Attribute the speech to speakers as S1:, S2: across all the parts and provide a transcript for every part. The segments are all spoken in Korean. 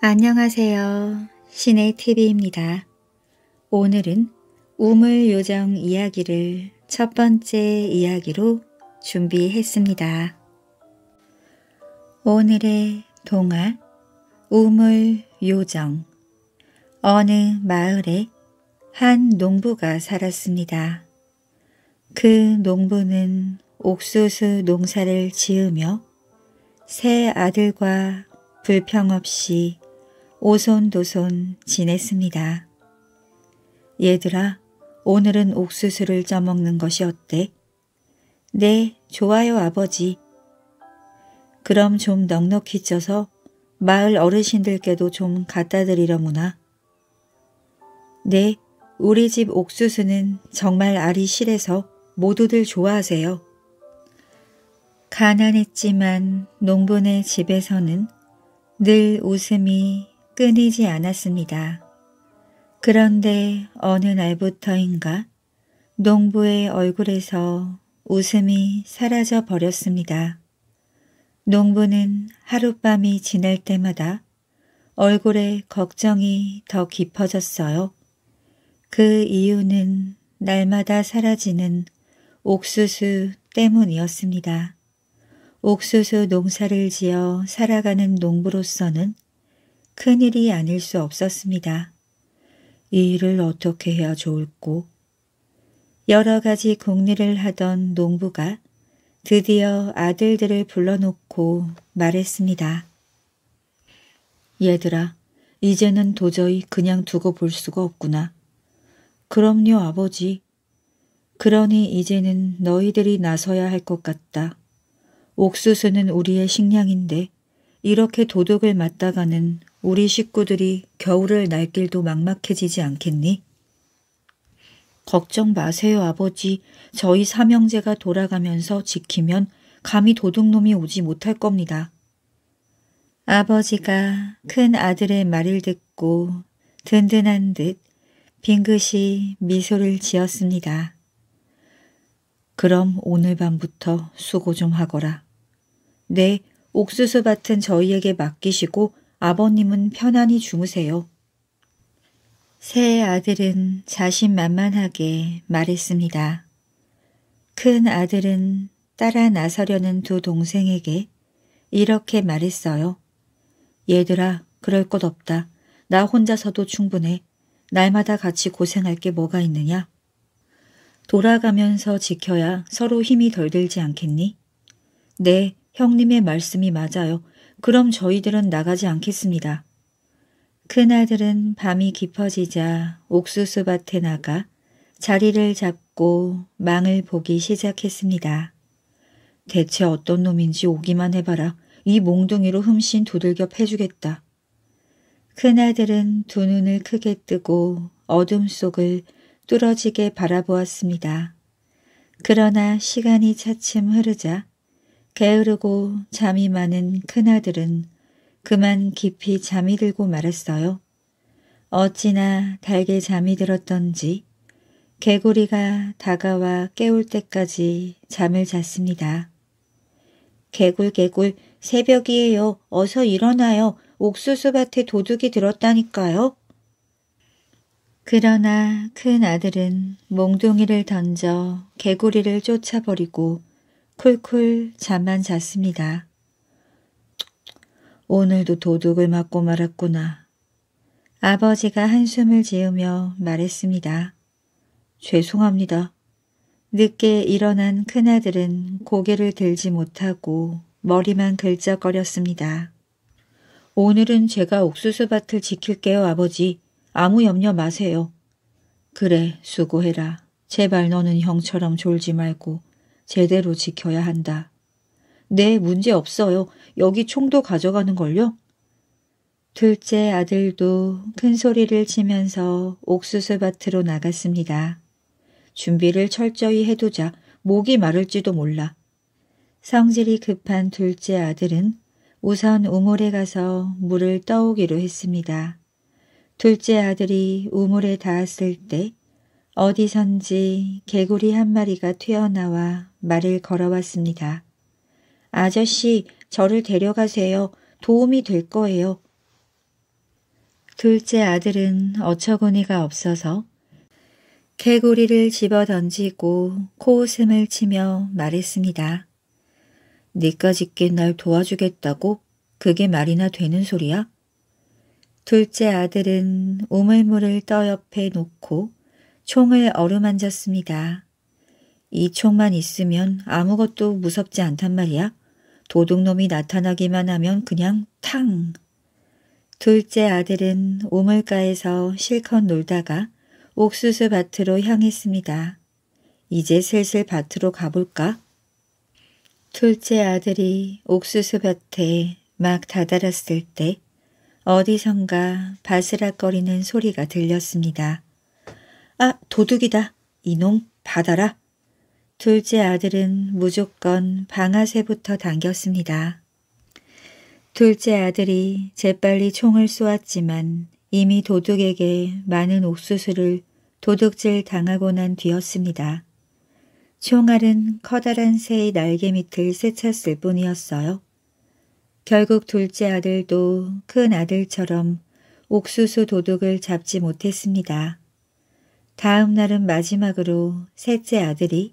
S1: 안녕하세요. 시네TV입니다. 오늘은 우물 요정 이야기를 첫 번째 이야기로 준비했습니다. 오늘의 동화 우물 요정 어느 마을에 한 농부가 살았습니다. 그 농부는 옥수수 농사를 지으며 새 아들과 불평없이 오손도손 지냈습니다. 얘들아, 오늘은 옥수수를 쪄먹는 것이 어때? 네, 좋아요 아버지. 그럼 좀 넉넉히 쪄서 마을 어르신들께도 좀 갖다 드리려무나. 네, 우리 집 옥수수는 정말 알이 실해서 모두들 좋아하세요. 가난했지만 농부네 집에서는 늘 웃음이 끊이지 않았습니다. 그런데 어느 날부터인가 농부의 얼굴에서 웃음이 사라져 버렸습니다. 농부는 하룻밤이 지날 때마다 얼굴에 걱정이 더 깊어졌어요. 그 이유는 날마다 사라지는 옥수수 때문이었습니다. 옥수수 농사를 지어 살아가는 농부로서는 큰일이 아닐 수 없었습니다. 이 일을 어떻게 해야 좋을꼬? 여러 가지 공리를 하던 농부가 드디어 아들들을 불러놓고 말했습니다. 얘들아, 이제는 도저히 그냥 두고 볼 수가 없구나. 그럼요, 아버지. 그러니 이제는 너희들이 나서야 할 것 같다. 옥수수는 우리의 식량인데 이렇게 도둑을 맞다가는 우리 식구들이 겨울을 날길도 막막해지지 않겠니? 걱정 마세요, 아버지. 저희 삼형제가 돌아가면서 지키면 감히 도둑놈이 오지 못할 겁니다. 아버지가 큰 아들의 말을 듣고 든든한 듯 빙긋이 미소를 지었습니다. 그럼 오늘 밤부터 수고 좀 하거라. 네, 옥수수 밭은 저희에게 맡기시고 아버님은 편안히 주무세요. 새 아들은 자신만만하게 말했습니다. 큰 아들은 따라 나서려는 두 동생에게 이렇게 말했어요. 얘들아, 그럴 것 없다. 나 혼자서도 충분해. 날마다 같이 고생할 게 뭐가 있느냐? 돌아가면서 지켜야 서로 힘이 덜 들지 않겠니? 네, 형님의 말씀이 맞아요. 그럼 저희들은 나가지 않겠습니다. 큰아들은 밤이 깊어지자 옥수수 밭에 나가 자리를 잡고 망을 보기 시작했습니다. 대체 어떤 놈인지 오기만 해봐라. 이 몽둥이로 흠씬 두들겨 패주겠다. 큰아들은 두 눈을 크게 뜨고 어둠 속을 뚫어지게 바라보았습니다. 그러나 시간이 차츰 흐르자 게으르고 잠이 많은 큰아들은 그만 깊이 잠이 들고 말았어요. 어찌나 달게 잠이 들었던지 개구리가 다가와 깨울 때까지 잠을 잤습니다. 개굴개굴 새벽이에요. 어서 일어나요. 옥수수밭에 도둑이 들었다니까요. 그러나 큰 아들은 몽둥이를 던져 개구리를 쫓아버리고 쿨쿨 잠만 잤습니다. 오늘도 도둑을 맞고 말았구나. 아버지가 한숨을 지으며 말했습니다. 죄송합니다. 늦게 일어난 큰아들은 고개를 들지 못하고 머리만 긁적거렸습니다. 오늘은 제가 옥수수밭을 지킬게요, 아버지. 아무 염려 마세요. 그래, 수고해라. 제발 너는 형처럼 졸지 말고 제대로 지켜야 한다. 네, 문제 없어요. 여기 총도 가져가는 걸요? 둘째 아들도 큰 소리를 치면서 옥수수밭으로 나갔습니다. 준비를 철저히 해두자 목이 마를지도 몰라. 성질이 급한 둘째 아들은 우선 우물에 가서 물을 떠오기로 했습니다. 둘째 아들이 우물에 닿았을 때 어디선지 개구리 한 마리가 튀어나와 말을 걸어왔습니다. 아저씨, 저를 데려가세요. 도움이 될 거예요. 둘째 아들은 어처구니가 없어서 개구리를 집어던지고 코웃음을 치며 말했습니다. 네까짓게날 도와주겠다고? 그게 말이나 되는 소리야? 둘째 아들은 우물물을 떠 옆에 놓고 총을 어루만졌습니다. 이 총만 있으면 아무것도 무섭지 않단 말이야. 도둑놈이 나타나기만 하면 그냥 탕! 둘째 아들은 우물가에서 실컷 놀다가 옥수수 밭으로 향했습니다. 이제 슬슬 밭으로 가볼까? 둘째 아들이 옥수수 밭에 막 다다랐을 때 어디선가 바스락거리는 소리가 들렸습니다. 아, 도둑이다. 이놈 받아라. 둘째 아들은 무조건 방아쇠부터 당겼습니다. 둘째 아들이 재빨리 총을 쏘았지만 이미 도둑에게 많은 옥수수를 도둑질 당하고 난 뒤였습니다. 총알은 커다란 새의 날개 밑을 세쳤을 뿐이었어요. 결국 둘째 아들도 큰 아들처럼 옥수수 도둑을 잡지 못했습니다. 다음 날은 마지막으로 셋째 아들이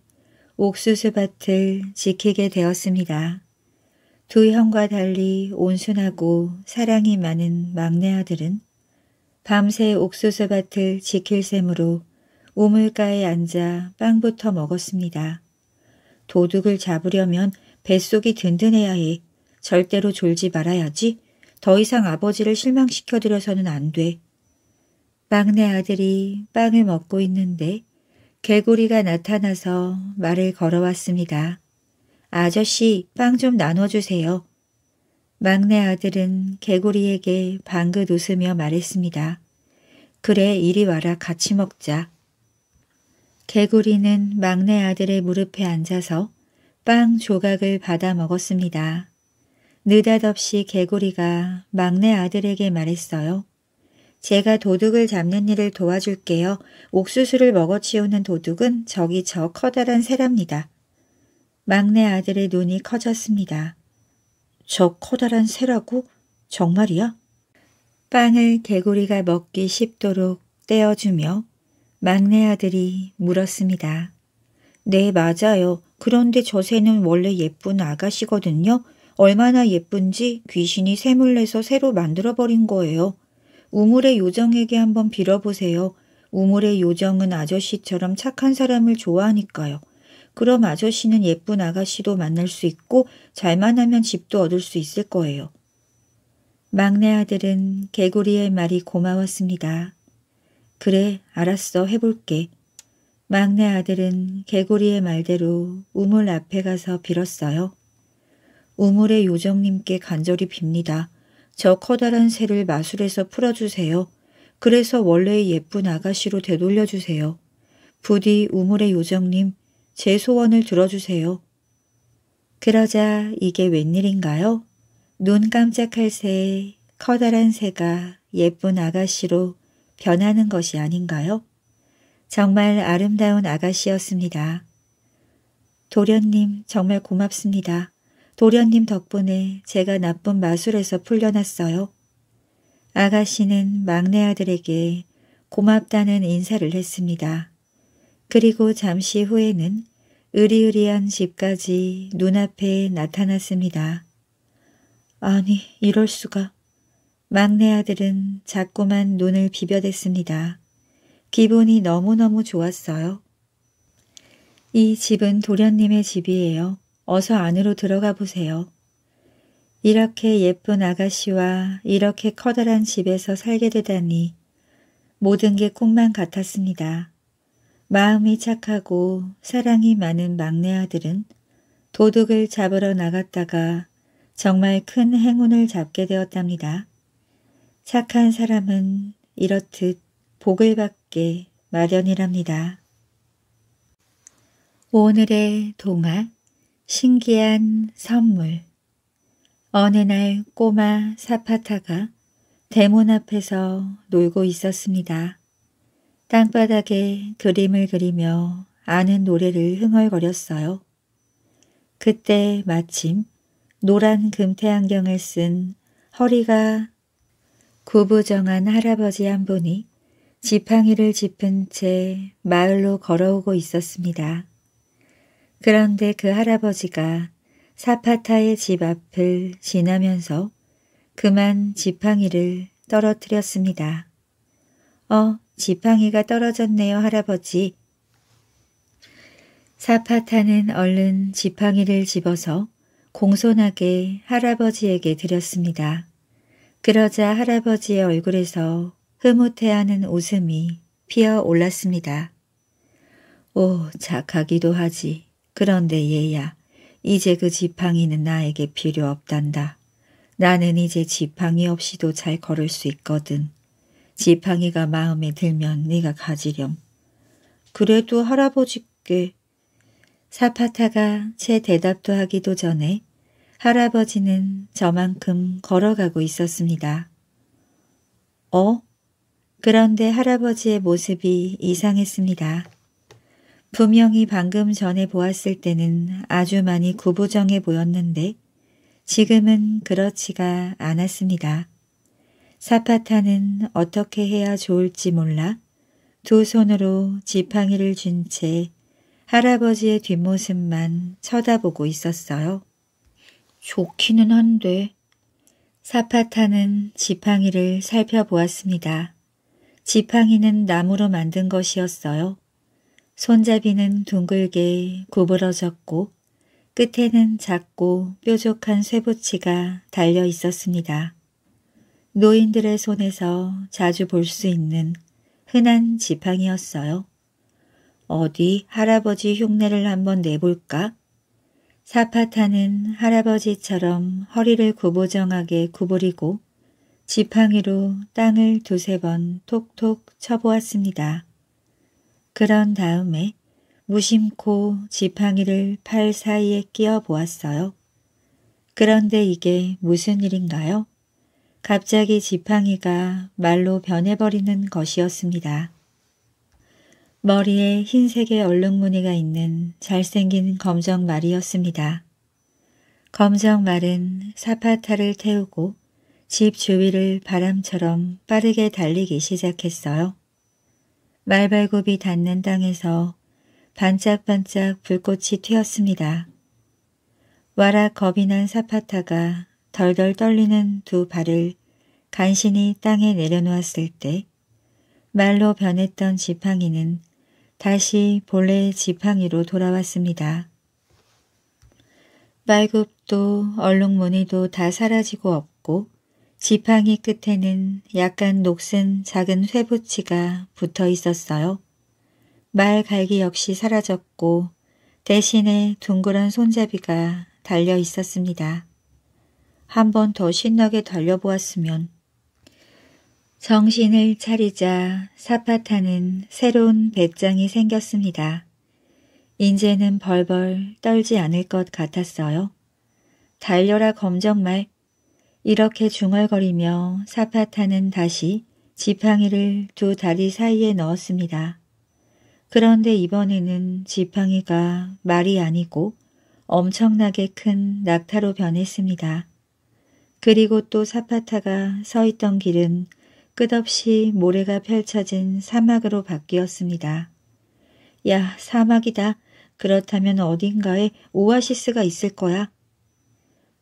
S1: 옥수수밭을 지키게 되었습니다. 두 형과 달리 온순하고 사랑이 많은 막내 아들은 밤새 옥수수밭을 지킬 셈으로 우물가에 앉아 빵부터 먹었습니다. 도둑을 잡으려면 뱃속이 든든해야 해. 절대로 졸지 말아야지. 더 이상 아버지를 실망시켜드려서는 안 돼. 막내 아들이 빵을 먹고 있는데 개구리가 나타나서 말을 걸어왔습니다. 아저씨 빵 좀 나눠주세요. 막내 아들은 개구리에게 방긋 웃으며 말했습니다. 그래 이리 와라 같이 먹자. 개구리는 막내 아들의 무릎에 앉아서 빵 조각을 받아 먹었습니다. 느닷없이 개구리가 막내 아들에게 말했어요. 제가 도둑을 잡는 일을 도와줄게요. 옥수수를 먹어치우는 도둑은 저기 저 커다란 새랍니다. 막내 아들의 눈이 커졌습니다. 저 커다란 새라고? 정말이야? 빵을 개구리가 먹기 쉽도록 떼어주며 막내 아들이 물었습니다. 네, 맞아요. 그런데 저 새는 원래 예쁜 아가씨거든요. 얼마나 예쁜지 귀신이 샘을 내서 새로 만들어버린 거예요. 우물의 요정에게 한번 빌어보세요. 우물의 요정은 아저씨처럼 착한 사람을 좋아하니까요. 그럼 아저씨는 예쁜 아가씨도 만날 수 있고 잘만 하면 집도 얻을 수 있을 거예요. 막내 아들은 개구리의 말이 고마웠습니다. 그래, 알았어, 해볼게. 막내 아들은 개구리의 말대로 우물 앞에 가서 빌었어요. 우물의 요정님께 간절히 빕니다. 저 커다란 새를 마술에서 풀어주세요. 그래서 원래의 예쁜 아가씨로 되돌려주세요. 부디 우물의 요정님, 제 소원을 들어주세요. 그러자 이게 웬일인가요? 눈 깜짝할 새에 커다란 새가 예쁜 아가씨로 변하는 것이 아닌가요? 정말 아름다운 아가씨였습니다. 도련님 정말 고맙습니다. 도련님 덕분에 제가 나쁜 마술에서 풀려났어요. 아가씨는 막내 아들에게 고맙다는 인사를 했습니다. 그리고 잠시 후에는 으리으리한 집까지 눈앞에 나타났습니다. 아니 이럴 수가. 막내 아들은 자꾸만 눈을 비벼댔습니다. 기분이 너무너무 좋았어요. 이 집은 도련님의 집이에요. 어서 안으로 들어가 보세요. 이렇게 예쁜 아가씨와 이렇게 커다란 집에서 살게 되다니 모든 게 꿈만 같았습니다. 마음이 착하고 사랑이 많은 막내 아들은 도둑을 잡으러 나갔다가 정말 큰 행운을 잡게 되었답니다. 착한 사람은 이렇듯 복을 받게 마련이랍니다. 오늘의 동화 신기한 선물 어느 날 꼬마 사파타가 대문 앞에서 놀고 있었습니다. 땅바닥에 그림을 그리며 아는 노래를 흥얼거렸어요. 그때 마침 노란 금태 안경을 쓴 허리가 구부정한 할아버지 한 분이 지팡이를 짚은 채 마을로 걸어오고 있었습니다. 그런데 그 할아버지가 사파타의 집 앞을 지나면서 그만 지팡이를 떨어뜨렸습니다. 어, 지팡이가 떨어졌네요, 할아버지. 사파타는 얼른 지팡이를 집어서 공손하게 할아버지에게 드렸습니다. 그러자 할아버지의 얼굴에서 흐뭇해하는 웃음이 피어 올랐습니다. 오, 착하기도 하지. 그런데 얘야, 이제 그 지팡이는 나에게 필요 없단다. 나는 이제 지팡이 없이도 잘 걸을 수 있거든. 지팡이가 마음에 들면 네가 가지렴. 그래도 할아버지께. 사파타가 채 대답도 하기도 전에 할아버지는 저만큼 걸어가고 있었습니다. 어? 그런데 할아버지의 모습이 이상했습니다. 분명히 방금 전에 보았을 때는 아주 많이 구부정해 보였는데 지금은 그렇지가 않았습니다. 사파타는 어떻게 해야 좋을지 몰라 두 손으로 지팡이를 쥔 채 할아버지의 뒷모습만 쳐다보고 있었어요. 좋기는 한데. 사파타는 지팡이를 살펴보았습니다. 지팡이는 나무로 만든 것이었어요. 손잡이는 둥글게 구부러졌고 끝에는 작고 뾰족한 쇠붙이가 달려 있었습니다. 노인들의 손에서 자주 볼 수 있는 흔한 지팡이였어요. 어디 할아버지 흉내를 한번 내볼까? 사파타는 할아버지처럼 허리를 구부정하게 구부리고 지팡이로 땅을 두세 번 톡톡 쳐보았습니다. 그런 다음에 무심코 지팡이를 팔 사이에 끼어 보았어요. 그런데 이게 무슨 일인가요? 갑자기 지팡이가 말로 변해버리는 것이었습니다. 머리에 흰색의 얼룩무늬가 있는 잘생긴 검정 말이었습니다. 검정 말은 사파타를 태우고 집 주위를 바람처럼 빠르게 달리기 시작했어요. 말발굽이 닿는 땅에서 반짝반짝 불꽃이 튀었습니다. 와라 겁이 난 사파타가 덜덜 떨리는 두 발을 간신히 땅에 내려놓았을 때 말로 변했던 지팡이는 다시 본래의 지팡이로 돌아왔습니다. 말굽도 얼룩무늬도 다 사라지고 없고 지팡이 끝에는 약간 녹슨 작은 쇠붙이가 붙어 있었어요. 말 갈기 역시 사라졌고 대신에 둥그런 손잡이가 달려 있었습니다. 한 번 더 신나게 달려보았으면 정신을 차리자 사파타는 새로운 배짱이 생겼습니다. 이제는 벌벌 떨지 않을 것 같았어요. 달려라 검정말 이렇게 중얼거리며 사파타는 다시 지팡이를 두 다리 사이에 넣었습니다. 그런데 이번에는 지팡이가 말이 아니고 엄청나게 큰 낙타로 변했습니다. 그리고 또 사파타가 서 있던 길은 끝없이 모래가 펼쳐진 사막으로 바뀌었습니다. 야, 사막이다. 그렇다면 어딘가에 오아시스가 있을 거야.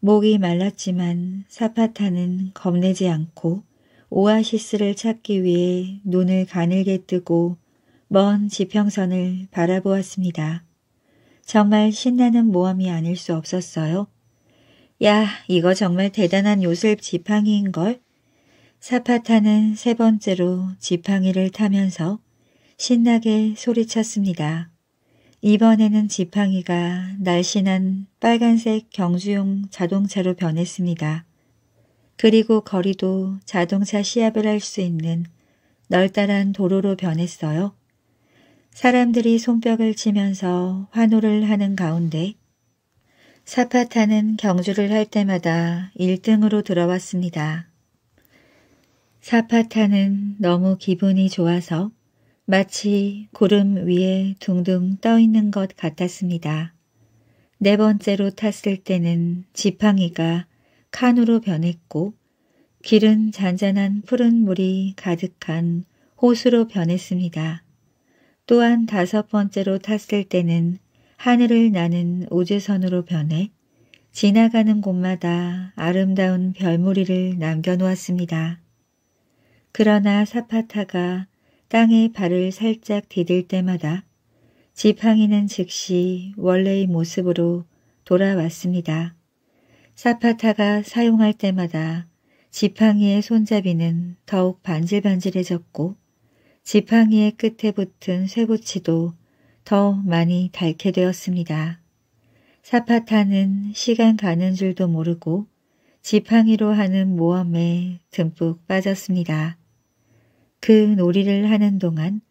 S1: 목이 말랐지만 사파타는 겁내지 않고 오아시스를 찾기 위해 눈을 가늘게 뜨고 먼 지평선을 바라보았습니다. 정말 신나는 모험이 아닐 수 없었어요. 야, 이거 정말 대단한 요술 지팡이인걸? 사파타는 세 번째로 지팡이를 타면서 신나게 소리쳤습니다. 이번에는 지팡이가 날씬한 빨간색 경주용 자동차로 변했습니다. 그리고 거리도 자동차 시합을 할 수 있는 널따란 도로로 변했어요. 사람들이 손뼉을 치면서 환호를 하는 가운데 사파타는 경주를 할 때마다 1등으로 들어왔습니다. 사파타는 너무 기분이 좋아서 마치 구름 위에 둥둥 떠 있는 것 같았습니다. 네 번째로 탔을 때는 지팡이가 칸으로 변했고 길은 잔잔한 푸른 물이 가득한 호수로 변했습니다. 또한 다섯 번째로 탔을 때는 하늘을 나는 우주선으로 변해 지나가는 곳마다 아름다운 별무리를 남겨놓았습니다. 그러나 사파타가 땅에 발을 살짝 디딜 때마다 지팡이는 즉시 원래의 모습으로 돌아왔습니다. 사파타가 사용할 때마다 지팡이의 손잡이는 더욱 반질반질해졌고 지팡이의 끝에 붙은 쇠붙이도 더 많이 닳게 되었습니다. 사파타는 시간 가는 줄도 모르고 지팡이로 하는 모험에 듬뿍 빠졌습니다. 그 놀이를 하는 동안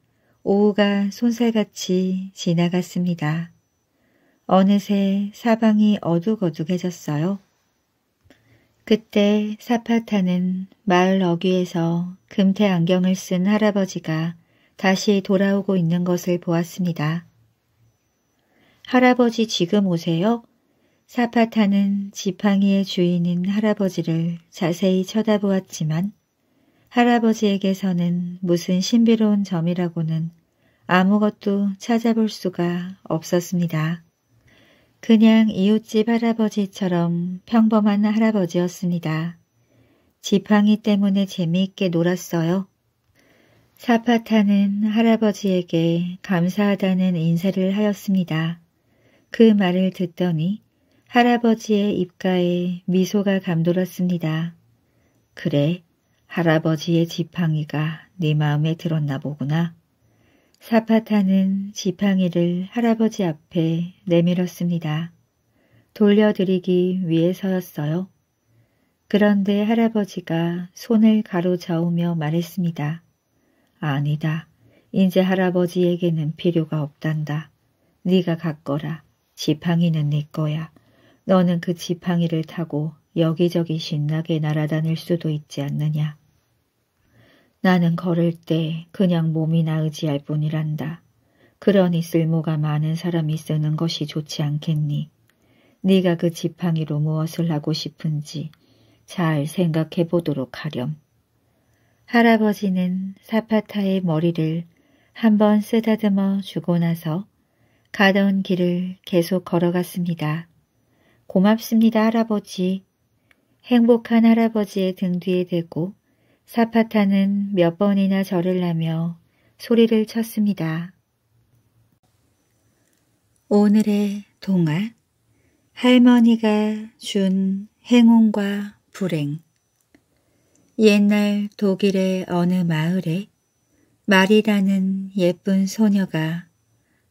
S1: 오후가 손살같이 지나갔습니다. 어느새 사방이 어둑어둑해졌어요. 그때 사파타는 마을 어귀에서 금태 안경을 쓴 할아버지가 다시 돌아오고 있는 것을 보았습니다. 할아버지 지금 오세요? 사파타는 지팡이의 주인인 할아버지를 자세히 쳐다보았지만 할아버지에게서는 무슨 신비로운 점이라고는 아무것도 찾아볼 수가 없었습니다. 그냥 이웃집 할아버지처럼 평범한 할아버지였습니다. 지팡이 때문에 재미있게 놀았어요. 사파타는 할아버지에게 감사하다는 인사를 하였습니다. 그 말을 듣더니 할아버지의 입가에 미소가 감돌았습니다. 그래, 할아버지의 지팡이가 네 마음에 들었나 보구나. 사파타는 지팡이를 할아버지 앞에 내밀었습니다. 돌려드리기 위해서였어요. 그런데 할아버지가 손을 가로저으며 말했습니다. 아니다. 이제 할아버지에게는 필요가 없단다. 네가 갖거라. 지팡이는 네 거야. 너는 그 지팡이를 타고 여기저기 신나게 날아다닐 수도 있지 않느냐. 나는 걸을 때 그냥 몸이나 의지할 뿐이란다. 그러니 쓸모가 많은 사람이 쓰는 것이 좋지 않겠니? 네가 그 지팡이로 무엇을 하고 싶은지 잘 생각해 보도록 하렴. 할아버지는 사파타의 머리를 한번 쓰다듬어 주고 나서 가던 길을 계속 걸어갔습니다. 고맙습니다, 할아버지. 행복한 할아버지의 등 뒤에 대고 사파타는 몇 번이나 절을 하며 소리를 쳤습니다. 오늘의 동화 할머니가 준 행운과 불행 옛날 독일의 어느 마을에 마리라는 예쁜 소녀가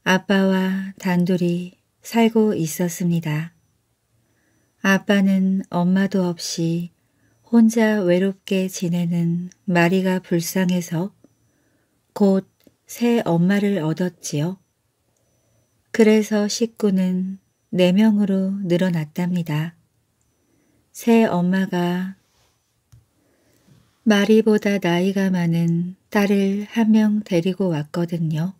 S1: 아빠와 단둘이 살고 있었습니다. 아빠는 엄마도 없이 혼자 외롭게 지내는 마리가 불쌍해서 곧 새 엄마를 얻었지요. 그래서 식구는 4명으로 늘어났답니다. 새 엄마가 마리보다 나이가 많은 딸을 한 명 데리고 왔거든요.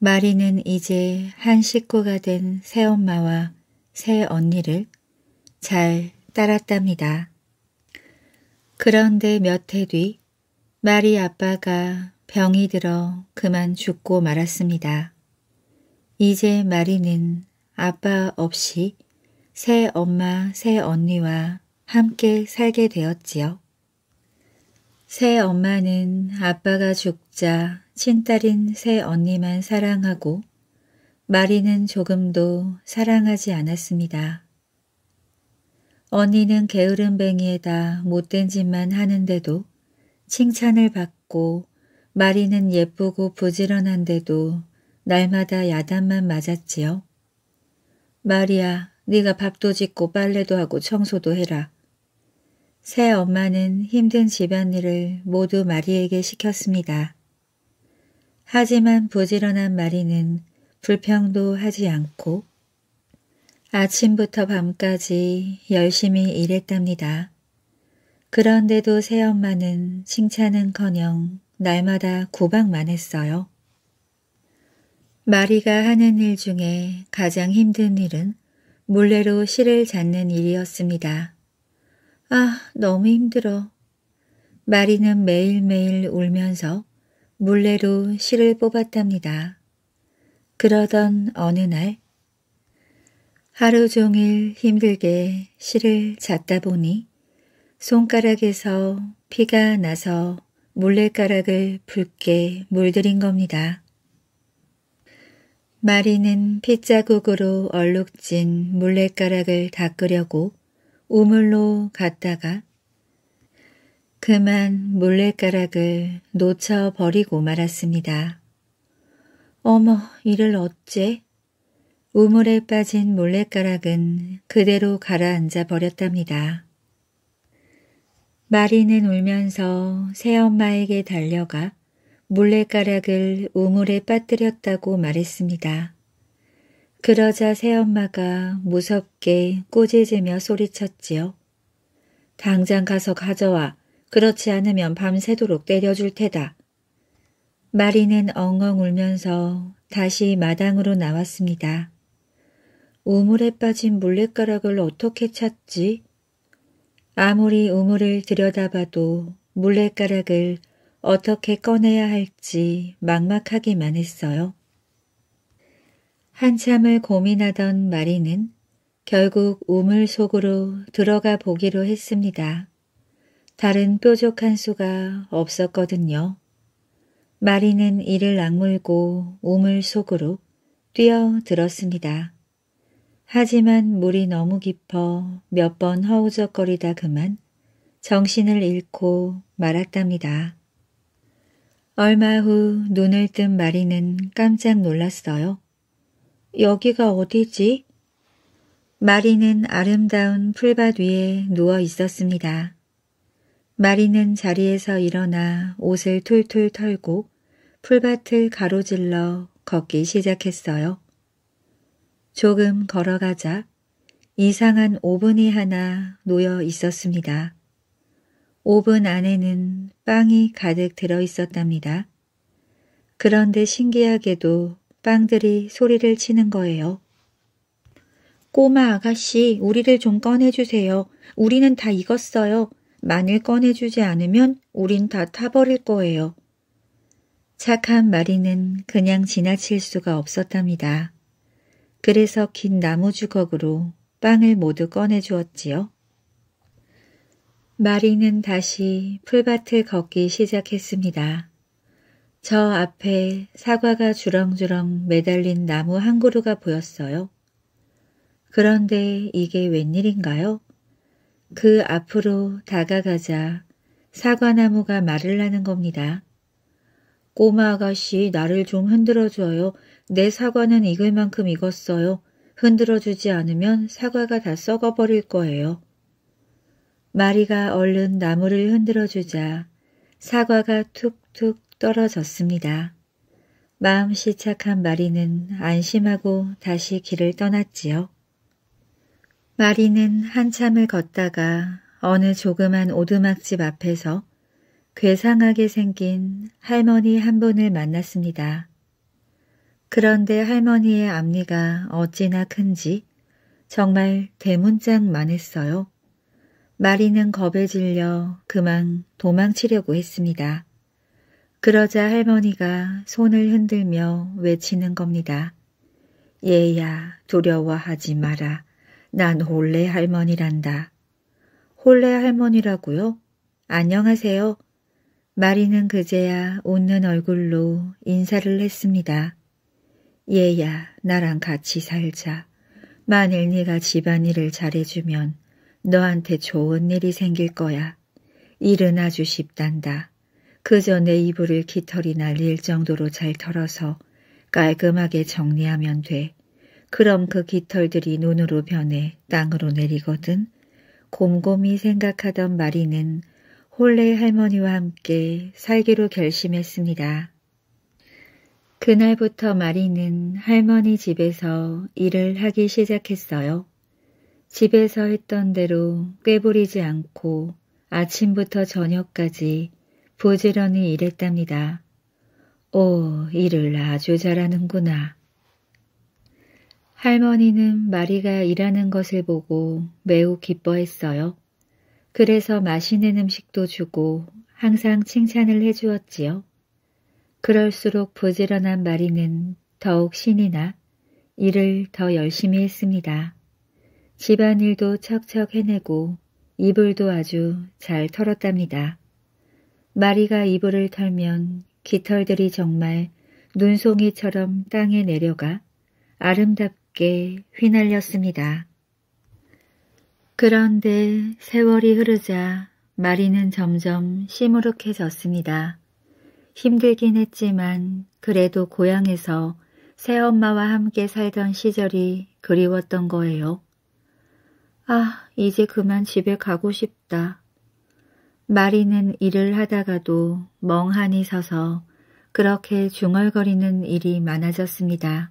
S1: 마리는 이제 한 식구가 된 새엄마와 새언니를 잘 따랐답니다. 그런데 몇 해 뒤 마리 아빠가 병이 들어 그만 죽고 말았습니다. 이제 마리는 아빠 없이 새 엄마, 새 언니와 함께 살게 되었지요. 새 엄마는 아빠가 죽자 친딸인 새 언니만 사랑하고 마리는 조금도 사랑하지 않았습니다. 언니는 게으름뱅이에다 못된 짓만 하는데도 칭찬을 받고 마리는 예쁘고 부지런한데도 날마다 야단만 맞았지요. 마리야, 네가 밥도 짓고 빨래도 하고 청소도 해라. 새 엄마는 힘든 집안일을 모두 마리에게 시켰습니다. 하지만 부지런한 마리는 불평도 하지 않고 아침부터 밤까지 열심히 일했답니다. 그런데도 새엄마는 칭찬은커녕 날마다 구박만 했어요. 마리가 하는 일 중에 가장 힘든 일은 몰래로 실을 잡는 일이었습니다. 아, 너무 힘들어. 마리는 매일매일 울면서 몰래로 실을 뽑았답니다. 그러던 어느 날 하루 종일 힘들게 실을 잤다 보니 손가락에서 피가 나서 물레가락을 붉게 물들인 겁니다. 마리는 핏자국으로 얼룩진 물레가락을 닦으려고 우물로 갔다가 그만 물레가락을 놓쳐버리고 말았습니다. 어머, 이를 어째? 우물에 빠진 몰래가락은 그대로 가라앉아 버렸답니다. 마리는 울면서 새엄마에게 달려가 물레가락을 우물에 빠뜨렸다고 말했습니다. 그러자 새엄마가 무섭게 꼬지지며 소리쳤지요. 당장 가서 가져와. 그렇지 않으면 밤새도록 때려줄 테다. 마리는 엉엉 울면서 다시 마당으로 나왔습니다. 우물에 빠진 물레가락을 어떻게 찾지? 아무리 우물을 들여다봐도 물레가락을 어떻게 꺼내야 할지 막막하기만 했어요. 한참을 고민하던 마리는 결국 우물 속으로 들어가 보기로 했습니다. 다른 뾰족한 수가 없었거든요. 마리는 이를 악물고 우물 속으로 뛰어들었습니다. 하지만 물이 너무 깊어 몇 번 허우적거리다 그만 정신을 잃고 말았답니다. 얼마 후 눈을 뜬 마리는 깜짝 놀랐어요. 여기가 어디지? 마리는 아름다운 풀밭 위에 누워 있었습니다. 마리는 자리에서 일어나 옷을 툴툴 털고 풀밭을 가로질러 걷기 시작했어요. 조금 걸어가자 이상한 오븐이 하나 놓여 있었습니다. 오븐 안에는 빵이 가득 들어 있었답니다. 그런데 신기하게도 빵들이 소리를 치는 거예요. 꼬마 아가씨, 우리를 좀 꺼내주세요. 우리는 다 익었어요. 마늘 꺼내주지 않으면 우린 다 타버릴 거예요. 착한 마리는 그냥 지나칠 수가 없었답니다. 그래서 긴 나무 주걱으로 빵을 모두 꺼내 주었지요. 마리는 다시 풀밭을 걷기 시작했습니다. 저 앞에 사과가 주렁주렁 매달린 나무 한 그루가 보였어요. 그런데 이게 웬일인가요? 그 앞으로 다가가자 사과나무가 말을 하는 겁니다. 꼬마 아가씨 나를 좀 흔들어줘요. 내 사과는 익을 만큼 익었어요. 흔들어주지 않으면 사과가 다 썩어버릴 거예요. 마리가 얼른 나무를 흔들어주자 사과가 툭툭 떨어졌습니다. 마음씨 착한 마리는 안심하고 다시 길을 떠났지요. 마리는 한참을 걷다가 어느 조그만 오두막집 앞에서 괴상하게 생긴 할머니 한 분을 만났습니다. 그런데 할머니의 앞니가 어찌나 큰지 정말 대문짝만 했어요. 마리는 겁에 질려 그만 도망치려고 했습니다. 그러자 할머니가 손을 흔들며 외치는 겁니다. 얘야 두려워하지 마라. 난 홀레 할머니란다. 홀레 할머니라고요? 안녕하세요. 마리는 그제야 웃는 얼굴로 인사를 했습니다. 얘야 나랑 같이 살자. 만일 네가 집안일을 잘해주면 너한테 좋은 일이 생길 거야. 일은 아주 쉽단다. 그저 내 이불을 깃털이 날릴 정도로 잘 털어서 깔끔하게 정리하면 돼. 그럼 그 깃털들이 눈으로 변해 땅으로 내리거든. 곰곰이 생각하던 마리는 홀레 할머니와 함께 살기로 결심했습니다. 그날부터 마리는 할머니 집에서 일을 하기 시작했어요. 집에서 했던 대로 꾀부리지 않고 아침부터 저녁까지 부지런히 일했답니다. 오, 일을 아주 잘하는구나. 할머니는 마리가 일하는 것을 보고 매우 기뻐했어요. 그래서 맛있는 음식도 주고 항상 칭찬을 해주었지요. 그럴수록 부지런한 마리는 더욱 신이 나 일을 더 열심히 했습니다. 집안일도 척척 해내고 이불도 아주 잘 털었답니다. 마리가 이불을 털면 깃털들이 정말 눈송이처럼 땅에 내려가 아름답게 휘날렸습니다. 그런데 세월이 흐르자 마리는 점점 시무룩해졌습니다. 힘들긴 했지만 그래도 고향에서 새엄마와 함께 살던 시절이 그리웠던 거예요. 아, 이제 그만 집에 가고 싶다. 마리는 일을 하다가도 멍하니 서서 그렇게 중얼거리는 일이 많아졌습니다.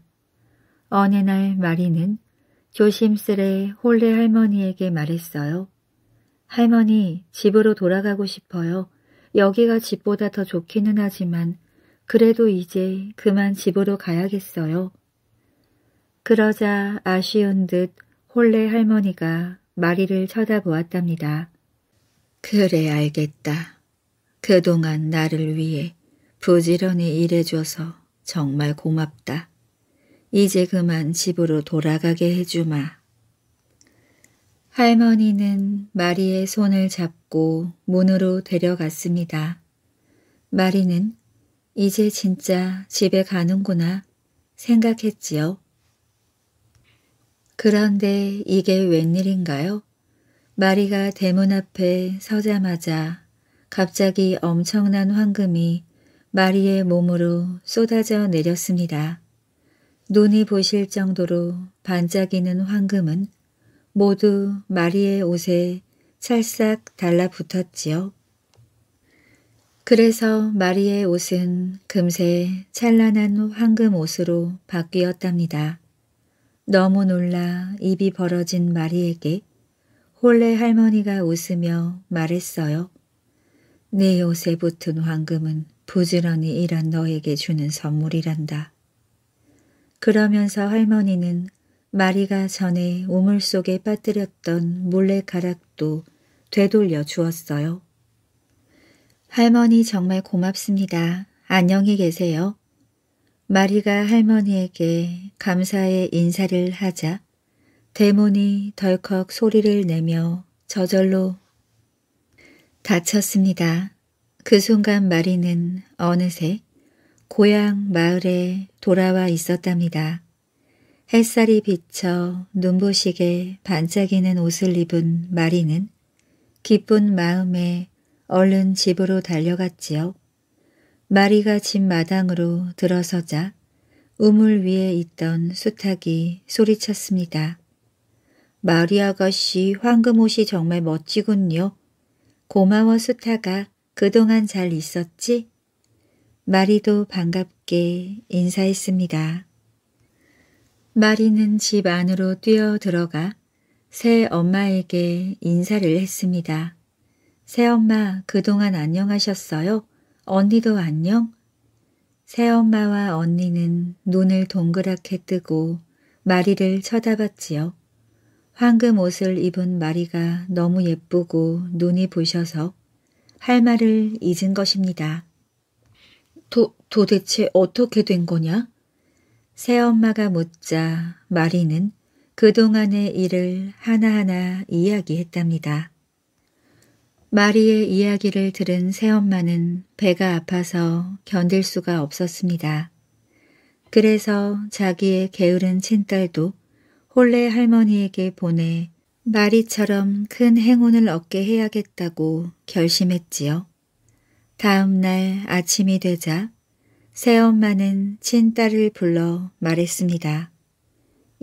S1: 어느 날 마리는 조심스레 홀레 할머니에게 말했어요. 할머니, 집으로 돌아가고 싶어요. 여기가 집보다 더 좋기는 하지만 그래도 이제 그만 집으로 가야겠어요. 그러자 아쉬운 듯 홀레 할머니가 마리를 쳐다보았답니다. 그래 알겠다. 그동안 나를 위해 부지런히 일해줘서 정말 고맙다. 이제 그만 집으로 돌아가게 해주마. 할머니는 마리의 손을 잡고 문으로 데려갔습니다. 마리는 이제 진짜 집에 가는구나 생각했지요. 그런데 이게 웬일인가요? 마리가 대문 앞에 서자마자 갑자기 엄청난 황금이 마리의 몸으로 쏟아져 내렸습니다. 눈이 보실 정도로 반짝이는 황금은 모두 마리의 옷에 찰싹 달라붙었지요. 그래서 마리의 옷은 금세 찬란한 황금 옷으로 바뀌었답니다. 너무 놀라 입이 벌어진 마리에게 홀레 할머니가 웃으며 말했어요. 네 옷에 붙은 황금은 부지런히 일한 너에게 주는 선물이란다. 그러면서 할머니는 마리가 전에 우물 속에 빠뜨렸던 몰래가락도 되돌려 주었어요. 할머니 정말 고맙습니다. 안녕히 계세요. 마리가 할머니에게 감사의 인사를 하자 대문이 덜컥 소리를 내며 저절로 다쳤습니다. 그 순간 마리는 어느새 고향 마을에 돌아와 있었답니다. 햇살이 비쳐 눈부시게 반짝이는 옷을 입은 마리는 기쁜 마음에 얼른 집으로 달려갔지요. 마리가 집 마당으로 들어서자 우물 위에 있던 수탉이 소리쳤습니다. 마리 아가씨 황금 옷이 정말 멋지군요. 고마워 수탉아 그동안 잘 있었지? 마리도 반갑게 인사했습니다. 마리는 집 안으로 뛰어 들어가 새 엄마에게 인사를 했습니다. 새 엄마 그동안 안녕하셨어요? 언니도 안녕? 새 엄마와 언니는 눈을 동그랗게 뜨고 마리를 쳐다봤지요. 황금 옷을 입은 마리가 너무 예쁘고 눈이 부셔서 할 말을 잊은 것입니다. 도, 도대체 어떻게 된 거냐? 새엄마가 묻자 마리는 그동안의 일을 하나하나 이야기했답니다. 마리의 이야기를 들은 새엄마는 배가 아파서 견딜 수가 없었습니다. 그래서 자기의 게으른 친딸도 홀레 할머니에게 보내 마리처럼 큰 행운을 얻게 해야겠다고 결심했지요. 다음 날 아침이 되자 새엄마는 친딸을 불러 말했습니다.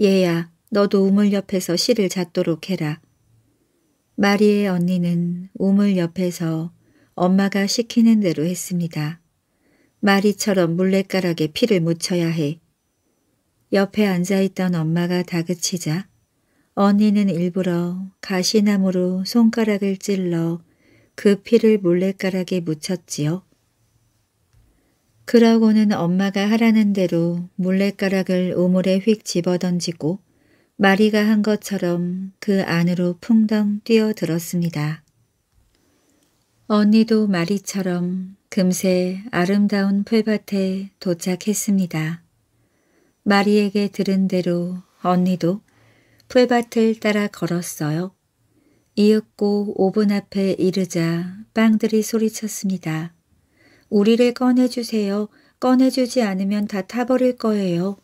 S1: 얘야, 너도 우물 옆에서 실을 잡도록 해라. 마리의 언니는 우물 옆에서 엄마가 시키는 대로 했습니다. 마리처럼 물레가락에 피를 묻혀야 해. 옆에 앉아있던 엄마가 다그치자 언니는 일부러 가시나무로 손가락을 찔러 그 피를 물레가락에 묻혔지요. 그러고는 엄마가 하라는 대로 물레가락을 우물에 휙 집어던지고 마리가 한 것처럼 그 안으로 풍덩 뛰어들었습니다. 언니도 마리처럼 금세 아름다운 풀밭에 도착했습니다. 마리에게 들은 대로 언니도 풀밭을 따라 걸었어요. 이윽고 오븐 앞에 이르자 빵들이 소리쳤습니다. 우리를 꺼내주세요. 꺼내주지 않으면 다 타버릴 거예요.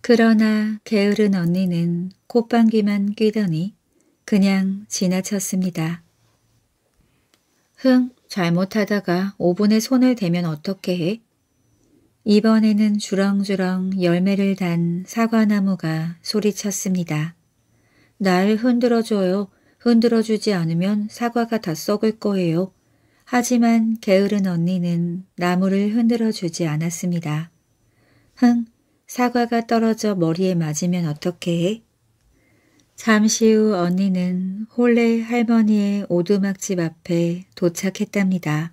S1: 그러나 게으른 언니는 콧방귀만 뀌더니 그냥 지나쳤습니다. 흥, 잘못하다가 오븐에 손을 대면 어떻게 해? 이번에는 주렁주렁 열매를 단 사과나무가 소리쳤습니다. 날 흔들어줘요. 흔들어주지 않으면 사과가 다 썩을 거예요. 하지만 게으른 언니는 나무를 흔들어 주지 않았습니다. 흥, 사과가 떨어져 머리에 맞으면 어떻게 해? 잠시 후 언니는 홀레 할머니의 오두막집 앞에 도착했답니다.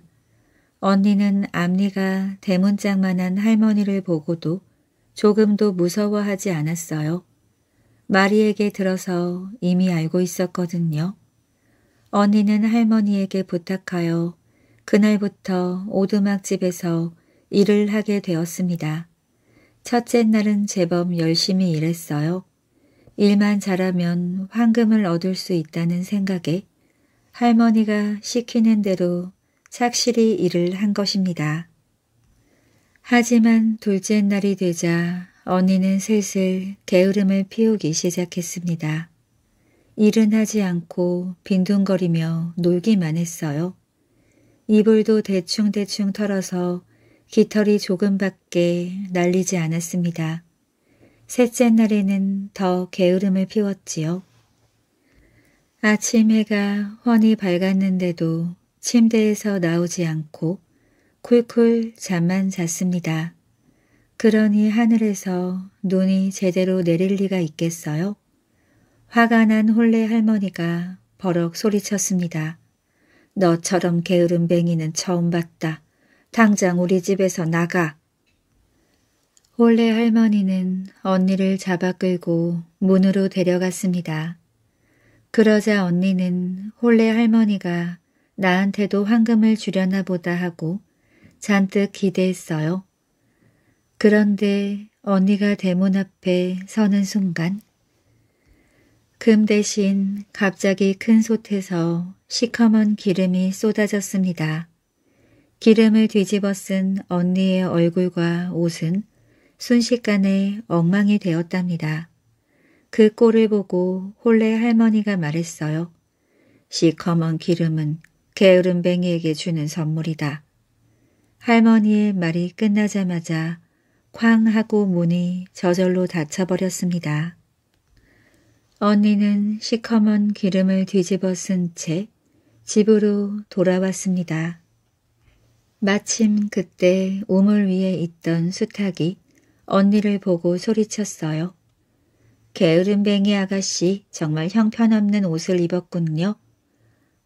S1: 언니는 앞니가 대문짝만한 할머니를 보고도 조금도 무서워하지 않았어요. 마리에게 들어서 이미 알고 있었거든요. 언니는 할머니에게 부탁하여 그날부터 오두막집에서 일을 하게 되었습니다. 첫째 날은 제법 열심히 일했어요. 일만 잘하면 황금을 얻을 수 있다는 생각에 할머니가 시키는 대로 착실히 일을 한 것입니다. 하지만 둘째 날이 되자 언니는 슬슬 게으름을 피우기 시작했습니다. 일은 하지 않고 빈둥거리며 놀기만 했어요. 이불도 대충대충 털어서 깃털이 조금밖에 날리지 않았습니다. 셋째 날에는 더 게으름을 피웠지요. 아침 해가 훤히 밝았는데도 침대에서 나오지 않고 쿨쿨 잠만 잤습니다. 그러니 하늘에서 눈이 제대로 내릴 리가 있겠어요? 화가 난 홀레 할머니가 버럭 소리쳤습니다. 너처럼 게으른 뱅이는 처음 봤다. 당장 우리 집에서 나가. 원래 할머니는 언니를 잡아 끌고 문으로 데려갔습니다. 그러자 언니는 홀레 할머니가 나한테도 황금을 주려나 보다 하고 잔뜩 기대했어요. 그런데 언니가 대문 앞에 서는 순간 금 대신 갑자기 큰 솥에서 시커먼 기름이 쏟아졌습니다. 기름을 뒤집어 쓴 언니의 얼굴과 옷은 순식간에 엉망이 되었답니다. 그 꼴을 보고 홀레 할머니가 말했어요. 시커먼 기름은 게으름뱅이에게 주는 선물이다. 할머니의 말이 끝나자마자 쾅 하고 문이 저절로 닫혀버렸습니다. 언니는 시커먼 기름을 뒤집어 쓴 채 집으로 돌아왔습니다. 마침 그때 우물 위에 있던 수탉이 언니를 보고 소리쳤어요. 게으름뱅이 아가씨 정말 형편없는 옷을 입었군요.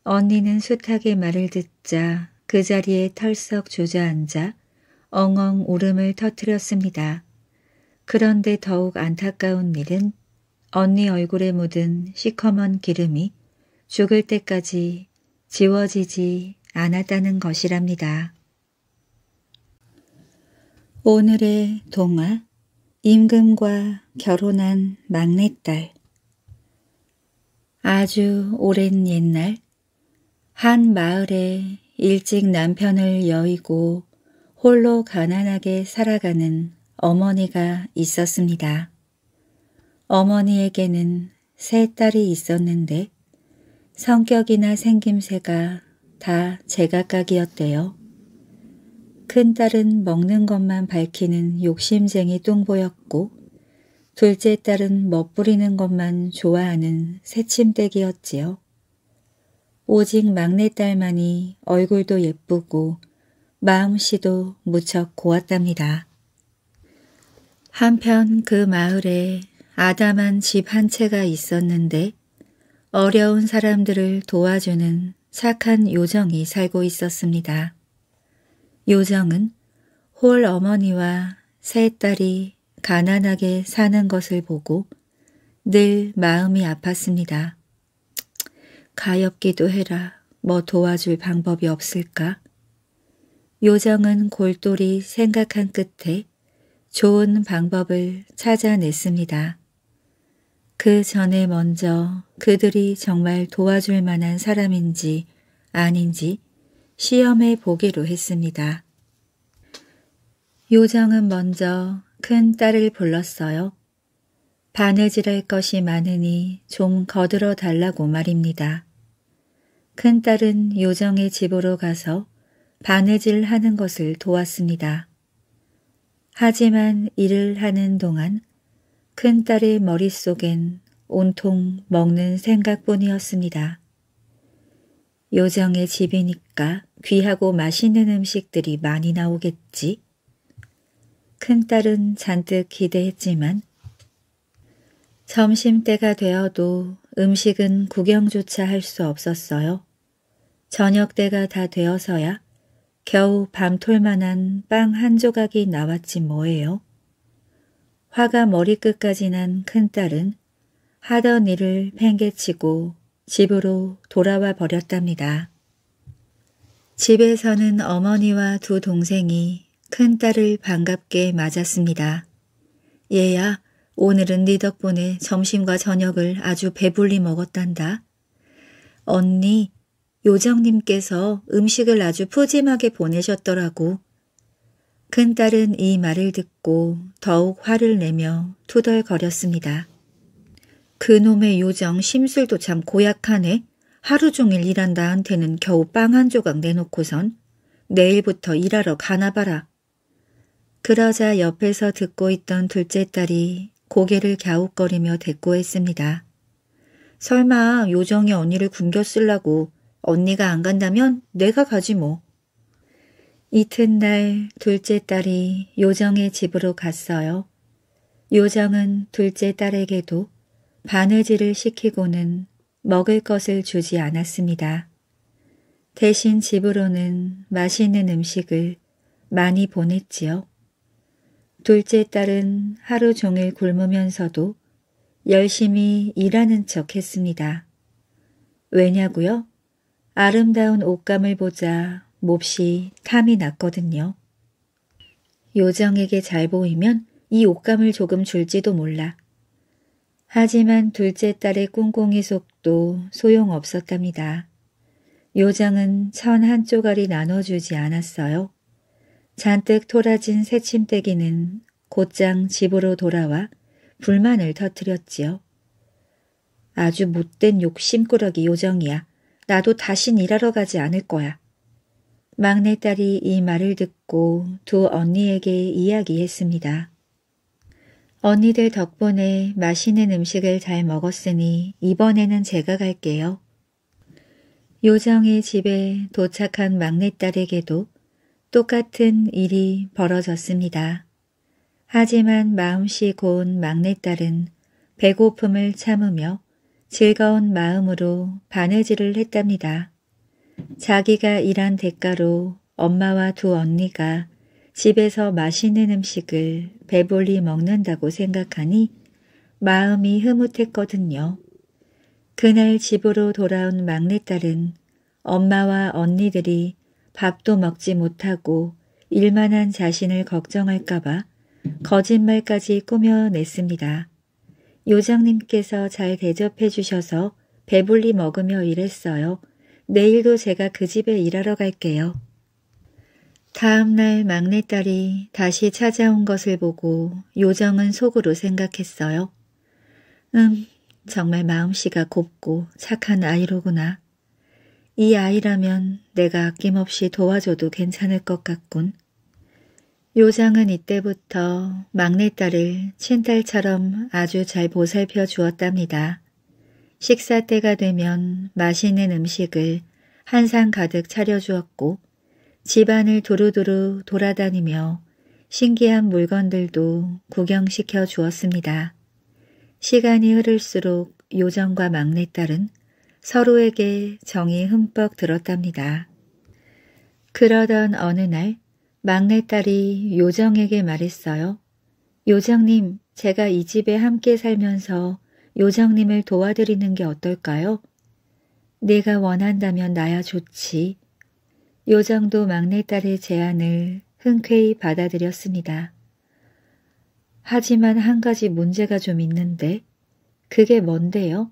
S1: 언니는 수탉의 말을 듣자 그 자리에 털썩 주저앉아 엉엉 울음을 터뜨렸습니다. 그런데 더욱 안타까운 일은 언니 얼굴에 묻은 시커먼 기름이 죽을 때까지 지워지지 않았다는 것이랍니다. 오늘의 동화 임금과 결혼한 막내딸 아주 오랜 옛날 한 마을에 일찍 남편을 여의고 홀로 가난하게 살아가는 어머니가 있었습니다. 어머니에게는 세 딸이 있었는데 성격이나 생김새가 다 제각각이었대요. 큰딸은 먹는 것만 밝히는 욕심쟁이 뚱보였고 둘째 딸은 멋부리는 것만 좋아하는 새침대기였지요. 오직 막내딸만이 얼굴도 예쁘고 마음씨도 무척 고왔답니다. 한편 그 마을에 아담한 집 한 채가 있었는데 어려운 사람들을 도와주는 착한 요정이 살고 있었습니다. 요정은 홀 어머니와 세 딸이 가난하게 사는 것을 보고 늘 마음이 아팠습니다. 가엾기도 해라. 뭐 도와줄 방법이 없을까? 요정은 골똘히 생각한 끝에 좋은 방법을 찾아냈습니다. 그 전에 먼저 그들이 정말 도와줄 만한 사람인지 아닌지 시험해 보기로 했습니다. 요정은 먼저 큰 딸을 불렀어요. 바느질할 것이 많으니 좀 거들어 달라고 말입니다. 큰 딸은 요정의 집으로 가서 바느질 하는 것을 도왔습니다. 하지만 일을 하는 동안 큰딸의 머릿속엔 온통 먹는 생각뿐이었습니다. 요정의 집이니까 귀하고 맛있는 음식들이 많이 나오겠지. 큰딸은 잔뜩 기대했지만 점심때가 되어도 음식은 구경조차 할 수 없었어요. 저녁때가 다 되어서야 겨우 밤톨만한 빵 한 조각이 나왔지 뭐예요. 화가 머리끝까지 난 큰딸은 하던 일을 팽개치고 집으로 돌아와 버렸답니다. 집에서는 어머니와 두 동생이 큰딸을 반갑게 맞았습니다. 얘야, 오늘은 네 덕분에 점심과 저녁을 아주 배불리 먹었단다. 언니, 요정님께서 음식을 아주 푸짐하게 보내셨더라고. 큰딸은 이 말을 듣고 더욱 화를 내며 투덜거렸습니다. 그놈의 요정 심술도 참 고약하네. 하루 종일 일한다 한테는 겨우 빵 한 조각 내놓고선 내일부터 일하러 가나 봐라. 그러자 옆에서 듣고 있던 둘째 딸이 고개를 갸웃거리며 대꾸했습니다. 설마 요정이 언니를 굶겨 쓰려고 언니가 안 간다면 내가 가지 뭐. 이튿날 둘째 딸이 요정의 집으로 갔어요. 요정은 둘째 딸에게도 바느질을 시키고는 먹을 것을 주지 않았습니다. 대신 집으로는 맛있는 음식을 많이 보냈지요. 둘째 딸은 하루 종일 굶으면서도 열심히 일하는 척 했습니다. 왜냐고요? 아름다운 옷감을 보자 몹시 탐이 났거든요. 요정에게 잘 보이면 이 옷감을 조금 줄지도 몰라. 하지만 둘째 딸의 꿍꿍이 속도 소용없었답니다. 요정은 천 한 쪼가리 나눠주지 않았어요. 잔뜩 토라진 새 침대기는 곧장 집으로 돌아와 불만을 터뜨렸지요. 아주 못된 욕심꾸러기 요정이야. 나도 다신 일하러 가지 않을 거야. 막내딸이 이 말을 듣고 두 언니에게 이야기했습니다. 언니들 덕분에 맛있는 음식을 잘 먹었으니 이번에는 제가 갈게요. 요정의 집에 도착한 막내딸에게도 똑같은 일이 벌어졌습니다. 하지만 마음씨 고운 막내딸은 배고픔을 참으며 즐거운 마음으로 바느질을 했답니다. 자기가 일한 대가로 엄마와 두 언니가 집에서 맛있는 음식을 배불리 먹는다고 생각하니 마음이 흐뭇했거든요. 그날 집으로 돌아온 막내딸은 엄마와 언니들이 밥도 먹지 못하고 일만 한 자신을 걱정할까봐 거짓말까지 꾸며냈습니다. 요장님께서 잘 대접해 주셔서 배불리 먹으며 일했어요. 내일도 제가 그 집에 일하러 갈게요. 다음 날 막내딸이 다시 찾아온 것을 보고 요정은 속으로 생각했어요. 음, 정말 마음씨가 곱고 착한 아이로구나. 이 아이라면 내가 아낌없이 도와줘도 괜찮을 것 같군. 요정은 이때부터 막내딸을 친딸처럼 아주 잘 보살펴 주었답니다. 식사 때가 되면 맛있는 음식을 한 상 가득 차려주었고 집안을 두루두루 돌아다니며 신기한 물건들도 구경시켜 주었습니다. 시간이 흐를수록 요정과 막내딸은 서로에게 정이 흠뻑 들었답니다. 그러던 어느 날 막내딸이 요정에게 말했어요. 요정님, 제가 이 집에 함께 살면서 요정님을 도와드리는 게 어떨까요? 네가 원한다면 나야 좋지. 요정도 막내딸의 제안을 흔쾌히 받아들였습니다. 하지만 한 가지 문제가 좀 있는데 그게 뭔데요?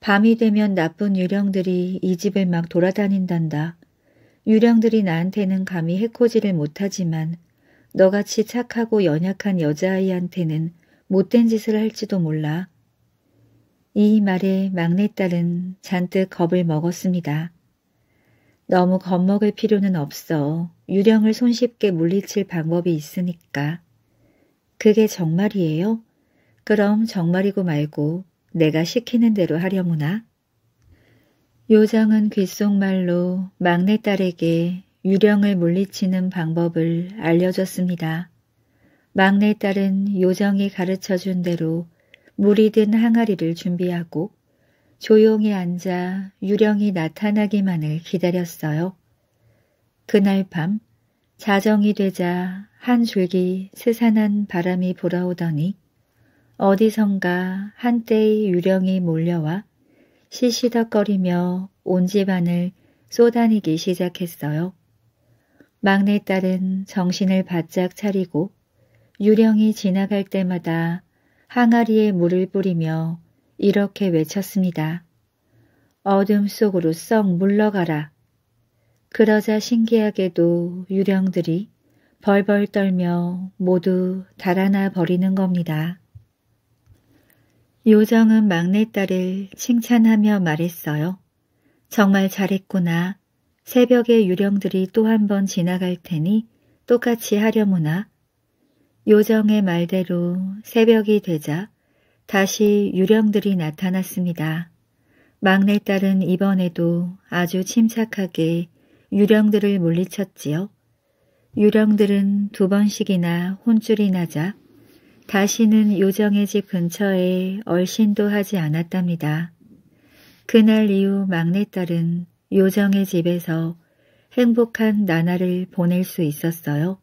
S1: 밤이 되면 나쁜 유령들이 이 집을 막 돌아다닌단다. 유령들이 나한테는 감히 해코지를 못하지만 너같이 착하고 연약한 여자아이한테는 못된 짓을 할지도 몰라. 이 말에 막내딸은 잔뜩 겁을 먹었습니다. 너무 겁먹을 필요는 없어. 유령을 손쉽게 물리칠 방법이 있으니까. 그게 정말이에요? 그럼 정말이고 말고 내가 시키는 대로 하려무나? 요정은 귓속말로 막내딸에게 유령을 물리치는 방법을 알려줬습니다. 막내딸은 요정이 가르쳐준 대로 물이 든 항아리를 준비하고 조용히 앉아 유령이 나타나기만을 기다렸어요. 그날 밤 자정이 되자 한 줄기 스산한 바람이 불어오더니 어디선가 한때의 유령이 몰려와 시시덕거리며 온 집안을 쏘다니기 시작했어요. 막내딸은 정신을 바짝 차리고 유령이 지나갈 때마다 항아리에 물을 뿌리며 이렇게 외쳤습니다. 어둠 속으로 썩 물러가라. 그러자 신기하게도 유령들이 벌벌 떨며 모두 달아나 버리는 겁니다. 요정은 막내딸을 칭찬하며 말했어요. 정말 잘했구나. 새벽에 유령들이 또 한 번 지나갈 테니 똑같이 하려무나. 요정의 말대로 새벽이 되자 다시 유령들이 나타났습니다. 막내딸은 이번에도 아주 침착하게 유령들을 물리쳤지요. 유령들은 두 번씩이나 혼쭐이 나자 다시는 요정의 집 근처에 얼씬도 하지 않았답니다. 그날 이후 막내딸은 요정의 집에서 행복한 나날을 보낼 수 있었어요.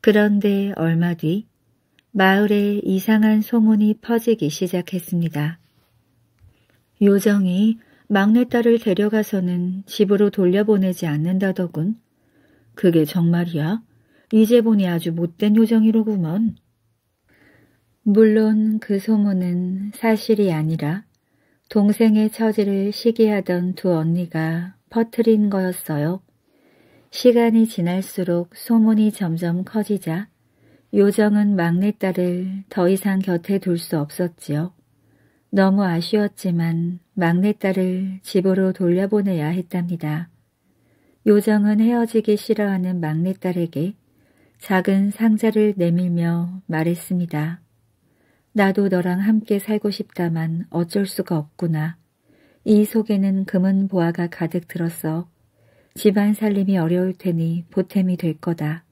S1: 그런데 얼마 뒤 마을에 이상한 소문이 퍼지기 시작했습니다. 요정이 막내딸을 데려가서는 집으로 돌려보내지 않는다더군. 그게 정말이야? 이제 보니 아주 못된 요정이로구먼. 물론 그 소문은 사실이 아니라 동생의 처지를 시기하던 두 언니가 퍼트린 거였어요. 시간이 지날수록 소문이 점점 커지자 요정은 막내딸을 더 이상 곁에 둘 수 없었지요. 너무 아쉬웠지만 막내딸을 집으로 돌려보내야 했답니다. 요정은 헤어지기 싫어하는 막내딸에게 작은 상자를 내밀며 말했습니다. 나도 너랑 함께 살고 싶다만 어쩔 수가 없구나. 이 속에는 금은 보화가 가득 들어서 집안 살림이 어려울 테니 보탬이 될 거다.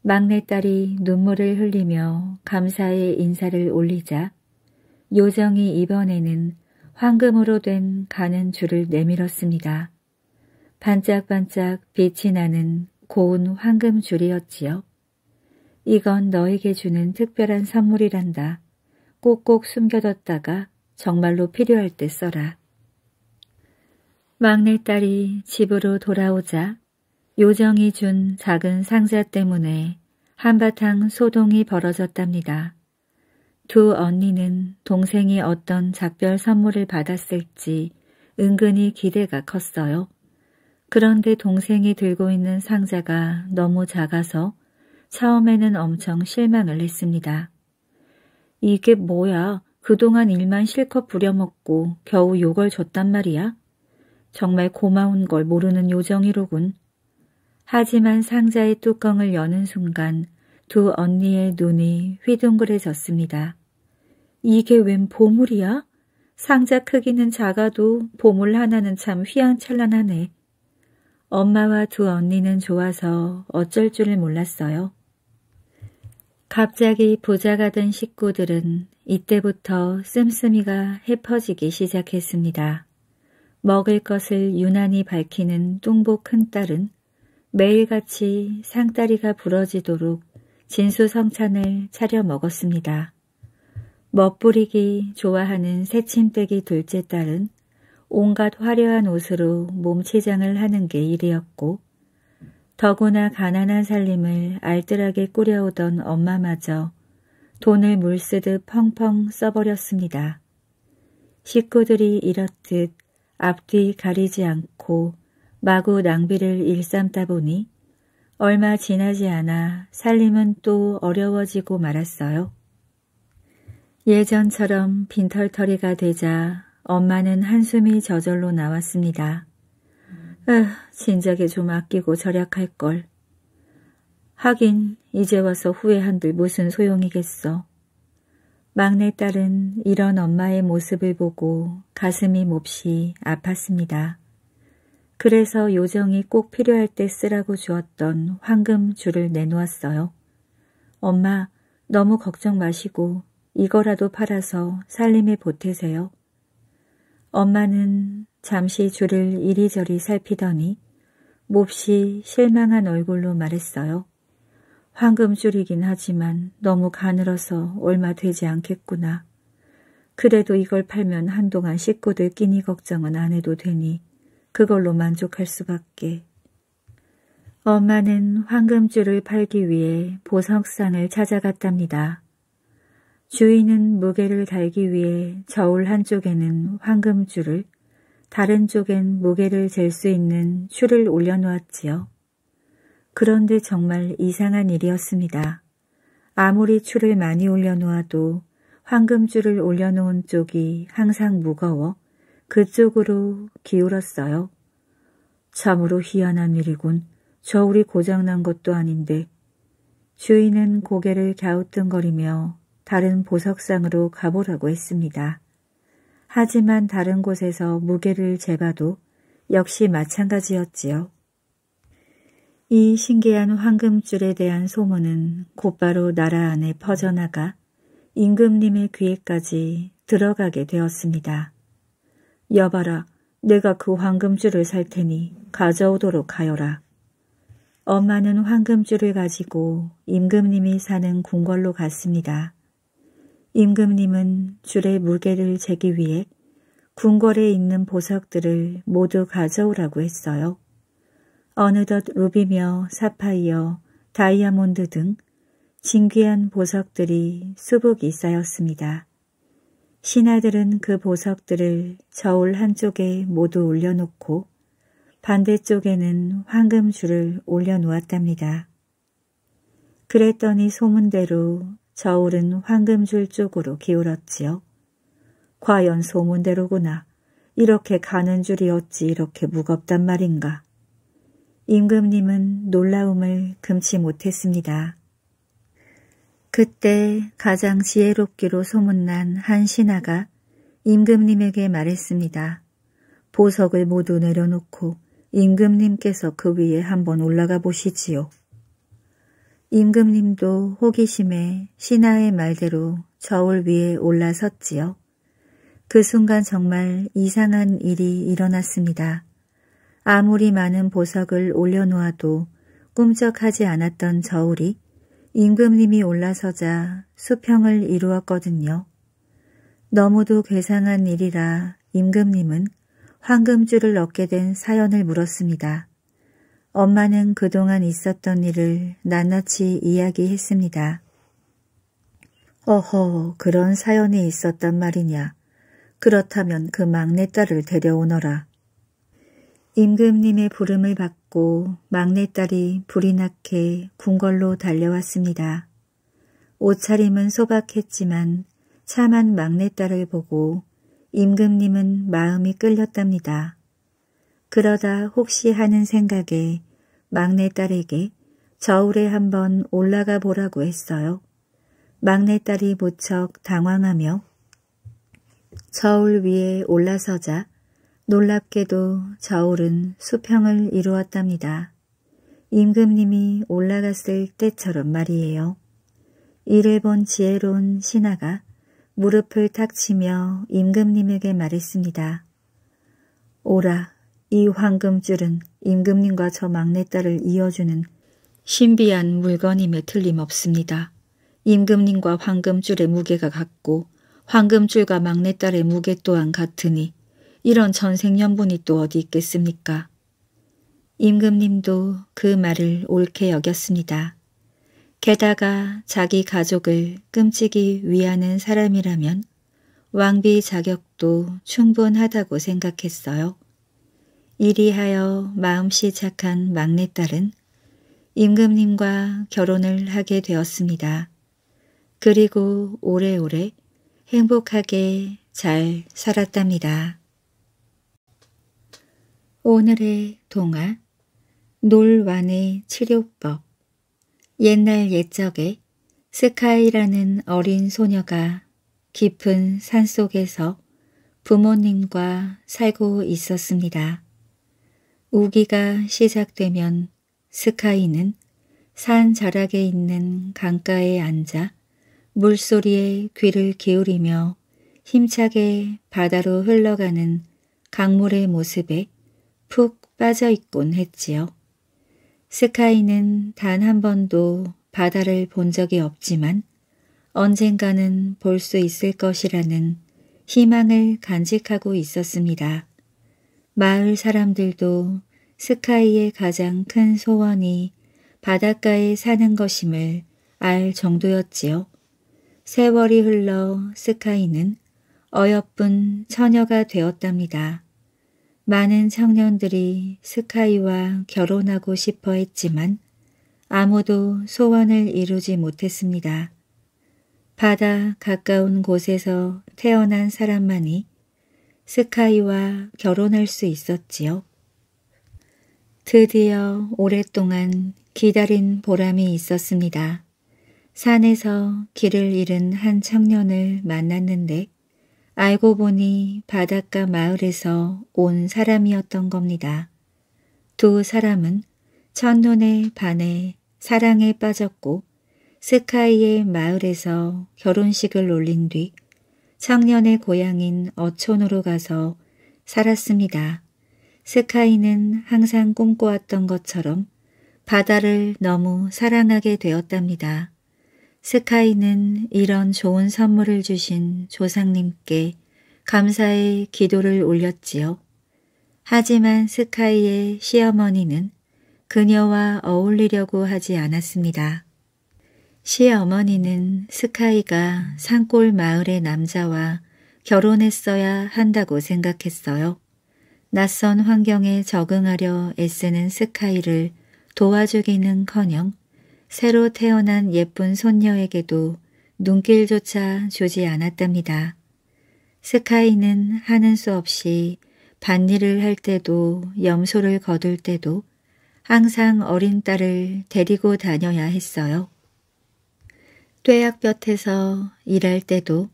S1: 막내딸이 눈물을 흘리며 감사의 인사를 올리자 요정이 이번에는 황금으로 된 가는 줄을 내밀었습니다. 반짝반짝 빛이 나는 고운 황금 줄이었지요. 이건 너에게 주는 특별한 선물이란다. 꼭꼭 숨겨뒀다가 정말로 필요할 때 써라. 막내딸이 집으로 돌아오자 요정이 준 작은 상자 때문에 한바탕 소동이 벌어졌답니다. 두 언니는 동생이 어떤 작별 선물을 받았을지 은근히 기대가 컸어요. 그런데 동생이 들고 있는 상자가 너무 작아서 처음에는 엄청 실망을 했습니다. 이게 뭐야? 그동안 일만 실컷 부려먹고 겨우 욕을 줬단 말이야? 정말 고마운 걸 모르는 요정이로군. 하지만 상자의 뚜껑을 여는 순간 두 언니의 눈이 휘둥그레졌습니다. 이게 웬 보물이야? 상자 크기는 작아도 보물 하나는 참 휘황찬란하네. 엄마와 두 언니는 좋아서 어쩔 줄을 몰랐어요. 갑자기 부자가 된 식구들은 이때부터 씀씀이가 헤퍼지기 시작했습니다. 먹을 것을 유난히 밝히는 뚱보 큰딸은 매일같이 상다리가 부러지도록 진수성찬을 차려 먹었습니다. 멋부리기 좋아하는 새침대기 둘째 딸은 온갖 화려한 옷으로 몸치장을 하는 게 일이었고 더구나 가난한 살림을 알뜰하게 꾸려오던 엄마마저 돈을 물쓰듯 펑펑 써버렸습니다. 식구들이 이렇듯 앞뒤 가리지 않고 마구 낭비를 일삼다 보니 얼마 지나지 않아 살림은 또 어려워지고 말았어요. 예전처럼 빈털터리가 되자 엄마는 한숨이 저절로 나왔습니다. 에 아, 진작에 좀 아끼고 절약할 걸. 하긴 이제 와서 후회한들 무슨 소용이겠어. 막내딸은 이런 엄마의 모습을 보고 가슴이 몹시 아팠습니다. 그래서 요정이 꼭 필요할 때 쓰라고 주었던 황금 줄을 내놓았어요. 엄마, 너무 걱정 마시고 이거라도 팔아서 살림에 보태세요. 엄마는 잠시 줄을 이리저리 살피더니 몹시 실망한 얼굴로 말했어요. 황금줄이긴 하지만 너무 가늘어서 얼마 되지 않겠구나. 그래도 이걸 팔면 한동안 식구들 끼니 걱정은 안 해도 되니 그걸로 만족할 수밖에. 엄마는 황금줄을 팔기 위해 보석상을 찾아갔답니다. 주인은 무게를 달기 위해 저울 한쪽에는 황금줄을, 다른 쪽엔 무게를 잴 수 있는 추를 올려놓았지요. 그런데 정말 이상한 일이었습니다. 아무리 추를 많이 올려놓아도 황금줄을 올려놓은 쪽이 항상 무거워 그쪽으로 기울었어요. 참으로 희한한 일이군. 저울이 고장난 것도 아닌데. 주인은 고개를 갸우뚱거리며 다른 보석상으로 가보라고 했습니다. 하지만 다른 곳에서 무게를 재봐도 역시 마찬가지였지요. 이 신기한 황금줄에 대한 소문은 곧바로 나라 안에 퍼져나가 임금님의 귀에까지 들어가게 되었습니다. 여봐라, 내가 그 황금줄을 살 테니 가져오도록 하여라. 엄마는 황금줄을 가지고 임금님이 사는 궁궐로 갔습니다. 임금님은 줄의 무게를 재기 위해 궁궐에 있는 보석들을 모두 가져오라고 했어요. 어느덧 루비며 사파이어, 다이아몬드 등 진귀한 보석들이 수북이 쌓였습니다. 신하들은 그 보석들을 저울 한쪽에 모두 올려놓고 반대쪽에는 황금줄을 올려놓았답니다. 그랬더니 소문대로 저울은 황금줄 쪽으로 기울었지요. 과연 소문대로구나. 이렇게 가는 줄이 어찌 이렇게 무겁단 말인가. 임금님은 놀라움을 금치 못했습니다. 그때 가장 지혜롭기로 소문난 한 신하가 임금님에게 말했습니다. 보석을 모두 내려놓고 임금님께서 그 위에 한번 올라가 보시지요. 임금님도 호기심에 신하의 말대로 저울 위에 올라섰지요. 그 순간 정말 이상한 일이 일어났습니다. 아무리 많은 보석을 올려놓아도 꿈쩍하지 않았던 저울이 임금님이 올라서자 수평을 이루었거든요. 너무도 괴상한 일이라 임금님은 황금줄을 얻게 된 사연을 물었습니다. 엄마는 그동안 있었던 일을 낱낱이 이야기했습니다. 어허, 그런 사연이 있었단 말이냐. 그렇다면 그 막내딸을 데려오너라. 임금님의 부름을 받고 막내딸이 불이 나게 궁궐로 달려왔습니다. 옷차림은 소박했지만 참한 막내딸을 보고 임금님은 마음이 끌렸답니다. 그러다 혹시 하는 생각에 막내딸에게 저울에 한번 올라가 보라고 했어요. 막내딸이 무척 당황하며 저울 위에 올라서자 놀랍게도 저울은 수평을 이루었답니다. 임금님이 올라갔을 때처럼 말이에요. 이를 본 지혜로운 신하가 무릎을 탁 치며 임금님에게 말했습니다. 오라, 이 황금줄은 임금님과 저 막내딸을 이어주는 신비한 물건임에 틀림없습니다. 임금님과 황금줄의 무게가 같고 황금줄과 막내딸의 무게 또한 같으니 이런 전생연분이 또 어디 있겠습니까? 임금님도 그 말을 옳게 여겼습니다. 게다가 자기 가족을 끔찍이 위하는 사람이라면 왕비 자격도 충분하다고 생각했어요. 이리하여 마음씨 착한 막내딸은 임금님과 결혼을 하게 되었습니다. 그리고 오래오래 행복하게 잘 살았답니다. 오늘의 동화 놀완의 치료법 옛날 옛적에 스카이라는 어린 소녀가 깊은 산속에서 부모님과 살고 있었습니다. 우기가 시작되면 스카이는 산 자락에 있는 강가에 앉아 물소리에 귀를 기울이며 힘차게 바다로 흘러가는 강물의 모습에 푹 빠져 있곤 했지요. 스카이는 단 한 번도 바다를 본 적이 없지만 언젠가는 볼 수 있을 것이라는 희망을 간직하고 있었습니다. 마을 사람들도 스카이의 가장 큰 소원이 바닷가에 사는 것임을 알 정도였지요. 세월이 흘러 스카이는 어여쁜 처녀가 되었답니다. 많은 청년들이 스카이와 결혼하고 싶어 했지만 아무도 소원을 이루지 못했습니다. 바다 가까운 곳에서 태어난 사람만이 스카이와 결혼할 수 있었지요. 드디어 오랫동안 기다린 보람이 있었습니다. 산에서 길을 잃은 한 청년을 만났는데 알고 보니 바닷가 마을에서 온 사람이었던 겁니다. 두 사람은 첫눈에 반해 사랑에 빠졌고 스카이의 마을에서 결혼식을 올린 뒤 청년의 고향인 어촌으로 가서 살았습니다. 스카이는 항상 꿈꿔왔던 것처럼 바다를 너무 사랑하게 되었답니다. 스카이는 이런 좋은 선물을 주신 조상님께 감사의 기도를 올렸지요. 하지만 스카이의 시어머니는 그녀와 어울리려고 하지 않았습니다. 시어머니는 스카이가 산골 마을의 남자와 결혼했어야 한다고 생각했어요. 낯선 환경에 적응하려 애쓰는 스카이를 도와주기는커녕 새로 태어난 예쁜 손녀에게도 눈길조차 주지 않았답니다. 스카이는 하는 수 없이 밭일을 할 때도 염소를 거둘 때도 항상 어린 딸을 데리고 다녀야 했어요. 뙤약볕에서 일할 때도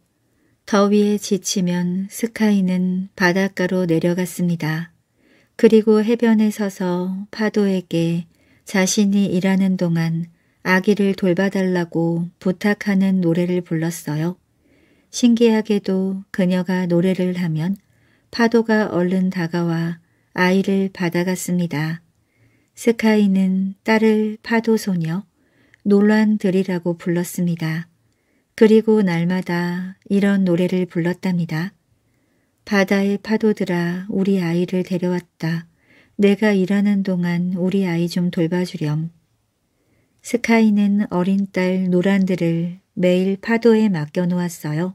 S1: 더위에 지치면 스카이는 바닷가로 내려갔습니다. 그리고 해변에 서서 파도에게 자신이 일하는 동안 아기를 돌봐달라고 부탁하는 노래를 불렀어요. 신기하게도 그녀가 노래를 하면 파도가 얼른 다가와 아이를 받아갔습니다. 스카이는 딸을 파도소녀, 놀란들이라고 불렀습니다. 그리고 날마다 이런 노래를 불렀답니다. 바다의 파도들아 우리 아이를 데려왔다. 내가 일하는 동안 우리 아이 좀 돌봐주렴. 스카이는 어린 딸 노란들을 매일 파도에 맡겨놓았어요.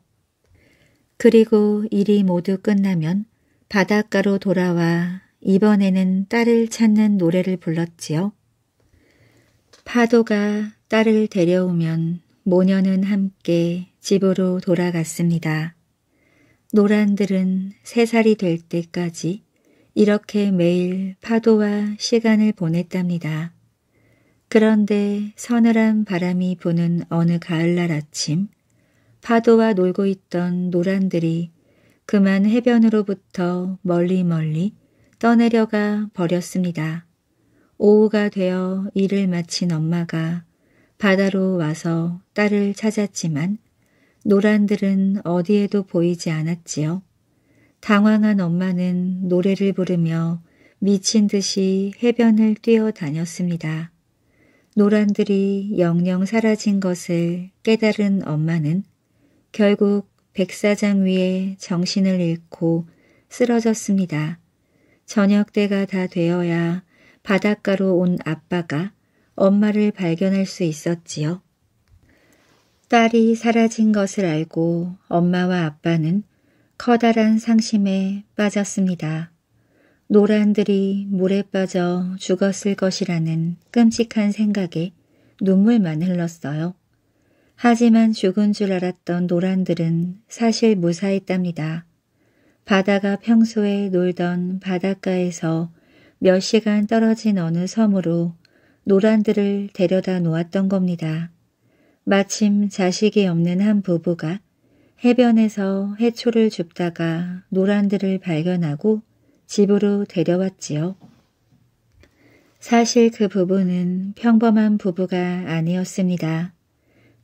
S1: 그리고 일이 모두 끝나면 바닷가로 돌아와 이번에는 딸을 찾는 노래를 불렀지요. 파도가 딸을 데려오면 모녀는 함께 집으로 돌아갔습니다. 노란들은 세 살이 될 때까지 이렇게 매일 파도와 시간을 보냈답니다. 그런데 서늘한 바람이 부는 어느 가을날 아침 파도와 놀고 있던 노란들이 그만 해변으로부터 멀리 멀리 떠내려가 버렸습니다. 오후가 되어 일을 마친 엄마가 바다로 와서 딸을 찾았지만 노란들은 어디에도 보이지 않았지요. 당황한 엄마는 노래를 부르며 미친 듯이 해변을 뛰어다녔습니다. 노란들이 영영 사라진 것을 깨달은 엄마는 결국 백사장 위에 정신을 잃고 쓰러졌습니다. 저녁 때가 다 되어야 바닷가로 온 아빠가 엄마를 발견할 수 있었지요. 딸이 사라진 것을 알고 엄마와 아빠는 커다란 상심에 빠졌습니다. 노란들이 물에 빠져 죽었을 것이라는 끔찍한 생각에 눈물만 흘렀어요. 하지만 죽은 줄 알았던 노란들은 사실 무사했답니다. 바다가 평소에 놀던 바닷가에서 몇 시간 떨어진 어느 섬으로 노란들을 데려다 놓았던 겁니다. 마침 자식이 없는 한 부부가 해변에서 해초를 줍다가 노란들을 발견하고 집으로 데려왔지요. 사실 그 부부는 평범한 부부가 아니었습니다.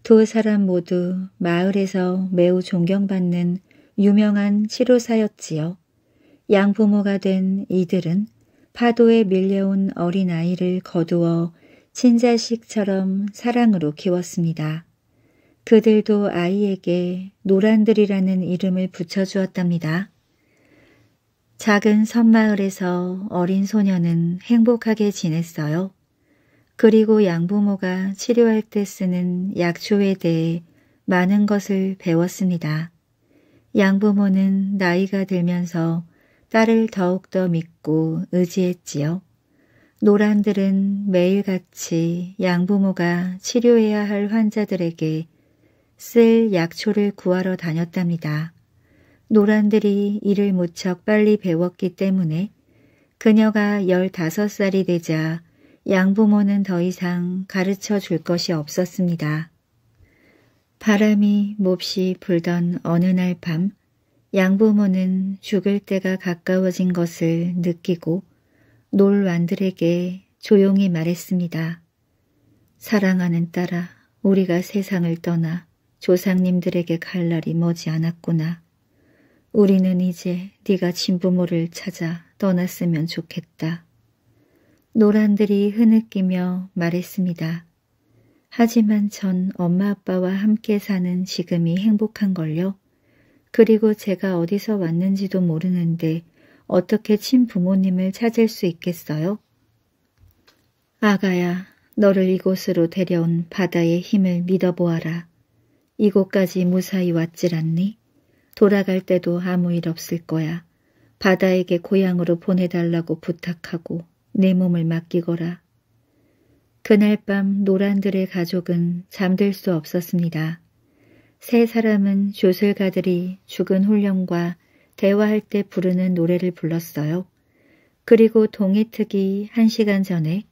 S1: 두 사람 모두 마을에서 매우 존경받는 유명한 치료사였지요. 양부모가 된 이들은 파도에 밀려온 어린아이를 거두어 친자식처럼 사랑으로 키웠습니다. 그들도 아이에게 노란들이라는 이름을 붙여주었답니다. 작은 섬마을에서 어린 소녀는 행복하게 지냈어요. 그리고 양부모가 치료할 때 쓰는 약초에 대해 많은 것을 배웠습니다. 양부모는 나이가 들면서 딸을 더욱더 믿고 의지했지요. 노란들은 매일같이 양부모가 치료해야 할 환자들에게 쓸 약초를 구하러 다녔답니다. 노란들이 이를 무척 빨리 배웠기 때문에 그녀가 15살이 되자 양부모는 더 이상 가르쳐 줄 것이 없었습니다. 바람이 몹시 불던 어느 날 밤 양부모는 죽을 때가 가까워진 것을 느끼고 놀완들에게 조용히 말했습니다. 사랑하는 딸아, 우리가 세상을 떠나 조상님들에게 갈 날이 머지않았구나. 우리는 이제 네가 진부모를 찾아 떠났으면 좋겠다. 노란들이 흐느끼며 말했습니다. 하지만 전 엄마 아빠와 함께 사는 지금이 행복한걸요. 그리고 제가 어디서 왔는지도 모르는데 어떻게 친부모님을 찾을 수 있겠어요? 아가야, 너를 이곳으로 데려온 바다의 힘을 믿어보아라. 이곳까지 무사히 왔질 않니? 돌아갈 때도 아무 일 없을 거야. 바다에게 고향으로 보내달라고 부탁하고 내 몸을 맡기거라. 그날 밤 노란들의 가족은 잠들 수 없었습니다. 세 사람은 조술가들이 죽은 훈령과 대화할 때 부르는 노래를 불렀어요. 그리고 동이 트기 한 시간 전에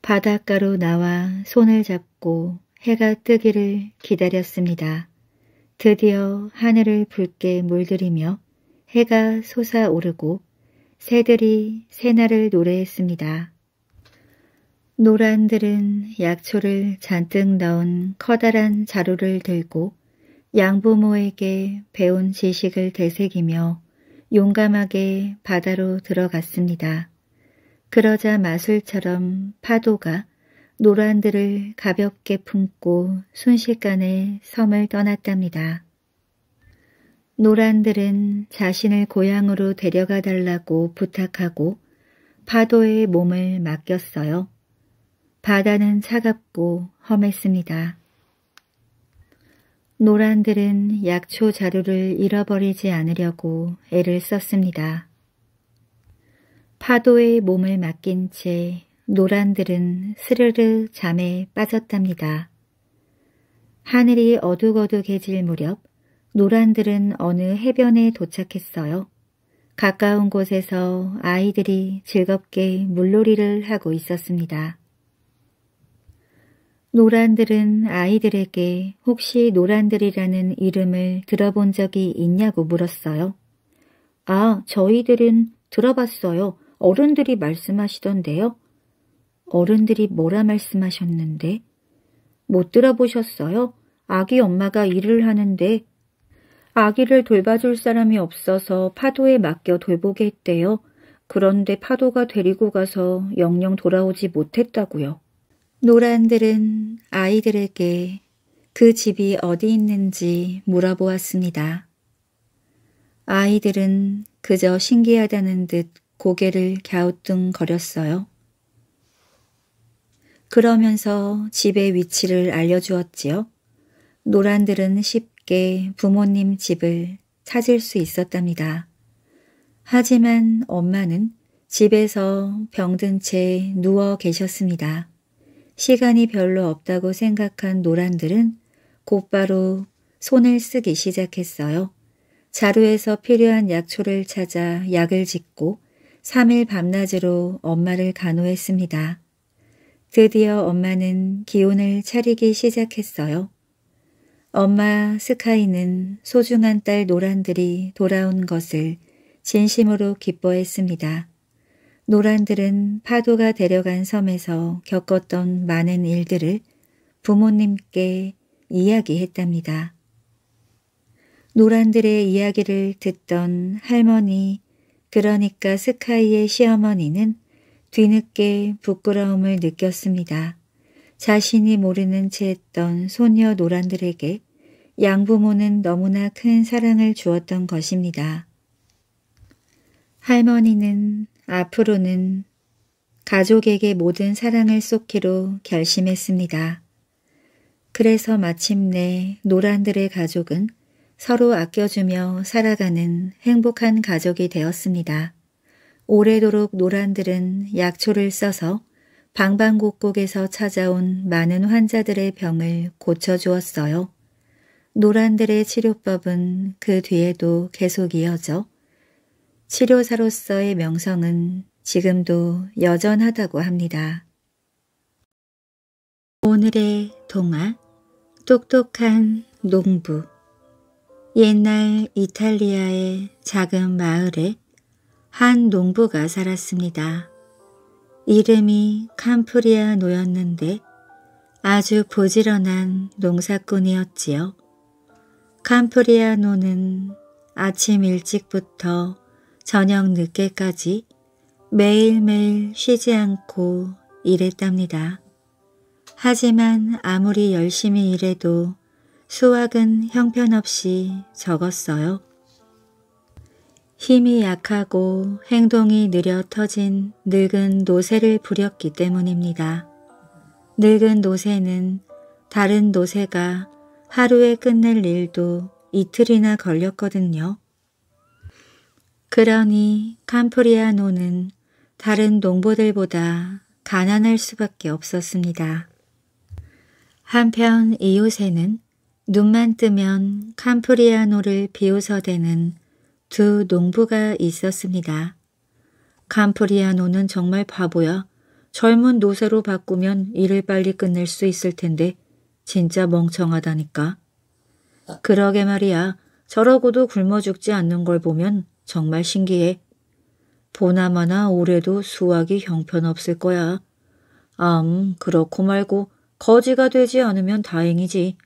S1: 바닷가로 나와 손을 잡고 해가 뜨기를 기다렸습니다. 드디어 하늘을 붉게 물들이며 해가 솟아오르고 새들이 새날을 노래했습니다. 노란들은 약초를 잔뜩 넣은 커다란 자루를 들고 양부모에게 배운 지식을 되새기며 용감하게 바다로 들어갔습니다. 그러자 마술처럼 파도가 노란들을 가볍게 품고 순식간에 섬을 떠났답니다. 노란들은 자신을 고향으로 데려가 달라고 부탁하고 파도에 몸을 맡겼어요. 바다는 차갑고 험했습니다. 노란들은 약초 자루를 잃어버리지 않으려고 애를 썼습니다. 파도에 몸을 맡긴 채 노란들은 스르르 잠에 빠졌답니다. 하늘이 어둑어둑해질 무렵 노란들은 어느 해변에 도착했어요. 가까운 곳에서 아이들이 즐겁게 물놀이를 하고 있었습니다. 노란들은 아이들에게 혹시 노란들이라는 이름을 들어본 적이 있냐고 물었어요. 아, 저희들은 들어봤어요. 어른들이 말씀하시던데요. 어른들이 뭐라 말씀하셨는데? 못 들어보셨어요? 아기 엄마가 일을 하는데 아기를 돌봐줄 사람이 없어서 파도에 맡겨 돌보게 했대요. 그런데 파도가 데리고 가서 영영 돌아오지 못했다고요. 노란들은 아이들에게 그 집이 어디 있는지 물어보았습니다. 아이들은 그저 신기하다는 듯 고개를 갸우뚱거렸어요. 그러면서 집의 위치를 알려주었지요. 노란들은 쉽게 부모님 집을 찾을 수 있었답니다. 하지만 엄마는 집에서 병든 채 누워 계셨습니다. 시간이 별로 없다고 생각한 노란들은 곧바로 손을 쓰기 시작했어요. 자루에서 필요한 약초를 찾아 약을 짓고 3일 밤낮으로 엄마를 간호했습니다. 드디어 엄마는 기운을 차리기 시작했어요. 엄마 스카이는 소중한 딸 노란들이 돌아온 것을 진심으로 기뻐했습니다. 노란들은 파도가 데려간 섬에서 겪었던 많은 일들을 부모님께 이야기했답니다. 노란들의 이야기를 듣던 할머니, 그러니까 스카이의 시어머니는 뒤늦게 부끄러움을 느꼈습니다. 자신이 모르는 채 했던 소녀 노란들에게 양부모는 너무나 큰 사랑을 주었던 것입니다. 할머니는 앞으로는 가족에게 모든 사랑을 쏟기로 결심했습니다. 그래서 마침내 노란들의 가족은 서로 아껴주며 살아가는 행복한 가족이 되었습니다. 오래도록 노란들은 약초를 써서 방방곡곡에서 찾아온 많은 환자들의 병을 고쳐주었어요. 노란들의 치료법은 그 뒤에도 계속 이어져 치료사로서의 명성은 지금도 여전하다고 합니다. 오늘의 동화 똑똑한 농부 옛날 이탈리아의 작은 마을에 한 농부가 살았습니다. 이름이 캄프리아 노였는데 아주 부지런한 농사꾼이었지요. 캄프리아 노는 아침 일찍부터 저녁 늦게까지 매일매일 쉬지 않고 일했답니다. 하지만 아무리 열심히 일해도 수확은 형편없이 적었어요. 힘이 약하고 행동이 느려 터진 늙은 노새를 부렸기 때문입니다. 늙은 노새는 다른 노새가 하루에 끝낼 일도 이틀이나 걸렸거든요. 그러니 캄프리아노는 다른 농부들보다 가난할 수밖에 없었습니다. 한편 이웃에는 눈만 뜨면 캄프리아노를 비웃어대는 두 농부가 있었습니다. 캄프리아노는 정말 바보야. 젊은 노세로 바꾸면 일을 빨리 끝낼 수 있을 텐데 진짜 멍청하다니까. 그러게 말이야. 저러고도 굶어 죽지 않는 걸 보면 정말 신기해. 보나마나 올해도 수확이 형편없을 거야. 암, 그렇고 말고 거지가 되지 않으면 다행이지.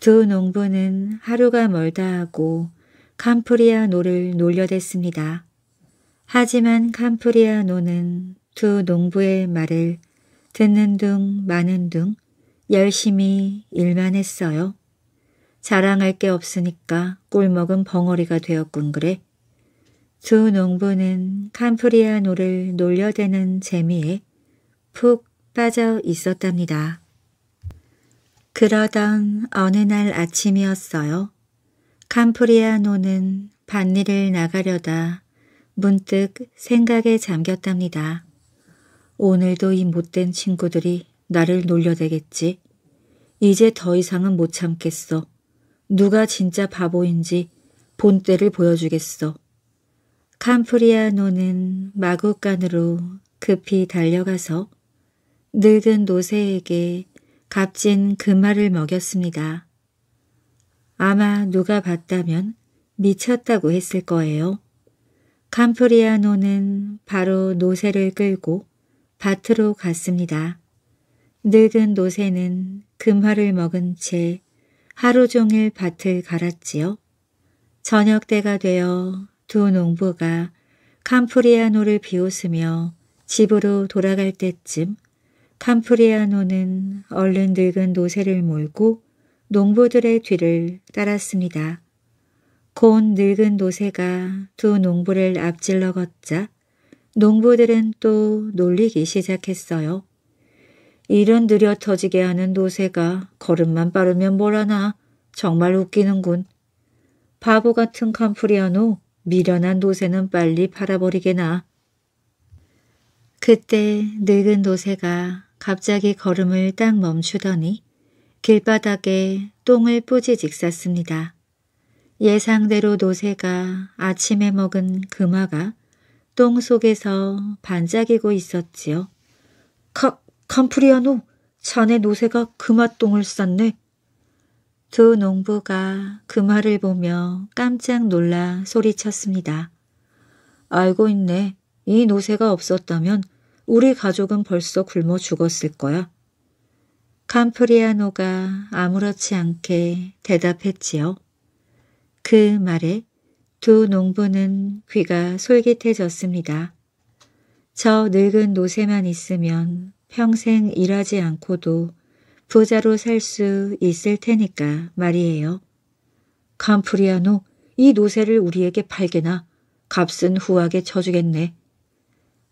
S1: 두 농부는 하루가 멀다 하고 캄프리아노를 놀려댔습니다. 하지만 캄프리아노는 두 농부의 말을 듣는 둥 마는 둥 열심히 일만 했어요. 자랑할 게 없으니까 꿀먹은 벙어리가 되었군 그래. 두 농부는 캄프리아노를 놀려대는 재미에 푹 빠져 있었답니다. 그러던 어느 날 아침이었어요. 캄프리아노는 밭일을 나가려다 문득 생각에 잠겼답니다. 오늘도 이 못된 친구들이 나를 놀려대겠지. 이제 더 이상은 못 참겠어. 누가 진짜 바보인지 본때를 보여주겠어. 캄프리아노는 마구간으로 급히 달려가서 늙은 노새에게 값진 그말을 먹였습니다. 아마 누가 봤다면 미쳤다고 했을 거예요. 캄프리아노는 바로 노새를 끌고 밭으로 갔습니다. 늙은 노새는 금화를 먹은 채 하루 종일 밭을 갈았지요. 저녁 때가 되어 두 농부가 캄프리아노를 비웃으며 집으로 돌아갈 때쯤 캄프리아노는 얼른 늙은 노새를 몰고 농부들의 뒤를 따랐습니다. 곧 늙은 노새가 두 농부를 앞질러 걷자 농부들은 또 놀리기 시작했어요. 이런 느려 터지게 하는 노새가 걸음만 빠르면 뭘하나 정말 웃기는군. 바보 같은 캄프리아노 미련한 노새는 빨리 팔아버리게나. 그때 늙은 노새가 갑자기 걸음을 딱 멈추더니 길바닥에 똥을 뿌지직 쌌습니다. 예상대로 노새가 아침에 먹은 금화가 똥 속에서 반짝이고 있었지요. 카, 캄프리아노, 자네 노새가 금화똥을 쌌네. 두 농부가 금화를 보며 깜짝 놀라 소리쳤습니다. 알고 있네. 이 노새가 없었다면 우리 가족은 벌써 굶어 죽었을 거야. 캄프리아노가 아무렇지 않게 대답했지요. 그 말에 두 농부는 귀가 솔깃해졌습니다. 저 늙은 노새만 있으면 평생 일하지 않고도 부자로 살 수 있을 테니까 말이에요. 캄프리아노, 이 노새를 우리에게 팔게나 값은 후하게 쳐주겠네.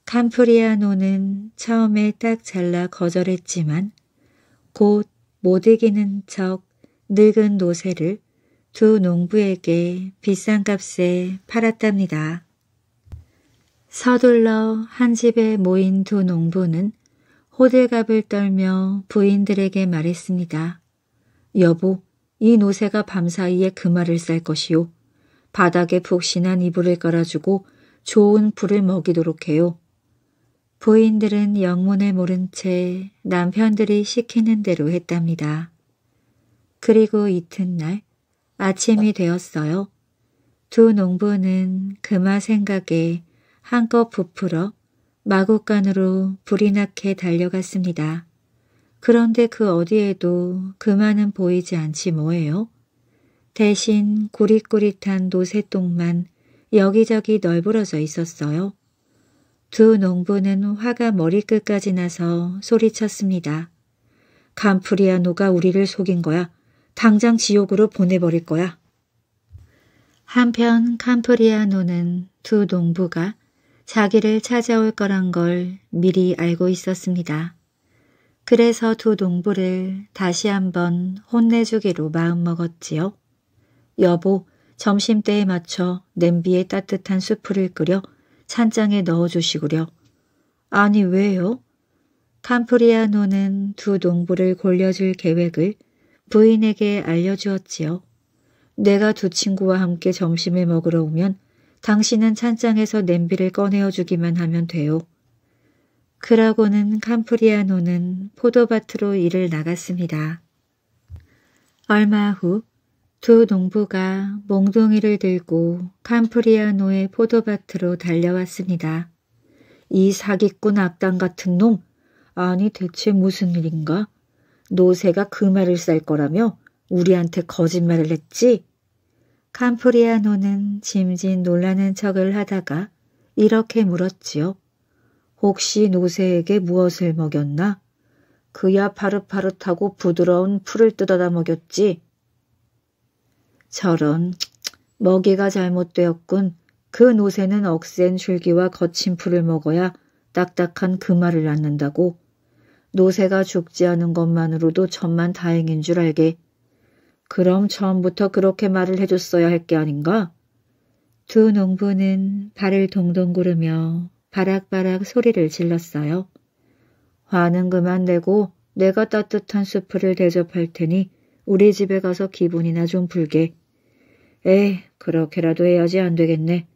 S1: 캄프리아노는 처음에 딱 잘라 거절했지만 곧못 이기는 척 늙은 노새를 두 농부에게 비싼 값에 팔았답니다. 서둘러 한 집에 모인 두 농부는 호들갑을 떨며 부인들에게 말했습니다. 여보, 이 노새가 밤사이에 그말을쌀 것이요. 바닥에 푹신한 이불을 깔아주고 좋은 불을 먹이도록 해요. 부인들은 영문을 모른 채 남편들이 시키는 대로 했답니다. 그리고 이튿날 아침이 되었어요. 두 농부는 그마 생각에 한껏 부풀어 마구간으로 불이 나게 달려갔습니다. 그런데 그 어디에도 그마는 보이지 않지 뭐예요. 대신 구릿구릿한 노새똥만 여기저기 널브러져 있었어요. 두 농부는 화가 머리끝까지 나서 소리쳤습니다. 캄프리아노가 우리를 속인 거야. 당장 지옥으로 보내버릴 거야. 한편 캄프리아노는 두 농부가 자기를 찾아올 거란 걸 미리 알고 있었습니다. 그래서 두 농부를 다시 한번 혼내주기로 마음먹었지요. 여보, 점심때에 맞춰 냄비에 따뜻한 수프를 끓여 찬장에 넣어주시구려. 아니 왜요? 캄프리아노는 두 농부를 골려줄 계획을 부인에게 알려주었지요. 내가 두 친구와 함께 점심을 먹으러 오면 당신은 찬장에서 냄비를 꺼내어 주기만 하면 돼요. 그러고는 캄프리아노는 포도밭으로 일을 나갔습니다. 얼마 후두 농부가 몽둥이를 들고 캄프리아노의 포도밭으로 달려왔습니다. 이 사기꾼 악당 같은 놈! 아니 대체 무슨 일인가? 노새가 그 말을 쌀 거라며 우리한테 거짓말을 했지? 캄프리아노는 짐진 놀라는 척을 하다가 이렇게 물었지요. 혹시 노새에게 무엇을 먹였나? 그야 파릇파릇하고 부드러운 풀을 뜯어다 먹였지. 저런 먹이가 잘못되었군. 그 노새는 억센 줄기와 거친 풀을 먹어야 딱딱한 금알를 그 낳는다고. 노새가 죽지 않은 것만으로도 천만 다행인 줄 알게. 그럼 처음부터 그렇게 말을 해줬어야 할 게 아닌가? 두 농부는 발을 동동 구르며 바락바락 소리를 질렀어요. 화는 그만 내고 내가 따뜻한 수프를 대접할 테니 우리 집에 가서 기분이나 좀불게 에이, 그렇게라도 해야지 안 되겠네.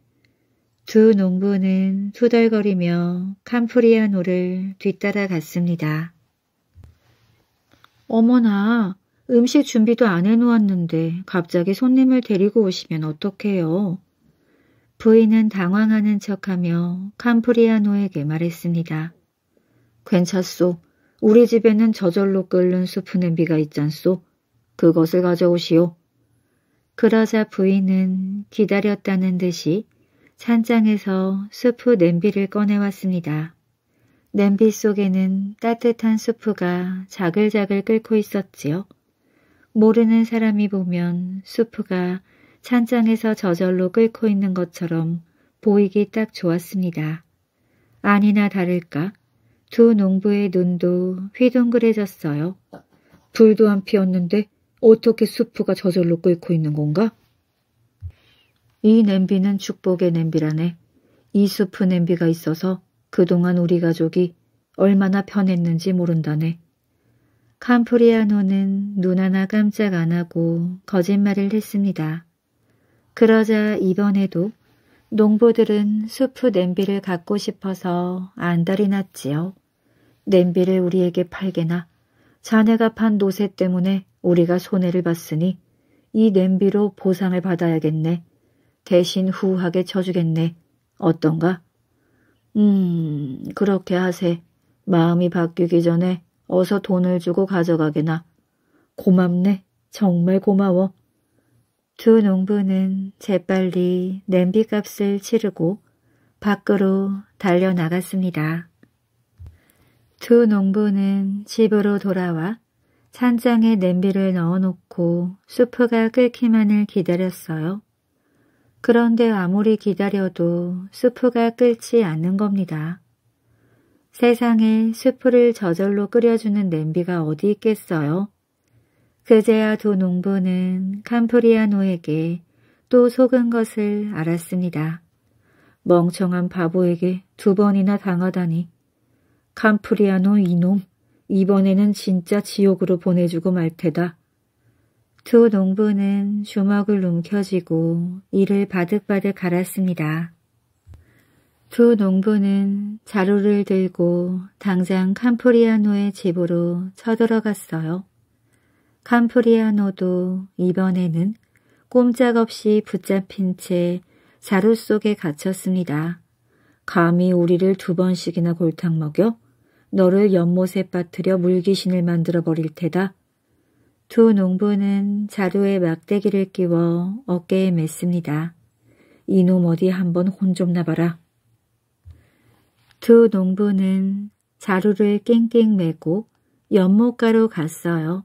S1: 두 농부는 투덜거리며 캄프리아노를 뒤따라갔습니다. 어머나, 음식 준비도 안 해놓았는데 갑자기 손님을 데리고 오시면 어떡해요? 부인은 당황하는 척하며 캄프리아노에게 말했습니다. 괜찮소. 우리 집에는 저절로 끓는 수프 냄비가 있잖소. 그것을 가져오시오. 그러자 부인은 기다렸다는 듯이 산장에서 수프 냄비를 꺼내왔습니다. 냄비 속에는 따뜻한 수프가 자글자글 끓고 있었지요. 모르는 사람이 보면 수프가 찬장에서 저절로 끓고 있는 것처럼 보이기 딱 좋았습니다. 아니나 다를까 두 농부의 눈도 휘둥그레졌어요. 불도 안 피었는데 어떻게 수프가 저절로 끓고 있는 건가? 이 냄비는 축복의 냄비라네. 이 수프 냄비가 있어서 그동안 우리 가족이 얼마나 편했는지 모른다네. 캄프리아노는 눈 하나 깜짝 안 하고 거짓말을 했습니다. 그러자 이번에도 농부들은 수프 냄비를 갖고 싶어서 안달이 났지요. 냄비를 우리에게 팔게나 자네가 판 노새 때문에 우리가 손해를 봤으니 이 냄비로 보상을 받아야겠네. 대신 후하게 쳐주겠네. 어떤가? 음, 그렇게 하세. 마음이 바뀌기 전에 어서 돈을 주고 가져가게나. 고맙네. 정말 고마워. 두 농부는 재빨리 냄비값을 치르고 밖으로 달려나갔습니다. 두 농부는 집으로 돌아와 찬장에 냄비를 넣어놓고 수프가 끓기만을 기다렸어요. 그런데 아무리 기다려도 수프가 끓지 않는 겁니다. 세상에 수프를 저절로 끓여주는 냄비가 어디 있겠어요? 그제야 두 농부는 캄프리아노에게 또 속은 것을 알았습니다. 멍청한 바보에게 두 번이나 당하다니. 캄프리아노 이놈. 이번에는 진짜 지옥으로 보내주고 말 테다. 두 농부는 주먹을 움켜쥐고 이를 바득바득 갈았습니다. 두 농부는 자루를 들고 당장 캄프리아노의 집으로 쳐들어갔어요. 캄프리아노도 이번에는 꼼짝없이 붙잡힌 채 자루 속에 갇혔습니다. 감히 우리를 두 번씩이나 골탕 먹여? 너를 연못에 빠뜨려 물귀신을 만들어 버릴 테다. 두 농부는 자루에 막대기를 끼워 어깨에 맸습니다. 이놈 어디 한번 혼 좀 나봐라. 두 농부는 자루를 낑낑 매고 연못가로 갔어요.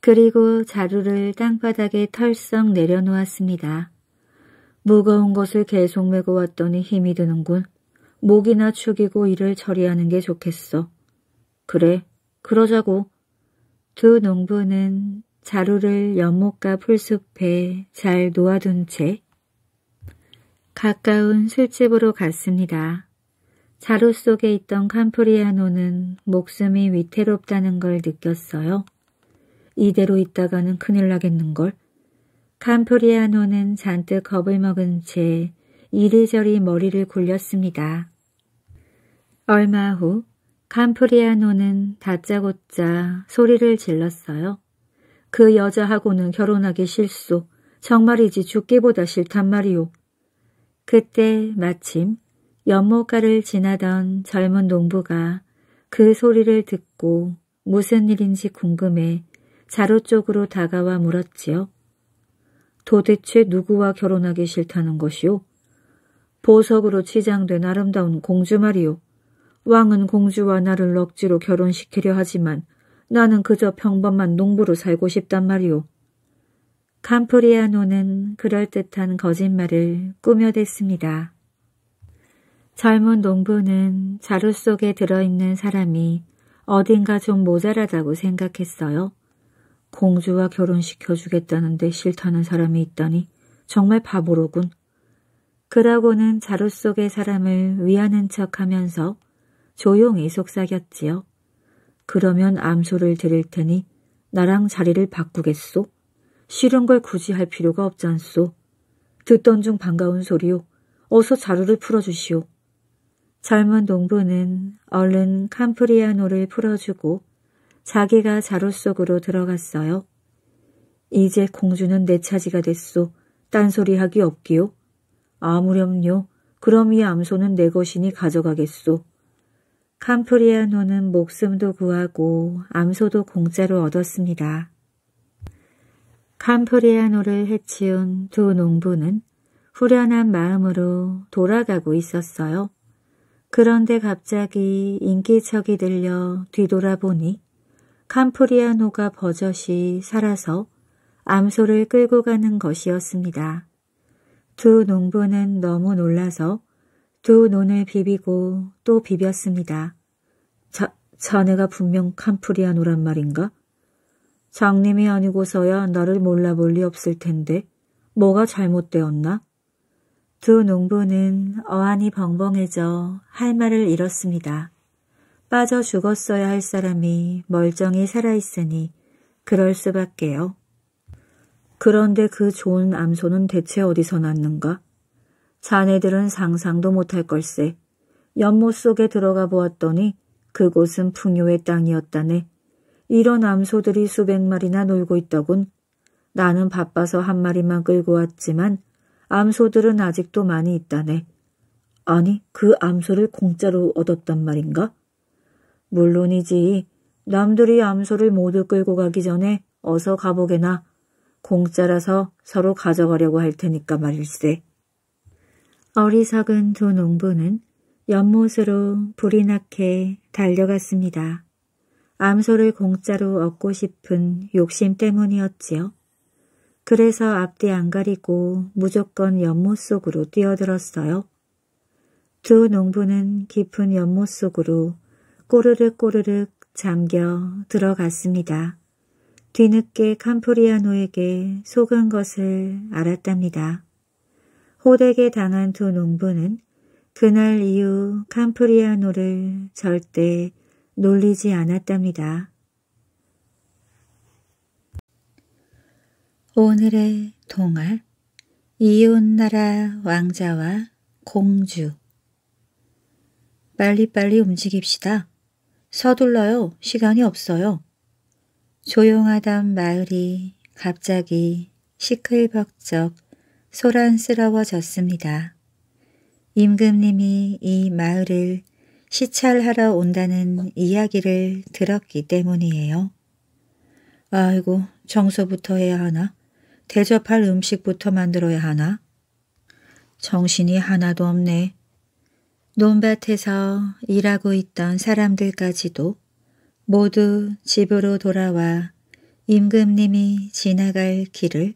S1: 그리고 자루를 땅바닥에 털썩 내려놓았습니다. 무거운 것을 계속 메고 왔더니 힘이 드는군. 목이나 축이고 일을 처리하는 게 좋겠어. 그래, 그러자고. 두 농부는 자루를 연못과 풀숲에 잘 놓아둔 채 가까운 술집으로 갔습니다. 자루 속에 있던 캄프리아노는 목숨이 위태롭다는 걸 느꼈어요. 이대로 있다가는 큰일 나겠는걸. 캄프리아노는 잔뜩 겁을 먹은 채 이리저리 머리를 굴렸습니다. 얼마 후 캄프리아노는 다짜고짜 소리를 질렀어요. 그 여자하고는 결혼하기 싫소. 정말이지 죽기보다 싫단 말이오. 그때 마침 연못가를 지나던 젊은 농부가 그 소리를 듣고 무슨 일인지 궁금해 자루 쪽으로 다가와 물었지요. 도대체 누구와 결혼하기 싫다는 것이오? 보석으로 치장된 아름다운 공주 말이오 왕은 공주와 나를 억지로 결혼시키려 하지만 나는 그저 평범한 농부로 살고 싶단 말이오. 캄프리아노는 그럴듯한 거짓말을 꾸며댔습니다. 젊은 농부는 자루 속에 들어있는 사람이 어딘가 좀 모자라다고 생각했어요. 공주와 결혼시켜주겠다는데 싫다는 사람이 있다니 정말 바보로군. 그러고는 자루 속의 사람을 위하는 척하면서 조용히 속삭였지요. 그러면 암소를 드릴 테니 나랑 자리를 바꾸겠소. 싫은 걸 굳이 할 필요가 없잖소. 듣던 중 반가운 소리요. 어서 자루를 풀어주시오. 젊은 농부는 얼른 캄프리아노를 풀어주고 자기가 자루 속으로 들어갔어요. 이제 공주는 내 차지가 됐소. 딴소리 하기 없기요. 아무렴요. 그럼 이 암소는 내 것이니 가져가겠소. 캄프리아노는 목숨도 구하고 암소도 공짜로 얻었습니다. 캄프리아노를 해치운 두 농부는 후련한 마음으로 돌아가고 있었어요. 그런데 갑자기 인기척이 들려 뒤돌아보니 캄프리아노가 버젓이 살아서 암소를 끌고 가는 것이었습니다. 두 농부는 너무 놀라서 두 눈을 비비고 또 비볐습니다. 자, 자네가 분명 캄프리아노란 말인가? 장님이 아니고서야 나를 몰라볼 리 없을 텐데 뭐가 잘못되었나? 두 농부는 어안이 벙벙해져 할 말을 잃었습니다. 빠져 죽었어야 할 사람이 멀쩡히 살아있으니 그럴 수밖에요. 그런데 그 좋은 암소는 대체 어디서 났는가? 자네들은 상상도 못할 걸세. 연못 속에 들어가 보았더니 그곳은 풍요의 땅이었다네. 이런 암소들이 수백 마리나 놀고 있더군. 나는 바빠서 한 마리만 끌고 왔지만 암소들은 아직도 많이 있다네. 아니, 그 암소를 공짜로 얻었단 말인가? 물론이지. 남들이 암소를 모두 끌고 가기 전에 어서 가보게나. 공짜라서 서로 가져가려고 할 테니까 말일세. 어리석은 두 농부는 연못으로 불이 나게 달려갔습니다. 암소를 공짜로 얻고 싶은 욕심 때문이었지요. 그래서 앞뒤 안 가리고 무조건 연못 속으로 뛰어들었어요. 두 농부는 깊은 연못 속으로 꼬르륵 꼬르륵 잠겨 들어갔습니다. 뒤늦게 캄프리아노에게 속은 것을 알았답니다. 호되게 당한 두 농부는 그날 이후 캄프리아노를 절대 놀리지 않았답니다. 오늘의 동화 이웃나라 왕자와 공주 빨리빨리 움직입시다. 서둘러요. 시간이 없어요. 조용하던 마을이 갑자기 시끌벅적 소란스러워졌습니다. 임금님이 이 마을을 시찰하러 온다는 이야기를 들었기 때문이에요. 아이고 정서부터 해야 하나? 대접할 음식부터 만들어야 하나? 정신이 하나도 없네. 논밭에서 일하고 있던 사람들까지도 모두 집으로 돌아와 임금님이 지나갈 길을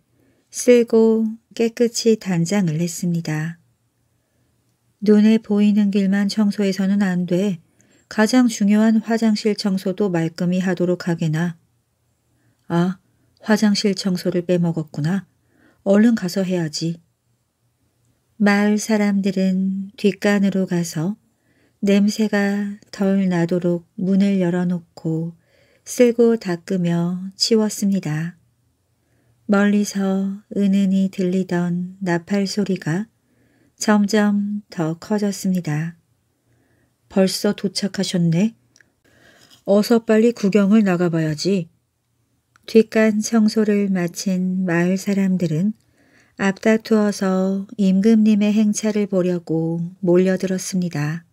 S1: 쓸고 깨끗이 단장을 했습니다. 눈에 보이는 길만 청소해서는 안 돼. 가장 중요한 화장실 청소도 말끔히 하도록 하게나. 아, 화장실 청소를 빼먹었구나. 얼른 가서 해야지. 마을 사람들은 뒷간으로 가서 냄새가 덜 나도록 문을 열어놓고 쓸고 닦으며 치웠습니다. 멀리서 은은히 들리던 나팔 소리가 점점 더 커졌습니다. 벌써 도착하셨네. 어서 빨리 구경을 나가봐야지. 뒷간 청소를 마친 마을 사람들은 앞다투어서 임금님의 행차를 보려고 몰려들었습니다.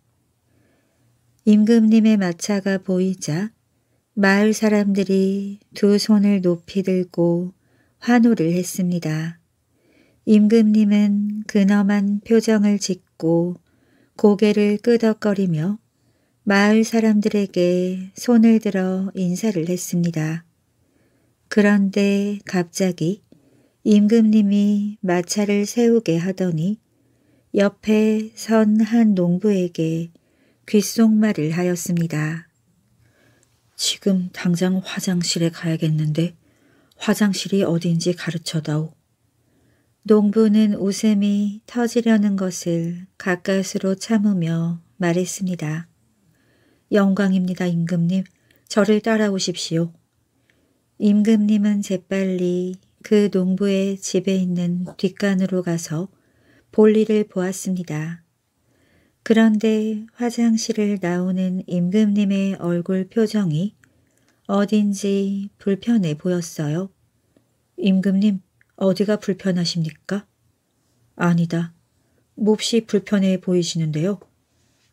S1: 임금님의 마차가 보이자 마을 사람들이 두 손을 높이 들고 환호를 했습니다. 임금님은 근엄한 표정을 짓고 고개를 끄덕거리며 마을 사람들에게 손을 들어 인사를 했습니다. 그런데 갑자기 임금님이 마차를 세우게 하더니 옆에 선 한 농부에게 귓속말을 하였습니다. 지금 당장 화장실에 가야겠는데 화장실이 어딘지 가르쳐다오. 농부는 웃음이 터지려는 것을 가까스로 참으며 말했습니다. 영광입니다, 임금님. 저를 따라오십시오. 임금님은 재빨리 그 농부의 집에 있는 뒷간으로 가서 볼일을 보았습니다. 그런데 화장실을 나오는 임금님의 얼굴 표정이 어딘지 불편해 보였어요. 임금님, 어디가 불편하십니까? 아니다. 몹시 불편해 보이시는데요.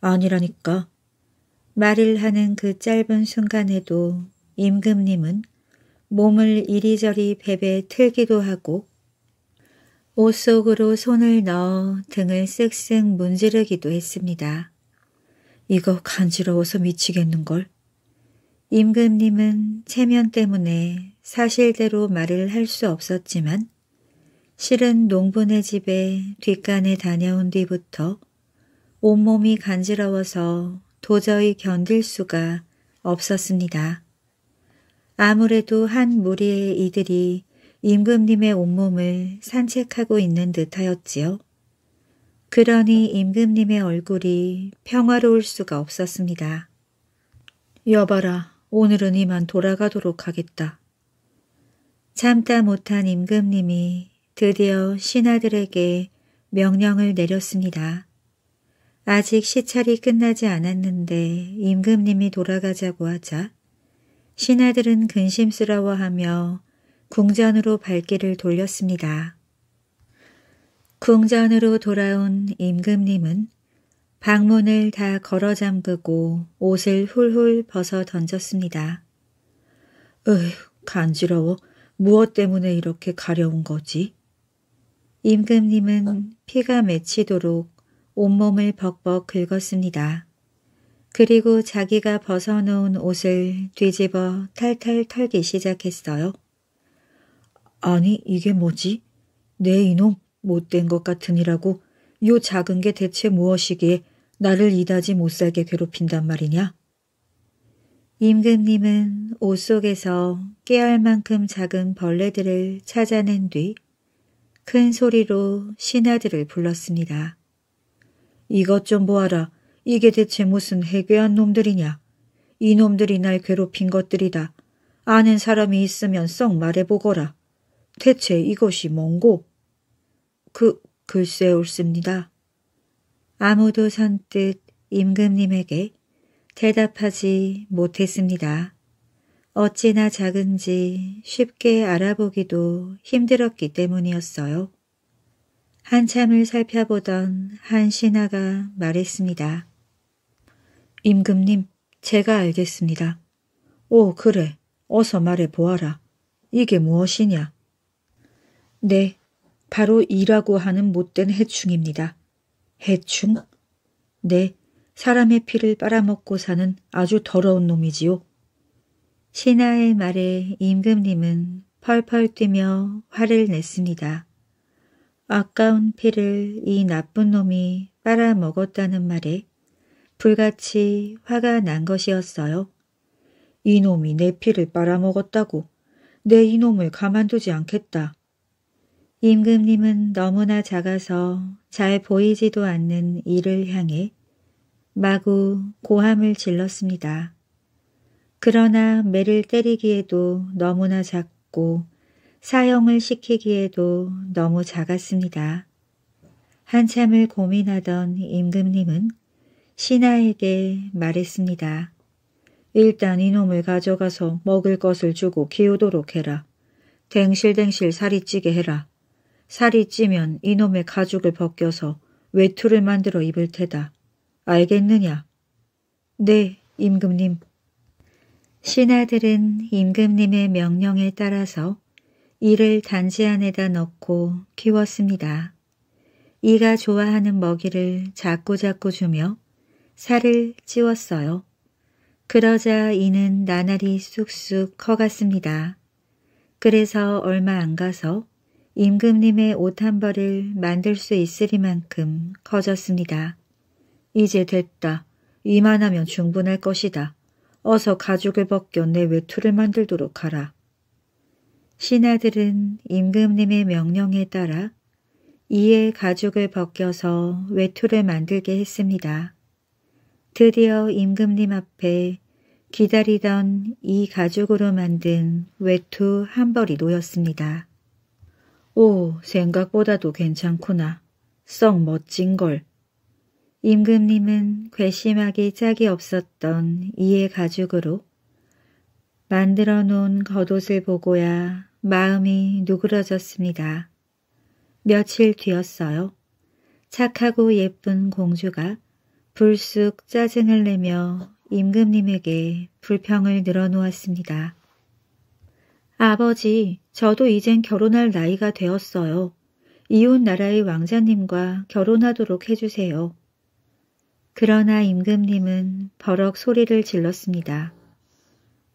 S1: 아니라니까. 말을 하는 그 짧은 순간에도 임금님은 몸을 이리저리 베베 틀기도 하고 옷 속으로 손을 넣어 등을 쓱쓱 문지르기도 했습니다. 이거 간지러워서 미치겠는걸. 임금님은 체면 때문에 사실대로 말을 할 수 없었지만 실은 농부네 집에 뒷간에 다녀온 뒤부터 온몸이 간지러워서 도저히 견딜 수가 없었습니다. 아무래도 한 무리의 이들이 임금님의 온몸을 산책하고 있는 듯하였지요. 그러니 임금님의 얼굴이 평화로울 수가 없었습니다. 여봐라, 오늘은 이만 돌아가도록 하겠다. 참다 못한 임금님이 드디어 신하들에게 명령을 내렸습니다. 아직 시찰이 끝나지 않았는데 임금님이 돌아가자고 하자 신하들은 근심스러워하며 궁전으로 발길을 돌렸습니다. 궁전으로 돌아온 임금님은 방문을 다 걸어 잠그고 옷을 훌훌 벗어 던졌습니다. 으휴, 간지러워. 무엇 때문에 이렇게 가려운 거지? 임금님은 피가 맺히도록 온몸을 벅벅 긁었습니다. 그리고 자기가 벗어놓은 옷을 뒤집어 탈탈 털기 시작했어요. 아니, 이게 뭐지? 내 이놈 못된 것 같으니라고 요 작은 게 대체 무엇이기에 나를 이다지 못살게 괴롭힌단 말이냐? 임금님은 옷 속에서 깨알 만큼 작은 벌레들을 찾아낸 뒤 큰 소리로 신하들을 불렀습니다. 이것 좀 보아라. 이게 대체 무슨 해괴한 놈들이냐. 이놈들이 날 괴롭힌 것들이다. 아는 사람이 있으면 썩 말해보거라. 대체 이것이 뭔고? 그, 글쎄 옳습니다. 아무도 선뜻 임금님에게 대답하지 못했습니다. 어찌나 작은지 쉽게 알아보기도 힘들었기 때문이었어요. 한참을 살펴보던 한 신하가 말했습니다. 임금님, 제가 알겠습니다. 오, 그래. 어서 말해 보아라. 이게 무엇이냐? 네, 바로 이라고 하는 못된 해충입니다. 해충? 네, 사람의 피를 빨아먹고 사는 아주 더러운 놈이지요. 신하의 말에 임금님은 펄펄 뛰며 화를 냈습니다. 아까운 피를 이 나쁜 놈이 빨아먹었다는 말에 불같이 화가 난 것이었어요. 이놈이 내 피를 빨아먹었다고 내 이놈을 가만두지 않겠다. 임금님은 너무나 작아서 잘 보이지도 않는 이를 향해 마구 고함을 질렀습니다. 그러나 매를 때리기에도 너무나 작고 사형을 시키기에도 너무 작았습니다. 한참을 고민하던 임금님은 신하에게 말했습니다. 일단 이놈을 가져가서 먹을 것을 주고 키우도록 해라. 댕실댕실 살이 찌게 해라. 살이 찌면 이놈의 가죽을 벗겨서 외투를 만들어 입을 테다. 알겠느냐? 네, 임금님. 신하들은 임금님의 명령에 따라서 이를 단지 안에다 넣고 키웠습니다. 이가 좋아하는 먹이를 자꾸자꾸 주며 살을 찌웠어요. 그러자 이는 나날이 쑥쑥 커갔습니다. 그래서 얼마 안 가서 임금님의 옷 한 벌을 만들 수 있으리만큼 커졌습니다. 이제 됐다. 이만하면 충분할 것이다. 어서 가죽을 벗겨 내 외투를 만들도록 하라. 신하들은 임금님의 명령에 따라 이에 가죽을 벗겨서 외투를 만들게 했습니다. 드디어 임금님 앞에 기다리던 이 가죽으로 만든 외투 한 벌이 놓였습니다. 오, 생각보다도 괜찮구나. 썩 멋진걸. 임금님은 괘씸하게 짝이 없었던 이의 가죽으로 만들어 놓은 겉옷을 보고야 마음이 누그러졌습니다. 며칠 뒤였어요. 착하고 예쁜 공주가 불쑥 짜증을 내며 임금님에게 불평을 늘어놓았습니다. 아버지, 저도 이젠 결혼할 나이가 되었어요. 이웃 나라의 왕자님과 결혼하도록 해주세요. 그러나 임금님은 버럭 소리를 질렀습니다.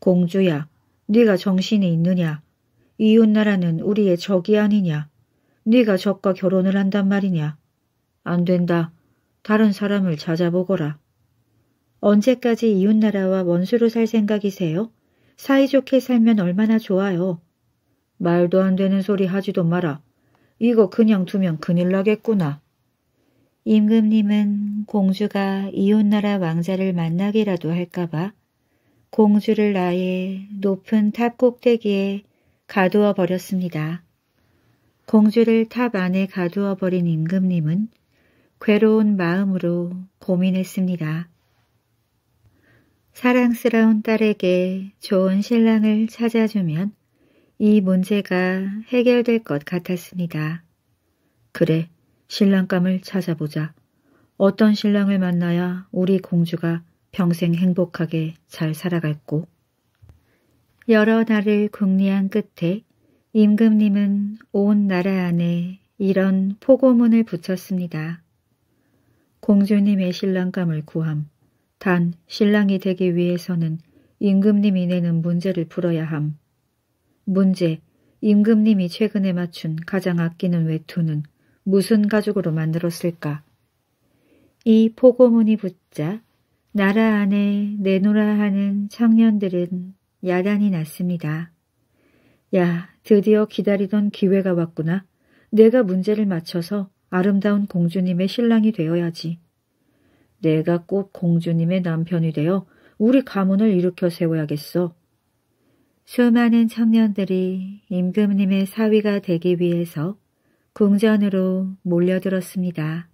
S1: 공주야, 네가 정신이 있느냐? 이웃 나라는 우리의 적이 아니냐? 네가 적과 결혼을 한단 말이냐? 안 된다. 다른 사람을 찾아보거라. 언제까지 이웃나라와 원수로 살 생각이세요? 사이좋게 살면 얼마나 좋아요. 말도 안 되는 소리 하지도 마라. 이거 그냥 두면 큰일 나겠구나. 임금님은 공주가 이웃나라 왕자를 만나기라도 할까봐 공주를 아예 높은 탑 꼭대기에 가두어 버렸습니다. 공주를 탑 안에 가두어 버린 임금님은 괴로운 마음으로 고민했습니다. 사랑스러운 딸에게 좋은 신랑을 찾아주면 이 문제가 해결될 것 같았습니다. 그래, 신랑감을 찾아보자. 어떤 신랑을 만나야 우리 공주가 평생 행복하게 잘살아갈고 여러 날을 궁리한 끝에 임금님은 온 나라 안에 이런 포고문을 붙였습니다. 공주님의 신랑감을 구함. 단 신랑이 되기 위해서는 임금님이 내는 문제를 풀어야 함. 문제, 임금님이 최근에 맞춘 가장 아끼는 외투는 무슨 가죽으로 만들었을까? 이 포고문이 붙자 나라 안에 내노라 하는 청년들은 야단이 났습니다. 야, 드디어 기다리던 기회가 왔구나. 내가 문제를 맞춰서 아름다운 공주님의 신랑이 되어야지. 내가 꼭 공주님의 남편이 되어 우리 가문을 일으켜 세워야겠어. 수많은 청년들이 임금님의 사위가 되기 위해서 궁전으로 몰려들었습니다.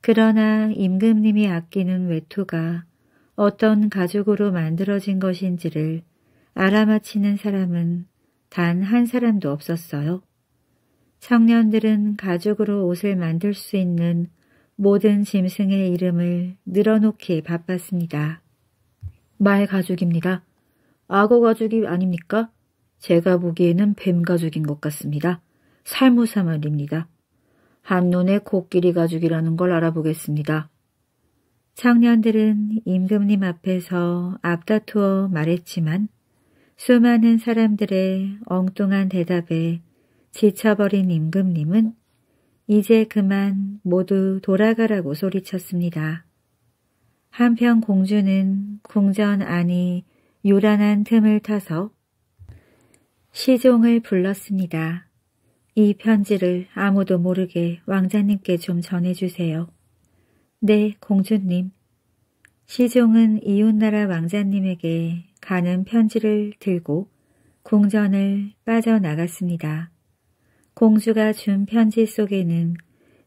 S1: 그러나 임금님이 아끼는 외투가 어떤 가죽으로 만들어진 것인지를 알아맞히는 사람은 단 한 사람도 없었어요. 청년들은 가죽으로 옷을 만들 수 있는 모든 짐승의 이름을 늘어놓기 바빴습니다. 말 가죽입니다. 악어 가죽이 아닙니까? 제가 보기에는 뱀 가죽인 것 같습니다. 살무사 말입니다. 한눈에 코끼리 가죽이라는 걸 알아보겠습니다. 청년들은 임금님 앞에서 앞다투어 말했지만 수많은 사람들의 엉뚱한 대답에 지쳐버린 임금님은 이제 그만 모두 돌아가라고 소리쳤습니다. 한편 공주는 궁전 안이 요란한 틈을 타서 시종을 불렀습니다. 이 편지를 아무도 모르게 왕자님께 좀 전해주세요. 네, 공주님. 시종은 이웃나라 왕자님에게 가는 편지를 들고 궁전을 빠져나갔습니다. 공주가 준 편지 속에는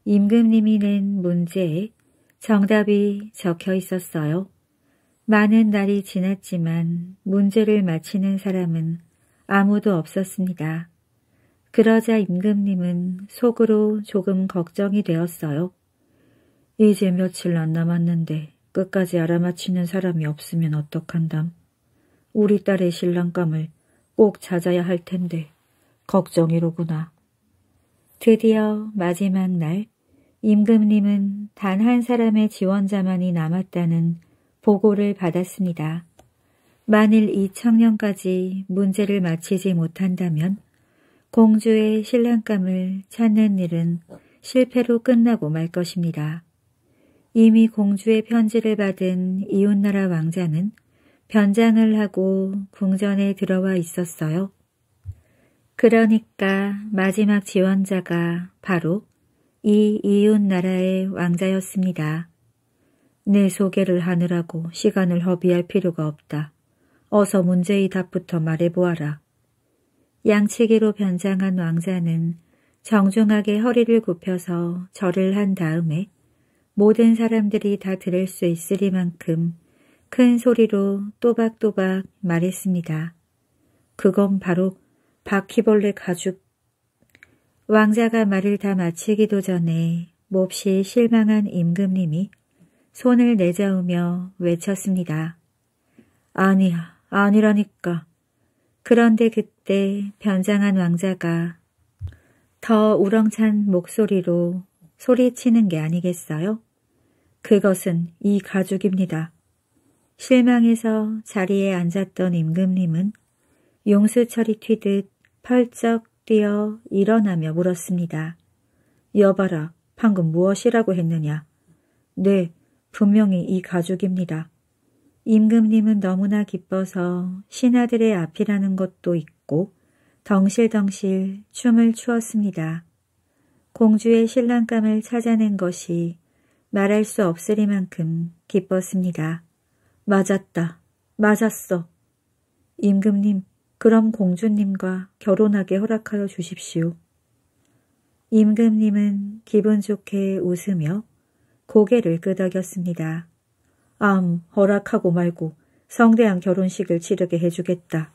S1: 임금님이 낸 문제에 정답이 적혀 있었어요. 많은 날이 지났지만 문제를 마치는 사람은 아무도 없었습니다. 그러자 임금님은 속으로 조금 걱정이 되었어요. 이제 며칠 안 남았는데 끝까지 알아맞히는 사람이 없으면 어떡한담. 우리 딸의 신랑감을 꼭 찾아야 할 텐데 걱정이로구나. 드디어 마지막 날 임금님은 단 한 사람의 지원자만이 남았다는 보고를 받았습니다. 만일 이 청년까지 문제를 마치지 못한다면 공주의 신랑감을 찾는 일은 실패로 끝나고 말 것입니다. 이미 공주의 편지를 받은 이웃나라 왕자는 변장을 하고 궁전에 들어와 있었어요. 그러니까 마지막 지원자가 바로 이 이웃나라의 왕자였습니다. 내 소개를 하느라고 시간을 허비할 필요가 없다. 어서 문제의 답부터 말해보아라. 양치기로 변장한 왕자는 정중하게 허리를 굽혀서 절을 한 다음에 모든 사람들이 다 들을 수 있으리만큼 큰 소리로 또박또박 말했습니다. 그건 바로 바퀴벌레 가죽. 왕자가 말을 다 마치기도 전에 몹시 실망한 임금님이 손을 내저으며 외쳤습니다. 아니야, 아니라니까. 그런데 그때 변장한 왕자가 더 우렁찬 목소리로 소리치는 게 아니겠어요? 그것은 이가족입니다 실망해서 자리에 앉았던 임금님은 용수철이 튀듯 펄쩍 뛰어 일어나며 물었습니다. 여봐라, 방금 무엇이라고 했느냐? 네, 분명히 이 가족입니다. 임금님은 너무나 기뻐서 신하들의 앞이라는 것도 있고 덩실덩실 춤을 추었습니다. 공주의 신랑감을 찾아낸 것이 말할 수 없으리만큼 기뻤습니다. 맞았다. 맞았어. 임금님, 그럼 공주님과 결혼하게 허락하여 주십시오. 임금님은 기분 좋게 웃으며 고개를 끄덕였습니다. 암, 허락하고 말고 성대한 결혼식을 치르게 해주겠다.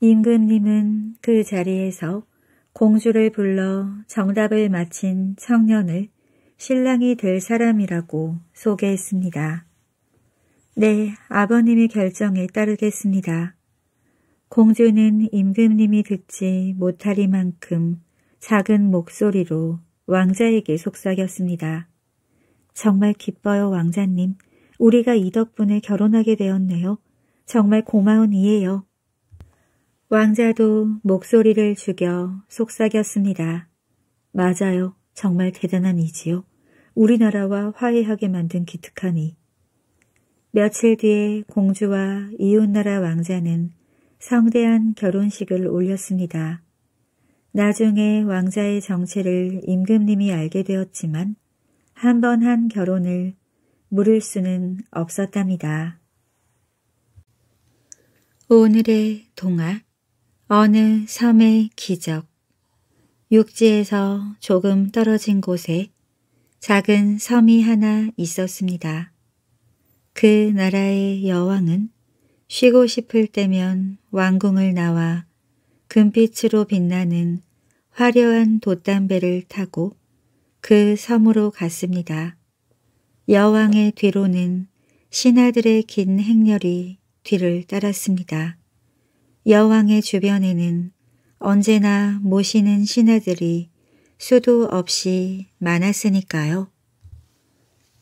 S1: 임금님은 그 자리에서 공주를 불러 정답을 마친 청년을 신랑이 될 사람이라고 소개했습니다. 네, 아버님의 결정에 따르겠습니다. 공주는 임금님이 듣지 못할이만큼 작은 목소리로 왕자에게 속삭였습니다. 정말 기뻐요, 왕자님. 우리가 이 덕분에 결혼하게 되었네요. 정말 고마운 이에요. 왕자도 목소리를 죽여 속삭였습니다. 맞아요. 정말 대단한 이지요. 우리나라와 화해하게 만든 기특한 이. 며칠 뒤에 공주와 이웃나라 왕자는 성대한 결혼식을 올렸습니다. 나중에 왕자의 정체를 임금님이 알게 되었지만 한 번한 한 결혼을 물을 수는 없었답니다. 오늘의 동화 어느 섬의 기적 육지에서 조금 떨어진 곳에 작은 섬이 하나 있었습니다. 그 나라의 여왕은 쉬고 싶을 때면 왕궁을 나와 금빛으로 빛나는 화려한 돛담배를 타고 그 섬으로 갔습니다. 여왕의 뒤로는 신하들의 긴 행렬이 뒤를 따랐습니다. 여왕의 주변에는 언제나 모시는 신하들이 수도 없이 많았으니까요.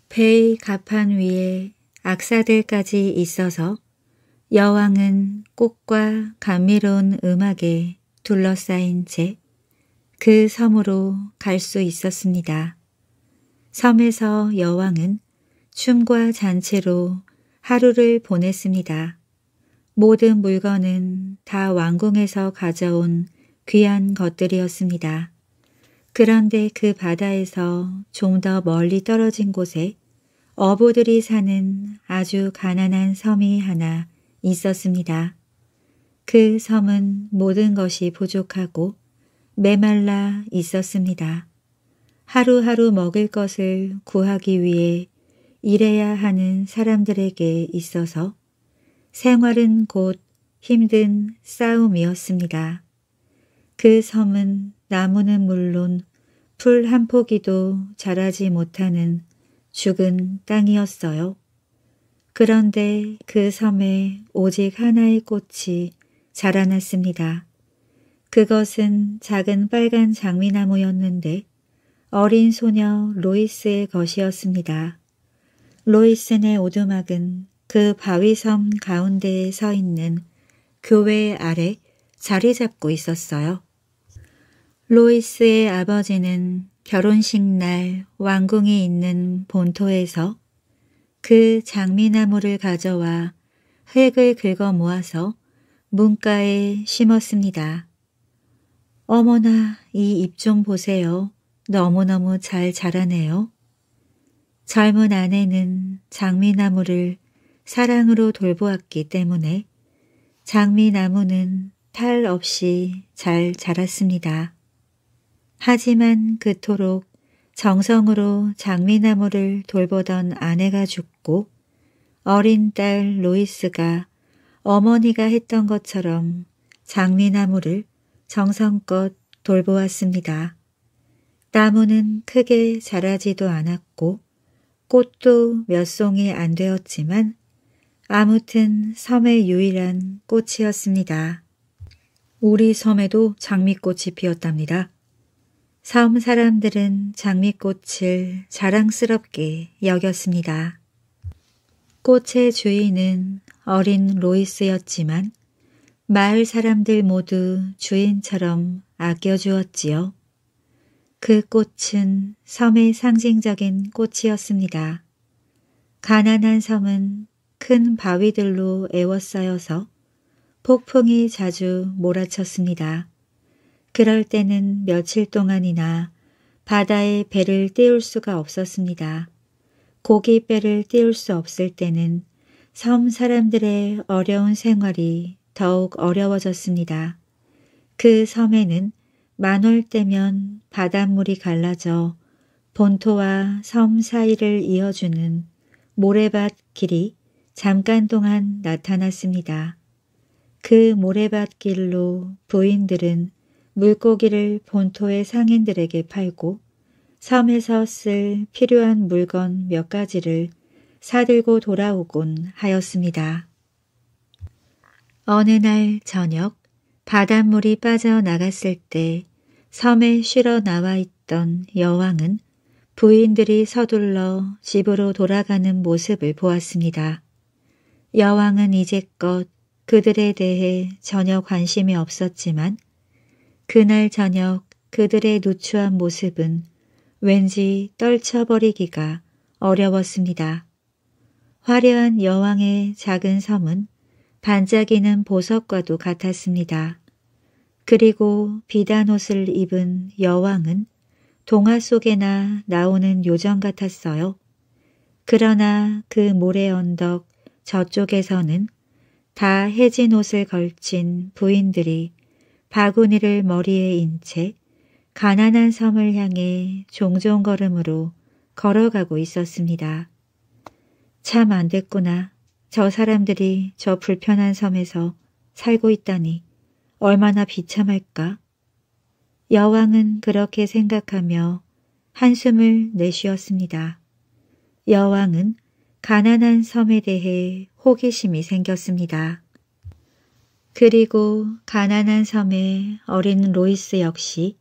S1: 배의 가판 위에 악사들까지 있어서 여왕은 꽃과 감미로운 음악에 둘러싸인 채 그 섬으로 갈 수 있었습니다. 섬에서 여왕은 춤과 잔치로 하루를 보냈습니다. 모든 물건은 다 왕궁에서 가져온 귀한 것들이었습니다. 그런데 그 바다에서 좀 더 멀리 떨어진 곳에 어부들이 사는 아주 가난한 섬이 하나 있었습니다. 그 섬은 모든 것이 부족하고 메말라 있었습니다. 하루하루 먹을 것을 구하기 위해 일해야 하는 사람들에게 있어서 생활은 곧 힘든 싸움이었습니다. 그 섬은 나무는 물론 풀 한 포기도 자라지 못하는 죽은 땅이었어요. 그런데 그 섬에 오직 하나의 꽃이 자라났습니다. 그것은 작은 빨간 장미나무였는데 어린 소녀 로이스의 것이었습니다. 로이슨의 오두막은 그 바위섬 가운데에 서 있는 교회 아래 자리 잡고 있었어요. 로이스의 아버지는 결혼식 날 왕궁이 있는 본토에서 그 장미나무를 가져와 획을 긁어 모아서 문가에 심었습니다. 어머나 이 잎 좀 보세요. 너무너무 잘 자라네요. 젊은 아내는 장미나무를 사랑으로 돌보았기 때문에 장미나무는 탈 없이 잘 자랐습니다. 하지만 그토록 정성으로 장미나무를 돌보던 아내가 죽고 받고 어린 딸 로이스가 어머니가 했던 것처럼 장미나무를 정성껏 돌보았습니다. 나무는 크게 자라지도 않았고 꽃도 몇 송이 안 되었지만 아무튼 섬의 유일한 꽃이었습니다. 우리 섬에도 장미꽃이 피었답니다. 섬 사람들은 장미꽃을 자랑스럽게 여겼습니다. 꽃의 주인은 어린 로이스였지만 마을 사람들 모두 주인처럼 아껴주었지요. 그 꽃은 섬의 상징적인 꽃이었습니다. 가난한 섬은 큰 바위들로 에워싸여서 폭풍이 자주 몰아쳤습니다. 그럴 때는 며칠 동안이나 바다에 배를 띄울 수가 없었습니다. 고깃배를 띄울 수 없을 때는 섬 사람들의 어려운 생활이 더욱 어려워졌습니다. 그 섬에는 만월때면 바닷물이 갈라져 본토와 섬 사이를 이어주는 모래밭 길이 잠깐 동안 나타났습니다. 그 모래밭 길로 부인들은 물고기를 본토의 상인들에게 팔고 섬에서 쓸 필요한 물건 몇 가지를 사들고 돌아오곤 하였습니다. 어느 날 저녁 바닷물이 빠져나갔을 때 섬에 쉬러 나와 있던 여왕은 부인들이 서둘러 집으로 돌아가는 모습을 보았습니다. 여왕은 이제껏 그들에 대해 전혀 관심이 없었지만 그날 저녁 그들의 누추한 모습은 왠지 떨쳐버리기가 어려웠습니다. 화려한 여왕의 작은 섬은 반짝이는 보석과도 같았습니다. 그리고 비단 옷을 입은 여왕은 동화 속에나 나오는 요정 같았어요. 그러나 그 모래 언덕 저쪽에서는 다 해진 옷을 걸친 부인들이 바구니를 머리에 인채 가난한 섬을 향해 종종 걸음으로 걸어가고 있었습니다. 참 안 됐구나. 저 사람들이 저 불편한 섬에서 살고 있다니 얼마나 비참할까? 여왕은 그렇게 생각하며 한숨을 내쉬었습니다. 여왕은 가난한 섬에 대해 호기심이 생겼습니다. 그리고 가난한 섬의 어린 로이스 역시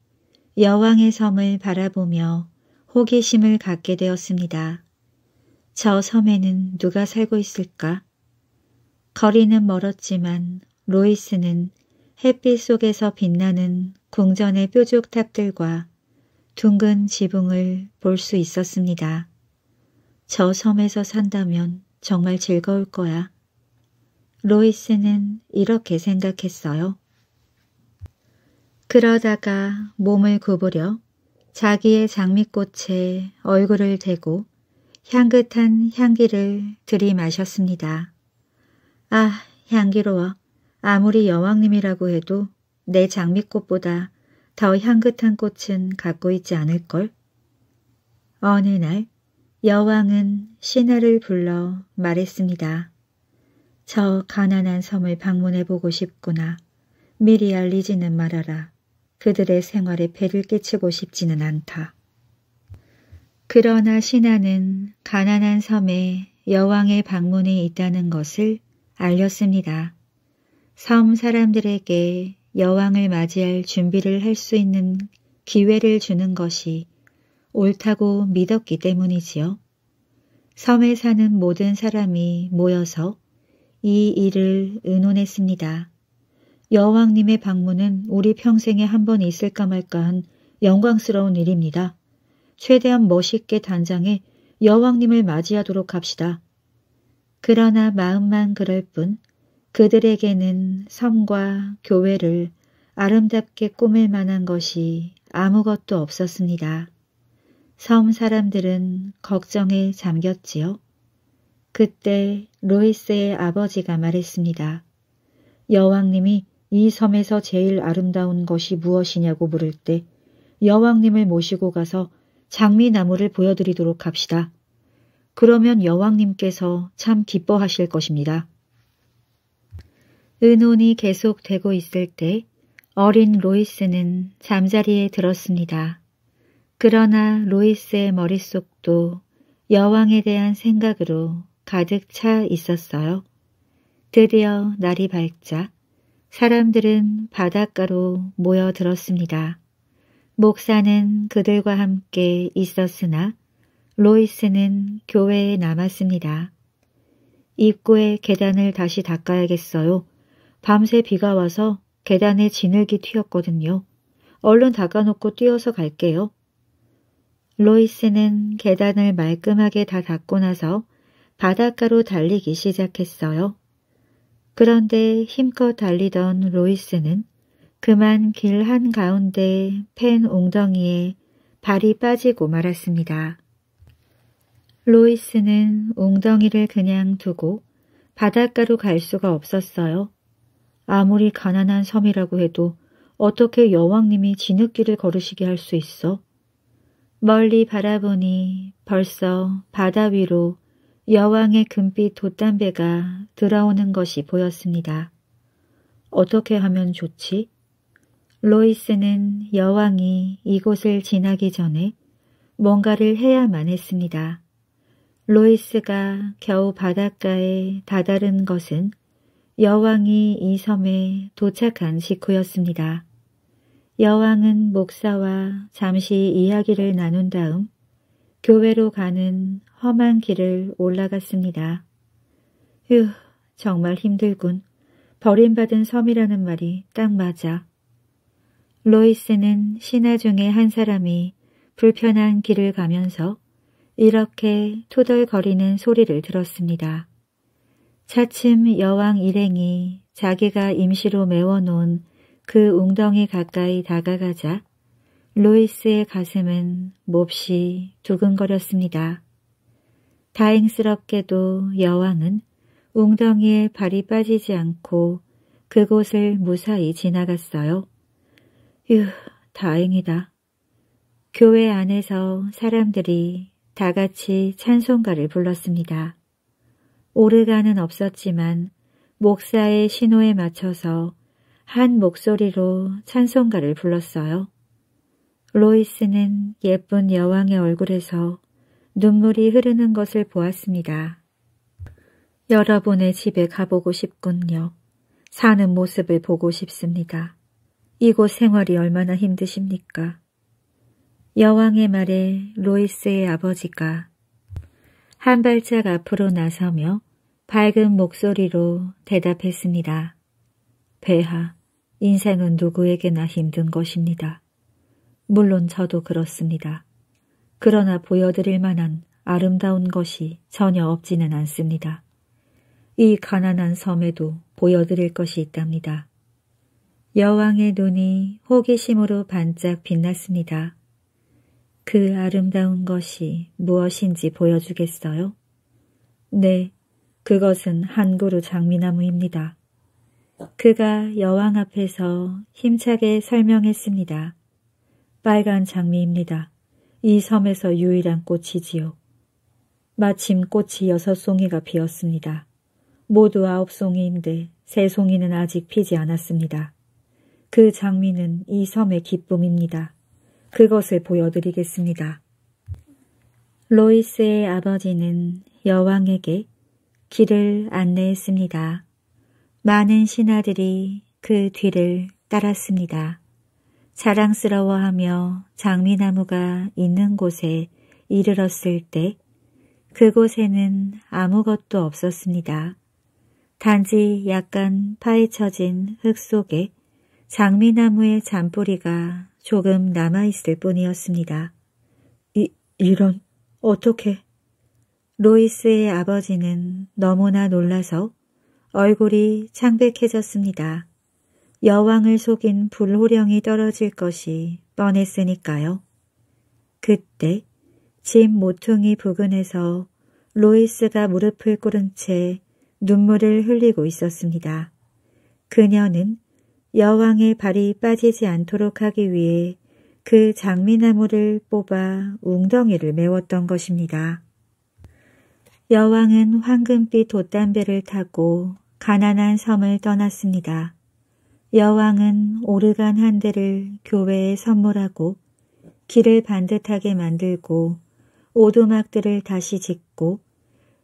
S1: 여왕의 섬을 바라보며 호기심을 갖게 되었습니다. 저 섬에는 누가 살고 있을까? 거리는 멀었지만 로이스는 햇빛 속에서 빛나는 궁전의 뾰족탑들과 둥근 지붕을 볼 수 있었습니다. 저 섬에서 산다면 정말 즐거울 거야. 로이스는 이렇게 생각했어요. 그러다가 몸을 구부려 자기의 장미꽃에 얼굴을 대고 향긋한 향기를 들이마셨습니다. 아, 향기로워. 아무리 여왕님이라고 해도 내 장미꽃보다 더 향긋한 꽃은 갖고 있지 않을걸? 어느 날 여왕은 신하를 불러 말했습니다. 저 가난한 섬을 방문해보고 싶구나. 미리 알리지는 말아라. 그들의 생활에 배를 끼치고 싶지는 않다. 그러나 신하는 가난한 섬에 여왕의 방문이 있다는 것을 알렸습니다. 섬 사람들에게 여왕을 맞이할 준비를 할 수 있는 기회를 주는 것이 옳다고 믿었기 때문이지요. 섬에 사는 모든 사람이 모여서 이 일을 의논했습니다. 여왕님의 방문은 우리 평생에 한 번 있을까 말까 한 영광스러운 일입니다. 최대한 멋있게 단장해 여왕님을 맞이하도록 합시다. 그러나 마음만 그럴 뿐 그들에게는 섬과 교회를 아름답게 꾸밀 만한 것이 아무것도 없었습니다. 섬 사람들은 걱정에 잠겼지요. 그때 로이스의 아버지가 말했습니다. 여왕님이 이 섬에서 제일 아름다운 것이 무엇이냐고 물을 때 여왕님을 모시고 가서 장미나무를 보여드리도록 합시다. 그러면 여왕님께서 참 기뻐하실 것입니다. 의논이 계속되고 있을 때 어린 로이스는 잠자리에 들었습니다. 그러나 로이스의 머릿속도 여왕에 대한 생각으로 가득 차 있었어요. 드디어 날이 밝자 사람들은 바닷가로 모여들었습니다. 목사는 그들과 함께 있었으나 로이스는 교회에 남았습니다. 입구에 계단을 다시 닦아야겠어요. 밤새 비가 와서 계단에 진흙이 튀었거든요. 얼른 닦아놓고 뛰어서 갈게요. 로이스는 계단을 말끔하게 다 닦고 나서 바닷가로 달리기 시작했어요. 그런데 힘껏 달리던 로이스는 그만 길 한가운데 펜웅덩이에 발이 빠지고 말았습니다. 로이스는 웅덩이를 그냥 두고 바닷가로 갈 수가 없었어요. 아무리 가난한 섬이라고 해도 어떻게 여왕님이 진흙길을 걸으시게 할 수 있어? 멀리 바라보니 벌써 바다 위로 여왕의 금빛 돛담배가 들어오는 것이 보였습니다. 어떻게 하면 좋지? 로이스는 여왕이 이곳을 지나기 전에 뭔가를 해야만 했습니다. 로이스가 겨우 바닷가에 다다른 것은 여왕이 이 섬에 도착한 식후였습니다 여왕은 목사와 잠시 이야기를 나눈 다음 교회로 가는 험한 길을 올라갔습니다. 휴, 정말 힘들군. 버림받은 섬이라는 말이 딱 맞아. 로이스는 신하 중에 한 사람이 불편한 길을 가면서 이렇게 투덜거리는 소리를 들었습니다. 차츰 여왕 일행이 자기가 임시로 메워놓은 그 웅덩이 가까이 다가가자 로이스의 가슴은 몹시 두근거렸습니다. 다행스럽게도 여왕은 웅덩이에 발이 빠지지 않고 그곳을 무사히 지나갔어요. 휴, 다행이다. 교회 안에서 사람들이 다 같이 찬송가를 불렀습니다. 오르간은 없었지만 목사의 신호에 맞춰서 한 목소리로 찬송가를 불렀어요. 로이스는 예쁜 여왕의 얼굴에서 눈물이 흐르는 것을 보았습니다. 여러분의 집에 가보고 싶군요. 사는 모습을 보고 싶습니다. 이곳 생활이 얼마나 힘드십니까? 여왕의 말에 로이스의 아버지가 한 발짝 앞으로 나서며 밝은 목소리로 대답했습니다. 배하, 인생은 누구에게나 힘든 것입니다. 물론 저도 그렇습니다. 그러나 보여드릴 만한 아름다운 것이 전혀 없지는 않습니다. 이 가난한 섬에도 보여드릴 것이 있답니다. 여왕의 눈이 호기심으로 반짝 빛났습니다. 그 아름다운 것이 무엇인지 보여주겠어요? 네, 그것은 한 그루 장미나무입니다. 그가 여왕 앞에서 힘차게 설명했습니다. 빨간 장미입니다. 이 섬에서 유일한 꽃이지요. 마침 꽃이 여섯 송이가 피었습니다. 모두 아홉 송이인데 세 송이는 아직 피지 않았습니다. 그 장미는 이 섬의 기쁨입니다. 그것을 보여드리겠습니다. 로이스의 아버지는 여왕에게 길을 안내했습니다. 많은 신하들이 그 뒤를 따랐습니다. 자랑스러워하며 장미나무가 있는 곳에 이르렀을 때 그곳에는 아무것도 없었습니다. 단지 약간 파헤쳐진 흙 속에 장미나무의 잔뿌리가 조금 남아있을 뿐이었습니다. 이, 이런, 어떻게? 로이스의 아버지는 너무나 놀라서 얼굴이 창백해졌습니다. 여왕을 속인 불호령이 떨어질 것이 뻔했으니까요. 그때 짐 모퉁이 부근에서 로이스가 무릎을 꿇은 채 눈물을 흘리고 있었습니다. 그녀는 여왕의 발이 빠지지 않도록 하기 위해 그 장미나무를 뽑아 웅덩이를 메웠던 것입니다. 여왕은 황금빛 돛담배를 타고 가난한 섬을 떠났습니다. 여왕은 오르간 한 대를 교회에 선물하고 길을 반듯하게 만들고 오두막들을 다시 짓고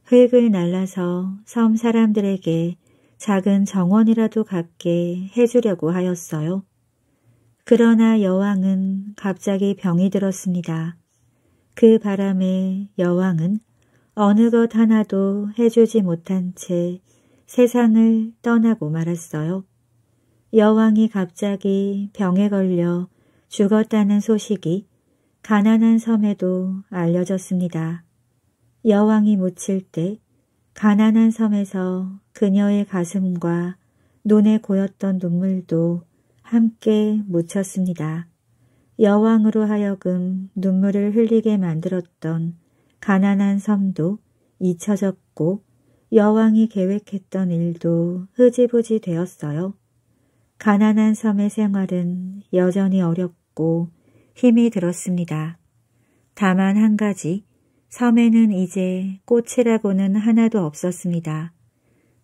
S1: 흙을 날라서 섬 사람들에게 작은 정원이라도 갖게 해주려고 하였어요. 그러나 여왕은 갑자기 병이 들었습니다. 그 바람에 여왕은 어느 것 하나도 해주지 못한 채 세상을 떠나고 말았어요. 여왕이 갑자기 병에 걸려 죽었다는 소식이 가난한 섬에도 알려졌습니다. 여왕이 묻힐 때 가난한 섬에서 그녀의 가슴과 눈에 고였던 눈물도 함께 묻혔습니다. 여왕으로 하여금 눈물을 흘리게 만들었던 가난한 섬도 잊혀졌고 여왕이 계획했던 일도 흐지부지 되었어요. 가난한 섬의 생활은 여전히 어렵고 힘이 들었습니다. 다만 한 가지, 섬에는 이제 꽃이라고는 하나도 없었습니다.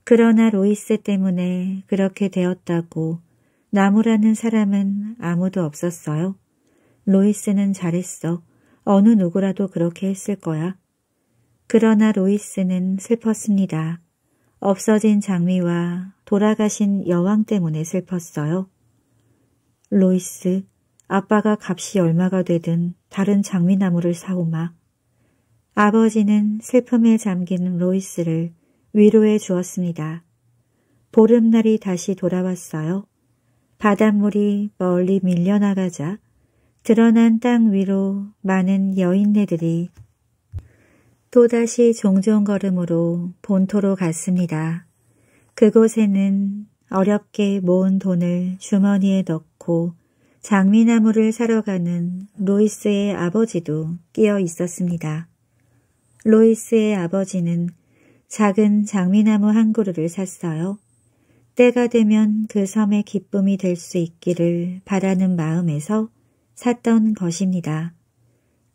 S1: 그러나 로이스 때문에 그렇게 되었다고 나무라는 사람은 아무도 없었어요. 로이스는 잘했어. 어느 누구라도 그렇게 했을 거야. 그러나 로이스는 슬펐습니다. 없어진 장미와 돌아가신 여왕 때문에 슬펐어요. 로이스, 아빠가 값이 얼마가 되든 다른 장미나무를 사오마. 아버지는 슬픔에 잠긴 로이스를 위로해 주었습니다. 보름날이 다시 돌아왔어요. 바닷물이 멀리 밀려나가자 드러난 땅 위로 많은 여인네들이 또다시 종종 걸음으로 본토로 갔습니다. 그곳에는 어렵게 모은 돈을 주머니에 넣고 장미나무를 사러 가는 로이스의 아버지도 끼어 있었습니다. 로이스의 아버지는 작은 장미나무 한 그루를 샀어요. 때가 되면 그 섬의 기쁨이 될 수 있기를 바라는 마음에서 샀던 것입니다.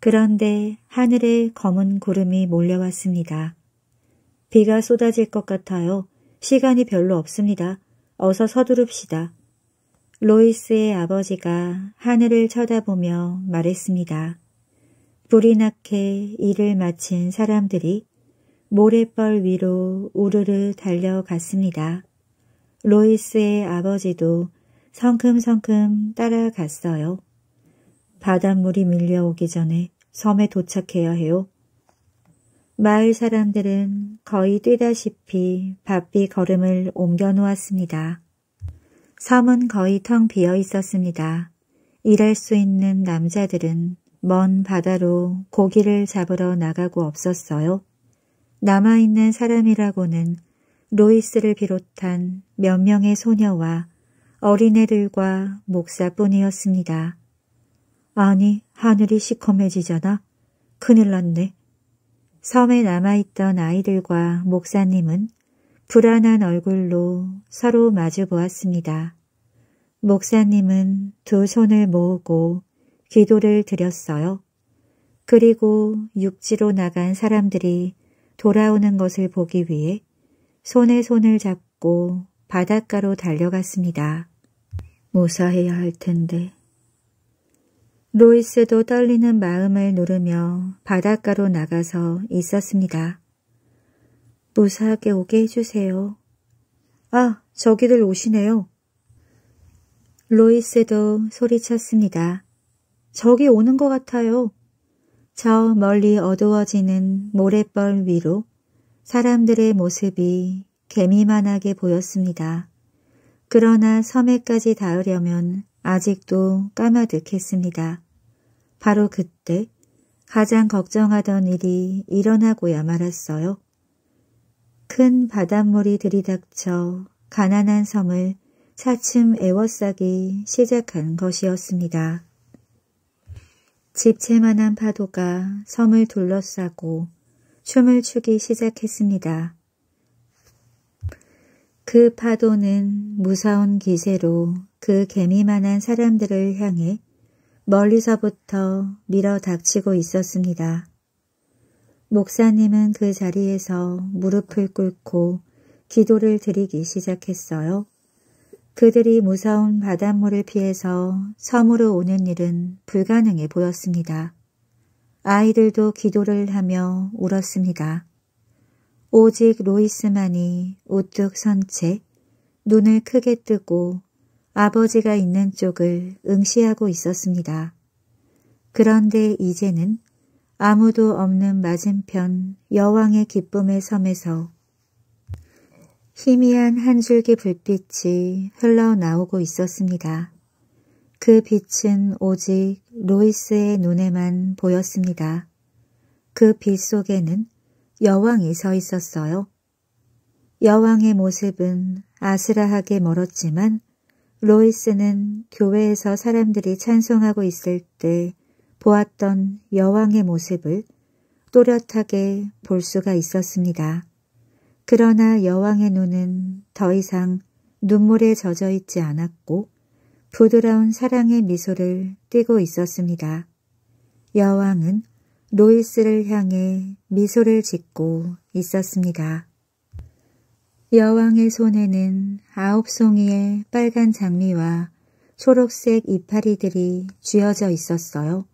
S1: 그런데 하늘에 검은 구름이 몰려왔습니다. 비가 쏟아질 것 같아요. 시간이 별로 없습니다. 어서 서두릅시다. 로이스의 아버지가 하늘을 쳐다보며 말했습니다. 불이 나게 일을 마친 사람들이 모래벌 위로 우르르 달려갔습니다. 로이스의 아버지도 성큼성큼 따라갔어요. 바닷물이 밀려오기 전에 섬에 도착해야 해요. 마을 사람들은 거의 뛰다시피 바삐 걸음을 옮겨 놓았습니다. 섬은 거의 텅 비어 있었습니다. 일할 수 있는 남자들은 먼 바다로 고기를 잡으러 나가고 없었어요. 남아있는 사람이라고는 로이스를 비롯한 몇 명의 소녀와 어린애들과 목사뿐이었습니다. 아니, 하늘이 시커매지잖아. 큰일 났네. 섬에 남아있던 아이들과 목사님은 불안한 얼굴로 서로 마주 보았습니다. 목사님은 두 손을 모으고 기도를 드렸어요. 그리고 육지로 나간 사람들이 돌아오는 것을 보기 위해 손에 손을 잡고 바닷가로 달려갔습니다. 무사해야 할 텐데 로이스도 떨리는 마음을 누르며 바닷가로 나가서 있었습니다. 무사하게 오게 해주세요. 아, 저기들 오시네요. 로이스도 소리쳤습니다. 저기 오는 것 같아요. 저 멀리 어두워지는 모래벌 위로 사람들의 모습이 개미만하게 보였습니다. 그러나 섬에까지 닿으려면 아직도 까마득했습니다. 바로 그때 가장 걱정하던 일이 일어나고야 말았어요. 큰 바닷물이 들이닥쳐 가난한 섬을 차츰 애워싸기 시작한 것이었습니다. 집채만한 파도가 섬을 둘러싸고 춤을 추기 시작했습니다. 그 파도는 무서운 기세로 그 개미만한 사람들을 향해 멀리서부터 밀어 닥치고 있었습니다. 목사님은 그 자리에서 무릎을 꿇고 기도를 드리기 시작했어요. 그들이 무서운 바닷물을 피해서 섬으로 오는 일은 불가능해 보였습니다. 아이들도 기도를 하며 울었습니다. 오직 로이스만이 우뚝 선 채 눈을 크게 뜨고 아버지가 있는 쪽을 응시하고 있었습니다. 그런데 이제는 아무도 없는 맞은편 여왕의 기쁨의 섬에서 희미한 한 줄기 불빛이 흘러나오고 있었습니다. 그 빛은 오직 로이스의 눈에만 보였습니다. 그 빛 속에는 여왕이 서 있었어요. 여왕의 모습은 아스라하게 멀었지만 로이스는 교회에서 사람들이 찬송하고 있을 때 보았던 여왕의 모습을 또렷하게 볼 수가 있었습니다. 그러나 여왕의 눈은 더 이상 눈물에 젖어 있지 않았고 부드러운 사랑의 미소를 띠고 있었습니다. 여왕은 로이스를 향해 미소를 짓고 있었습니다. 여왕의 손에는 아홉 송이의 빨간 장미와 초록색 이파리들이 쥐어져 있었어요.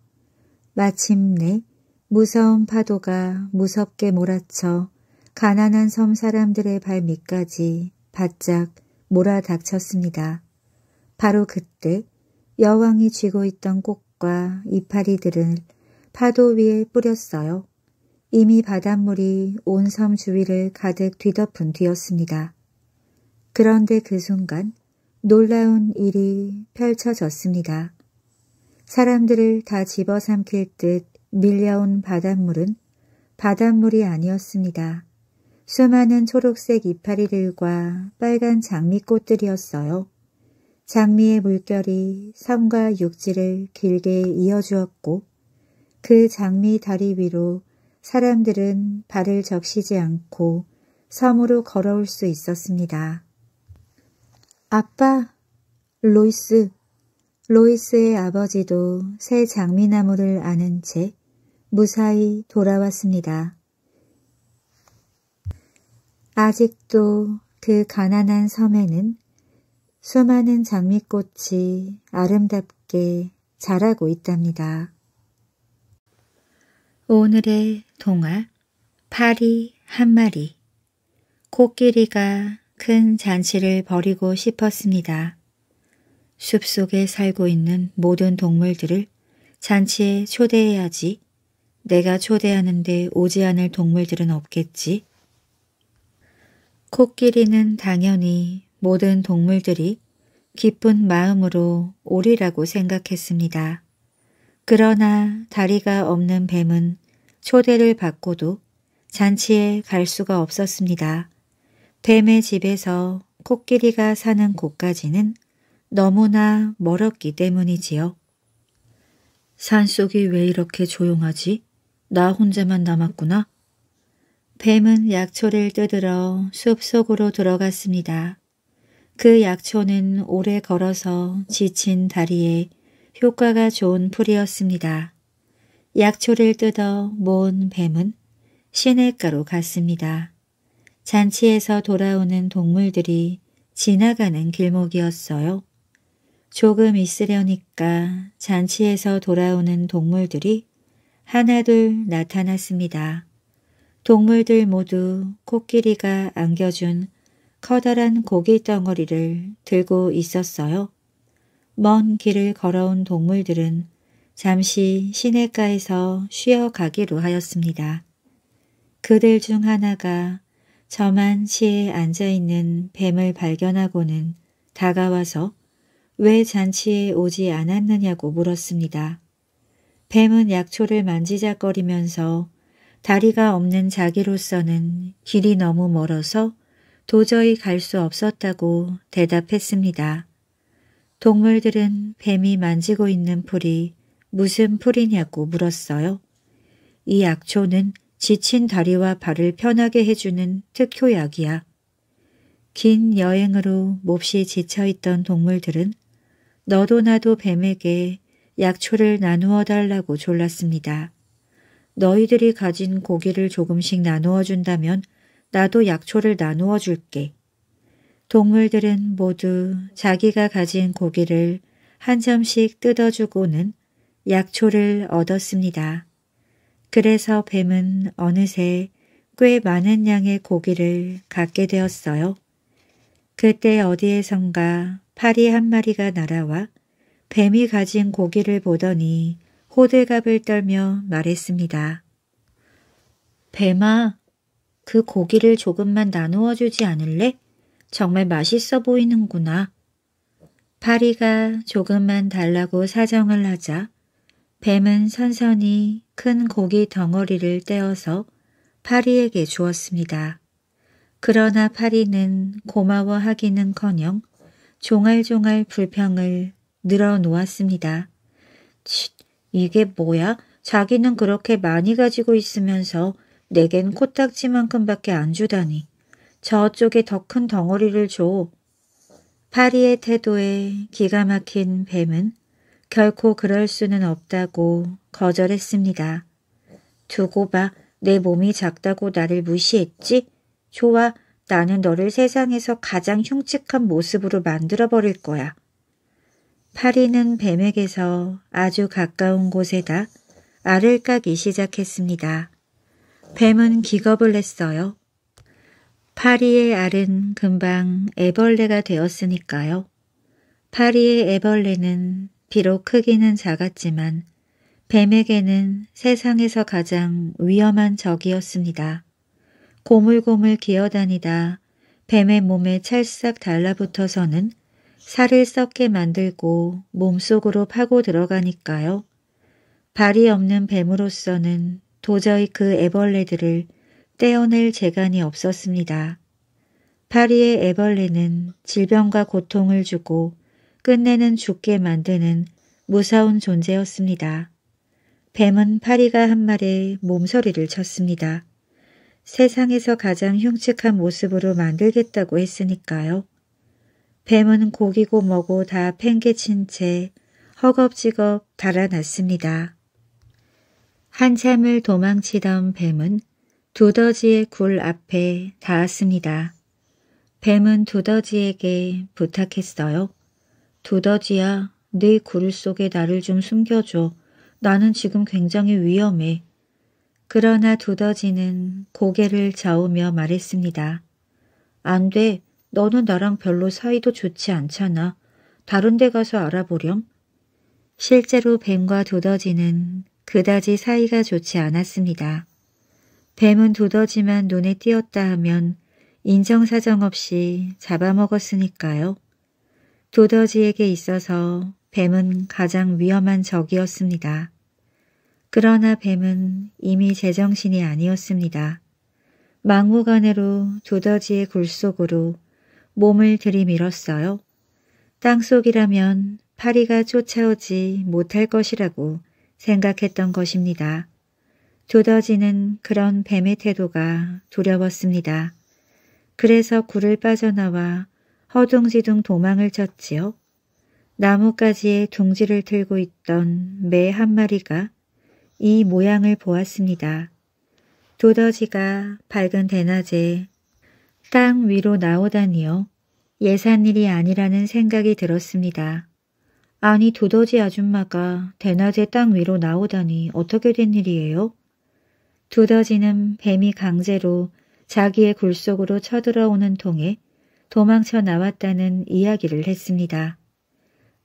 S1: 마침내 무서운 파도가 무섭게 몰아쳐 가난한 섬 사람들의 발 밑까지 바짝 몰아닥쳤습니다. 바로 그때 여왕이 쥐고 있던 꽃과 이파리들을 파도 위에 뿌렸어요. 이미 바닷물이 온 섬 주위를 가득 뒤덮은 뒤였습니다. 그런데 그 순간 놀라운 일이 펼쳐졌습니다. 사람들을 다 집어삼킬 듯 밀려온 바닷물은 바닷물이 아니었습니다. 수많은 초록색 이파리들과 빨간 장미꽃들이었어요. 장미의 물결이 섬과 육지를 길게 이어주었고 그 장미 다리 위로 사람들은 발을 적시지 않고 섬으로 걸어올 수 있었습니다. 아빠, 로이스, 로이스의 아버지도 새 장미나무를 아는 채 무사히 돌아왔습니다. 아직도 그 가난한 섬에는 수많은 장미꽃이 아름답게 자라고 있답니다. 오늘의 동화 파리 한 마리 코끼리가 큰 잔치를 벌이고 싶었습니다. 숲속에 살고 있는 모든 동물들을 잔치에 초대해야지 내가 초대하는데 오지 않을 동물들은 없겠지. 코끼리는 당연히 모든 동물들이 기쁜 마음으로 오리라고 생각했습니다. 그러나 다리가 없는 뱀은 초대를 받고도 잔치에 갈 수가 없었습니다. 뱀의 집에서 코끼리가 사는 곳까지는 너무나 멀었기 때문이지요. 산속이 왜 이렇게 조용하지? 나 혼자만 남았구나. 뱀은 약초를 뜯으러 숲속으로 들어갔습니다. 그 약초는 오래 걸어서 지친 다리에 효과가 좋은 풀이었습니다. 약초를 뜯어 모은 뱀은 시냇가로 갔습니다. 잔치에서 돌아오는 동물들이 지나가는 길목이었어요. 조금 있으려니까 잔치에서 돌아오는 동물들이 하나둘 나타났습니다. 동물들 모두 코끼리가 안겨준 커다란 고기 덩어리를 들고 있었어요. 먼 길을 걸어온 동물들은 잠시 시냇가에서 쉬어가기로 하였습니다. 그들 중 하나가 저만 시에 앉아있는 뱀을 발견하고는 다가와서 왜 잔치에 오지 않았느냐고 물었습니다. 뱀은 약초를 만지작거리면서 다리가 없는 자기로서는 길이 너무 멀어서 도저히 갈 수 없었다고 대답했습니다. 동물들은 뱀이 만지고 있는 풀이 무슨 풀이냐고 물었어요. 이 약초는 지친 다리와 발을 편하게 해주는 특효약이야. 긴 여행으로 몹시 지쳐있던 동물들은 너도 나도 뱀에게 약초를 나누어 달라고 졸랐습니다. 너희들이 가진 고기를 조금씩 나누어 준다면 나도 약초를 나누어 줄게. 동물들은 모두 자기가 가진 고기를 한 점씩 뜯어주고는 약초를 얻었습니다. 그래서 뱀은 어느새 꽤 많은 양의 고기를 갖게 되었어요. 그때 어디에선가 파리 한 마리가 날아와 뱀이 가진 고기를 보더니 호들갑을 떨며 말했습니다. 뱀아, 그 고기를 조금만 나누어 주지 않을래? 정말 맛있어 보이는구나. 파리가 조금만 달라고 사정을 하자 뱀은 선선히 큰 고기 덩어리를 떼어서 파리에게 주었습니다. 그러나 파리는 고마워하기는커녕 종알종알 불평을 늘어놓았습니다. 치, 이게 뭐야? 자기는 그렇게 많이 가지고 있으면서 내겐 코딱지만큼밖에 안 주다니. 저쪽에 더 큰 덩어리를 줘. 파리의 태도에 기가 막힌 뱀은 결코 그럴 수는 없다고 거절했습니다. 두고 봐, 내 몸이 작다고 나를 무시했지? 좋아, 나는 너를 세상에서 가장 흉측한 모습으로 만들어버릴 거야. 파리는 뱀에게서 아주 가까운 곳에다 알을 까기 시작했습니다. 뱀은 기겁을 했어요. 파리의 알은 금방 애벌레가 되었으니까요. 파리의 애벌레는 비록 크기는 작았지만 뱀에게는 세상에서 가장 위험한 적이었습니다. 고물고물 기어다니다 뱀의 몸에 찰싹 달라붙어서는 살을 썩게 만들고 몸속으로 파고 들어가니까요. 발이 없는 뱀으로서는 도저히 그 애벌레들을 떼어낼 재간이 없었습니다. 파리의 애벌레는 질병과 고통을 주고 끝내는 죽게 만드는 무서운 존재였습니다. 뱀은 파리가 한 말에 몸서리를 쳤습니다. 세상에서 가장 흉측한 모습으로 만들겠다고 했으니까요. 뱀은 고기고 뭐고 다 팽개친 채 허겁지겁 달아났습니다. 한참을 도망치던 뱀은 두더지의 굴 앞에 닿았습니다. 뱀은 두더지에게 부탁했어요. 두더지야, 네 굴 속에 나를 좀 숨겨줘. 나는 지금 굉장히 위험해. 그러나 두더지는 고개를 저으며 말했습니다. 안 돼. 너는 나랑 별로 사이도 좋지 않잖아. 다른 데 가서 알아보렴. 실제로 뱀과 두더지는 그다지 사이가 좋지 않았습니다. 뱀은 두더지만 눈에 띄었다 하면 인정사정 없이 잡아먹었으니까요. 두더지에게 있어서 뱀은 가장 위험한 적이었습니다. 그러나 뱀은 이미 제정신이 아니었습니다. 막무가내로 두더지의 굴속으로 몸을 들이밀었어요. 땅속이라면 파리가 쫓아오지 못할 것이라고 생각했던 것입니다. 도더지는 그런 뱀의 태도가 두려웠습니다. 그래서 굴을 빠져나와 허둥지둥 도망을 쳤지요. 나뭇가지에 둥지를 틀고 있던 매 한 마리가 이 모양을 보았습니다. 도더지가 밝은 대낮에 땅 위로 나오다니요. 예산일이 아니라는 생각이 들었습니다. 아니 도더지 아줌마가 대낮에 땅 위로 나오다니 어떻게 된 일이에요? 두더지는 뱀이 강제로 자기의 굴 속으로 쳐들어오는 통에 도망쳐 나왔다는 이야기를 했습니다.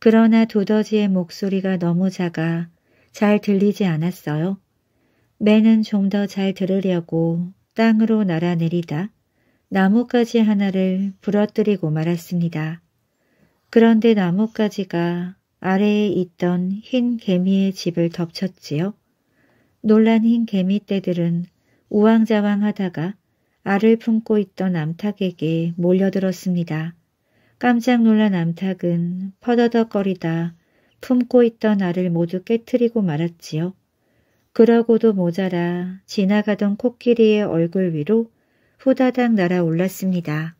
S1: 그러나 두더지의 목소리가 너무 작아 잘 들리지 않았어요. 매는 좀 더 잘 들으려고 땅으로 날아내리다 나뭇가지 하나를 부러뜨리고 말았습니다. 그런데 나뭇가지가 아래에 있던 흰 개미의 집을 덮쳤지요. 놀란 흰 개미떼들은 우왕좌왕하다가 알을 품고 있던 암탉에게 몰려들었습니다. 깜짝 놀란 암탉은 퍼더덕거리다 품고 있던 알을 모두 깨뜨리고 말았지요. 그러고도 모자라 지나가던 코끼리의 얼굴 위로 후다닥 날아올랐습니다.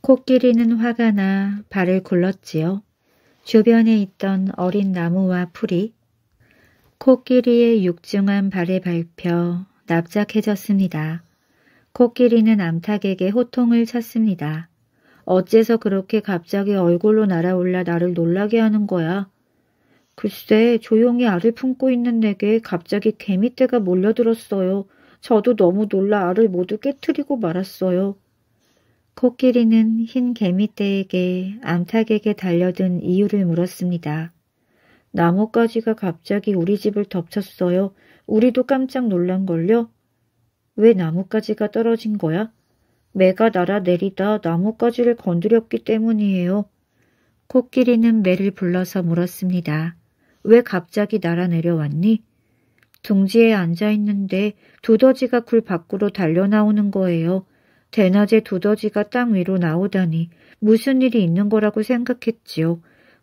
S1: 코끼리는 화가 나 발을 굴렀지요. 주변에 있던 어린 나무와 풀이 코끼리의 육중한 발에 밟혀 납작해졌습니다. 코끼리는 암탉에게 호통을 쳤습니다. 어째서 그렇게 갑자기 얼굴로 날아올라 나를 놀라게 하는 거야? 글쎄 조용히 알을 품고 있는 내게 갑자기 개미떼가 몰려들었어요. 저도 너무 놀라 알을 모두 깨뜨리고 말았어요. 코끼리는 흰 개미떼에게 암탉에게 달려든 이유를 물었습니다. 나뭇가지가 갑자기 우리 집을 덮쳤어요. 우리도 깜짝 놀란걸요? 왜 나뭇가지가 떨어진 거야? 매가 날아내리다 나뭇가지를 건드렸기 때문이에요. 코끼리는 매를 불러서 물었습니다. 왜 갑자기 날아내려왔니? 둥지에 앉아있는데 두더지가 굴 밖으로 달려나오는 거예요. 대낮에 두더지가 땅 위로 나오다니 무슨 일이 있는 거라고 생각했지요.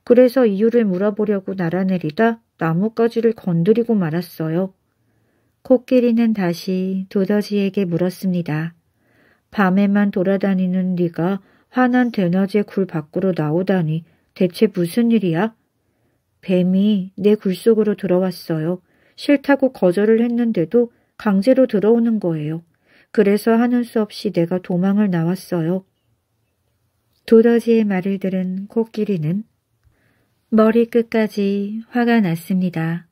S1: 그래서 이유를 물어보려고 날아내리다 나뭇가지를 건드리고 말았어요. 코끼리는 다시 도더지에게 물었습니다. 밤에만 돌아다니는 네가 환한 대낮에 굴 밖으로 나오다니 대체 무슨 일이야? 뱀이 내 굴 속으로 들어왔어요. 싫다고 거절을 했는데도 강제로 들어오는 거예요. 그래서 하는 수 없이 내가 도망을 나왔어요. 도더지의 말을 들은 코끼리는 머리끝까지 화가 났습니다.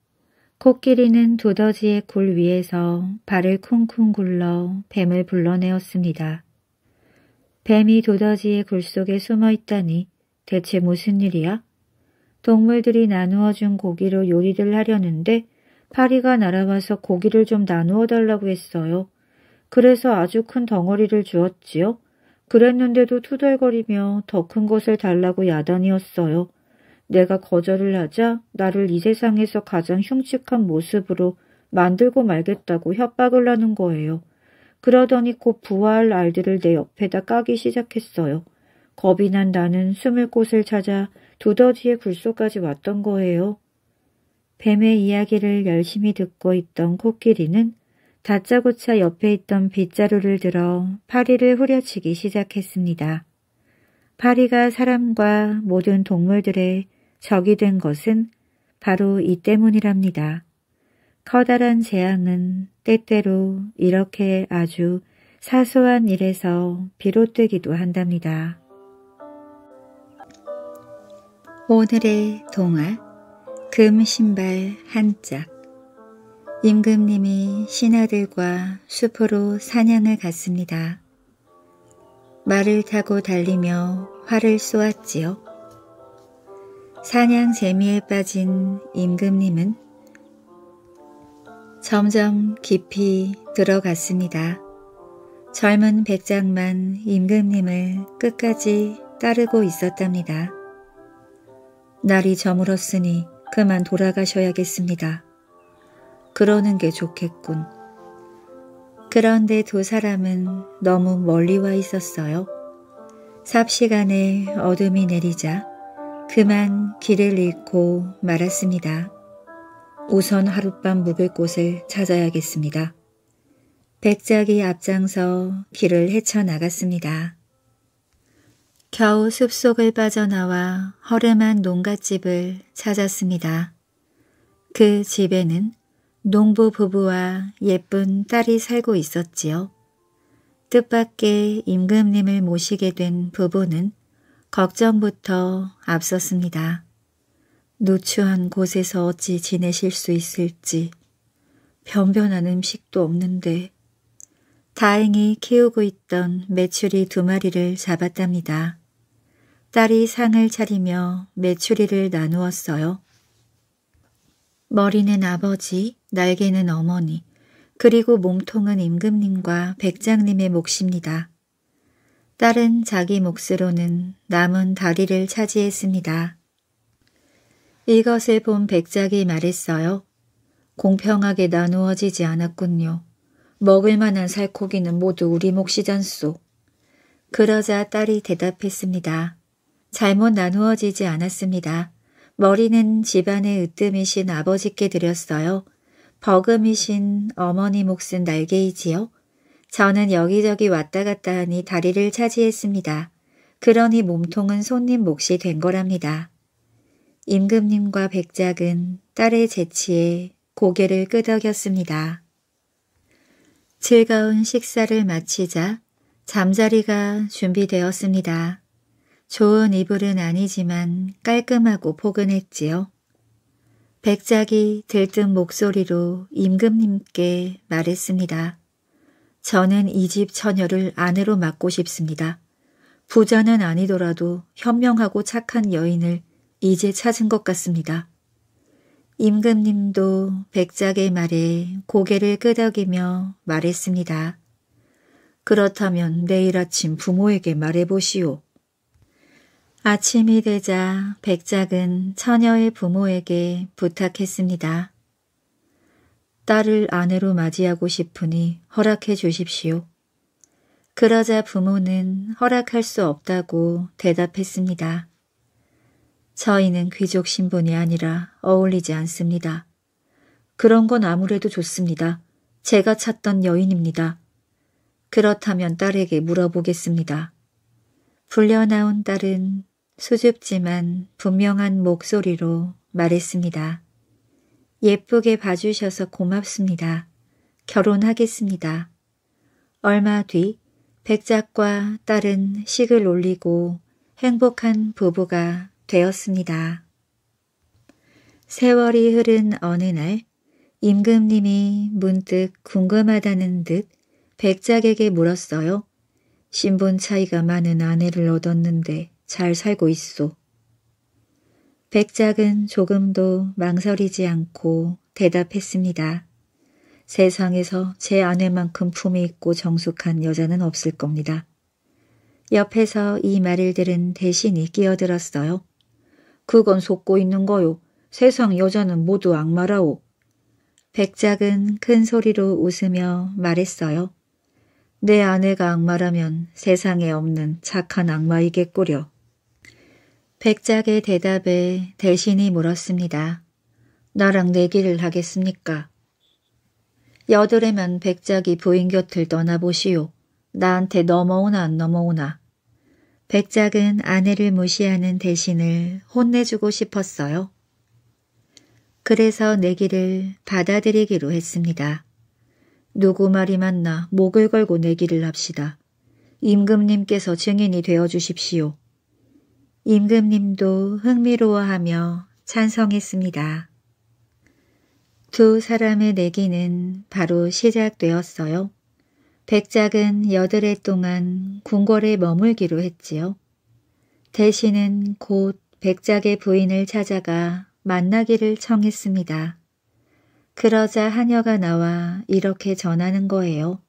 S1: 코끼리는 도더지의굴 위에서 발을 쿵쿵 굴러 뱀을 불러내었습니다. 뱀이 도더지의 굴 속에 숨어 있다니 대체 무슨 일이야? 동물들이 나누어 준 고기로 요리를 하려는데 파리가 날아와서 고기를 좀 나누어 달라고 했어요. 그래서 아주 큰 덩어리를 주었지요. 그랬는데도 투덜거리며 더 큰 것을 달라고 야단이었어요. 내가 거절을 하자 나를 이 세상에서 가장 흉측한 모습으로 만들고 말겠다고 협박을 하는 거예요. 그러더니 곧부활할 알들을 내 옆에다 까기 시작했어요. 겁이 난 나는 숨을 곳을 찾아 두더지의 굴소까지 왔던 거예요. 뱀의 이야기를 열심히 듣고 있던 코끼리는 다짜고짜 옆에 있던 빗자루를 들어 파리를 후려치기 시작했습니다. 파리가 사람과 모든 동물들의 적이 된 것은 바로 이 때문이랍니다. 커다란 재앙은 때때로 이렇게 아주 사소한 일에서 비롯되기도 한답니다. 오늘의 동화 금신발 한 짝 임금님이 신하들과 숲으로 사냥을 갔습니다. 말을 타고 달리며 활을 쏘았지요. 사냥 재미에 빠진 임금님은 점점 깊이 들어갔습니다. 젊은 백장만 임금님을 끝까지 따르고 있었답니다. 날이 저물었으니 그만 돌아가셔야겠습니다. 그러는 게 좋겠군. 그런데 두 사람은 너무 멀리 와 있었어요. 삽시간에 어둠이 내리자 그만 길을 잃고 말았습니다. 우선 하룻밤 묵을 곳을 찾아야겠습니다. 백작이 앞장서 길을 헤쳐나갔습니다. 겨우 숲속을 빠져나와 허름한 농갓집을 찾았습니다. 그 집에는 농부 부부와 예쁜 딸이 살고 있었지요. 뜻밖의 임금님을 모시게 된 부부는 걱정부터 앞섰습니다. 노추한 곳에서 어찌 지내실 수 있을지 변변한 음식도 없는데 다행히 키우고 있던 메추리 두 마리를 잡았답니다. 딸이 상을 차리며 메추리를 나누었어요. 머리는 아버지, 날개는 어머니, 그리고 몸통은 임금님과 백장님의 몫입니다. 딸은 자기 몫으로는 남은 다리를 차지했습니다. 이것을 본 백작이 말했어요. 공평하게 나누어지지 않았군요. 먹을 만한 살코기는 모두 우리 몫이잖소. 그러자 딸이 대답했습니다. 잘못 나누어지지 않았습니다. 머리는 집안의 으뜸이신 아버지께 드렸어요. 버금이신 어머니 몫은 날개이지요. 저는 여기저기 왔다 갔다 하니 다리를 차지했습니다. 그러니 몸통은 손님 몫이 된 거랍니다. 임금님과 백작은 딸의 재치에 고개를 끄덕였습니다. 즐거운 식사를 마치자 잠자리가 준비되었습니다. 좋은 이불은 아니지만 깔끔하고 포근했지요. 백작이 들뜬 목소리로 임금님께 말했습니다. 저는 이 집 처녀를 아내로 맡고 싶습니다. 부자는 아니더라도 현명하고 착한 여인을 이제 찾은 것 같습니다. 임금님도 백작의 말에 고개를 끄덕이며 말했습니다. 그렇다면 내일 아침 부모에게 말해보시오. 아침이 되자 백작은 처녀의 부모에게 부탁했습니다. 딸을 아내로 맞이하고 싶으니 허락해 주십시오. 그러자 부모는 허락할 수 없다고 대답했습니다. 저희는 귀족 신분이 아니라 어울리지 않습니다. 그런 건 아무래도 좋습니다. 제가 찾던 여인입니다. 그렇다면 딸에게 물어보겠습니다. 불려나온 딸은 수줍지만 분명한 목소리로 말했습니다. 예쁘게 봐주셔서 고맙습니다. 결혼하겠습니다. 얼마 뒤 백작과 딸은 식을 올리고 행복한 부부가 되었습니다. 세월이 흐른 어느 날 임금님이 문득 궁금하다는 듯 백작에게 물었어요. 신분 차이가 많은 아내를 얻었는데 잘 살고 있소. 백작은 조금도 망설이지 않고 대답했습니다. 세상에서 제 아내만큼 품이 있고 정숙한 여자는 없을 겁니다. 옆에서 이 말을 들은 대신이 끼어들었어요. 그건 속고 있는 거요. 세상 여자는 모두 악마라오. 백작은 큰 소리로 웃으며 말했어요. 내 아내가 악마라면 세상에 없는 착한 악마이겠구려. 백작의 대답에 대신이 물었습니다. 나랑 내기를 하겠습니까? 여드레면 백작이 부인 곁을 떠나보시오. 나한테 넘어오나 안 넘어오나. 백작은 아내를 무시하는 대신을 혼내주고 싶었어요. 그래서 내기를 받아들이기로 했습니다. 누구 말이 맞나 목을 걸고 내기를 합시다. 임금님께서 증인이 되어 주십시오. 임금님도 흥미로워하며 찬성했습니다. 두 사람의 내기는 바로 시작되었어요. 백작은 여드레 동안 궁궐에 머물기로 했지요. 대신은 곧 백작의 부인을 찾아가 만나기를 청했습니다. 그러자 하녀가 나와 이렇게 전하는 거예요.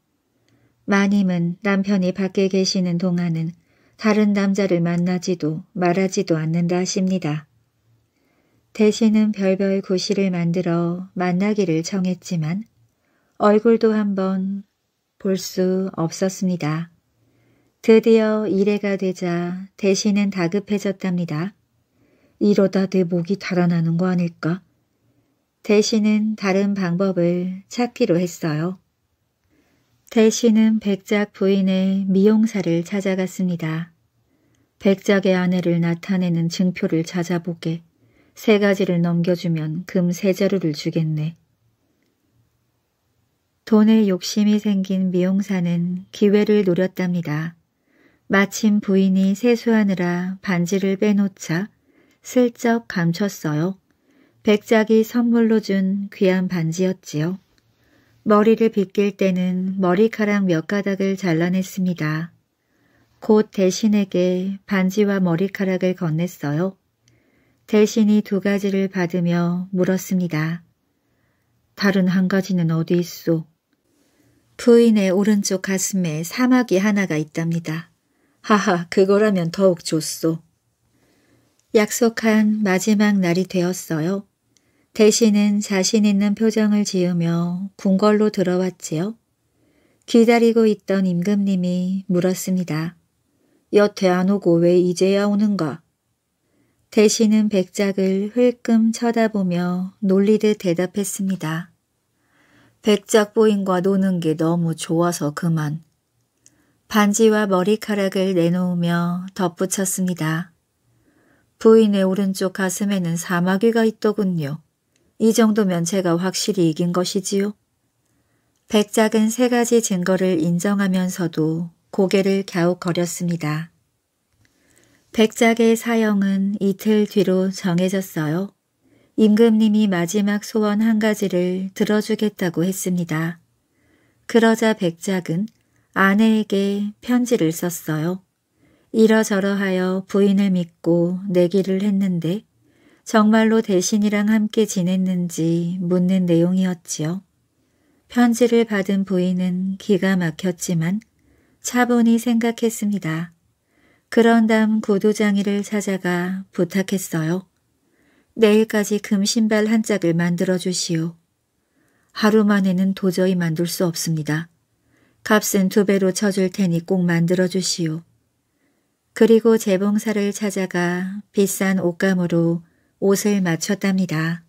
S1: 마님은 남편이 밖에 계시는 동안은 다른 남자를 만나지도 말하지도 않는다 하십니다. 대신은 별별 구실을 만들어 만나기를 정했지만 얼굴도 한번 볼 수 없었습니다. 드디어 이래가 되자 대신은 다급해졌답니다. 이러다 내 목이 달아나는 거 아닐까? 대신은 다른 방법을 찾기로 했어요. 대신은 백작 부인의 미용사를 찾아갔습니다. 백작의 아내를 나타내는 증표를 찾아보게 세 가지를 넘겨주면 금 세 자루를 주겠네. 돈에 욕심이 생긴 미용사는 기회를 노렸답니다. 마침 부인이 세수하느라 반지를 빼놓자 슬쩍 감췄어요. 백작이 선물로 준 귀한 반지였지요. 머리를 빗길 때는 머리카락 몇 가닥을 잘라냈습니다. 곧 대신에게 반지와 머리카락을 건넸어요. 대신이 두 가지를 받으며 물었습니다. 다른 한 가지는 어디 있소? 부인의 오른쪽 가슴에 사막이 하나가 있답니다. 하하, 그거라면 더욱 좋소. 약속한 마지막 날이 되었어요. 대신은 자신 있는 표정을 지으며 궁궐로 들어왔지요. 기다리고 있던 임금님이 물었습니다. 여태 안 오고 왜 이제야 오는가? 대신은 백작을 흘끔 쳐다보며 놀리듯 대답했습니다. 백작 부인과 노는 게 너무 좋아서 그만. 반지와 머리카락을 내놓으며 덧붙였습니다. 부인의 오른쪽 가슴에는 사마귀가 있더군요. 이 정도면 제가 확실히 이긴 것이지요. 백작은 세 가지 증거를 인정하면서도 고개를 갸웃거렸습니다. 백작의 사형은 이틀 뒤로 정해졌어요. 임금님이 마지막 소원 한 가지를 들어주겠다고 했습니다. 그러자 백작은 아내에게 편지를 썼어요. 이러저러하여 부인을 믿고 내기를 했는데 정말로 대신이랑 함께 지냈는지 묻는 내용이었지요. 편지를 받은 부인은 기가 막혔지만 차분히 생각했습니다. 그런 다음 구두장이를 찾아가 부탁했어요. 내일까지 금신발 한 짝을 만들어 주시오. 하루 만에는 도저히 만들 수 없습니다. 값은 두 배로 쳐줄 테니 꼭 만들어 주시오. 그리고 재봉사를 찾아가 비싼 옷감으로 옷을 맞췄답니다.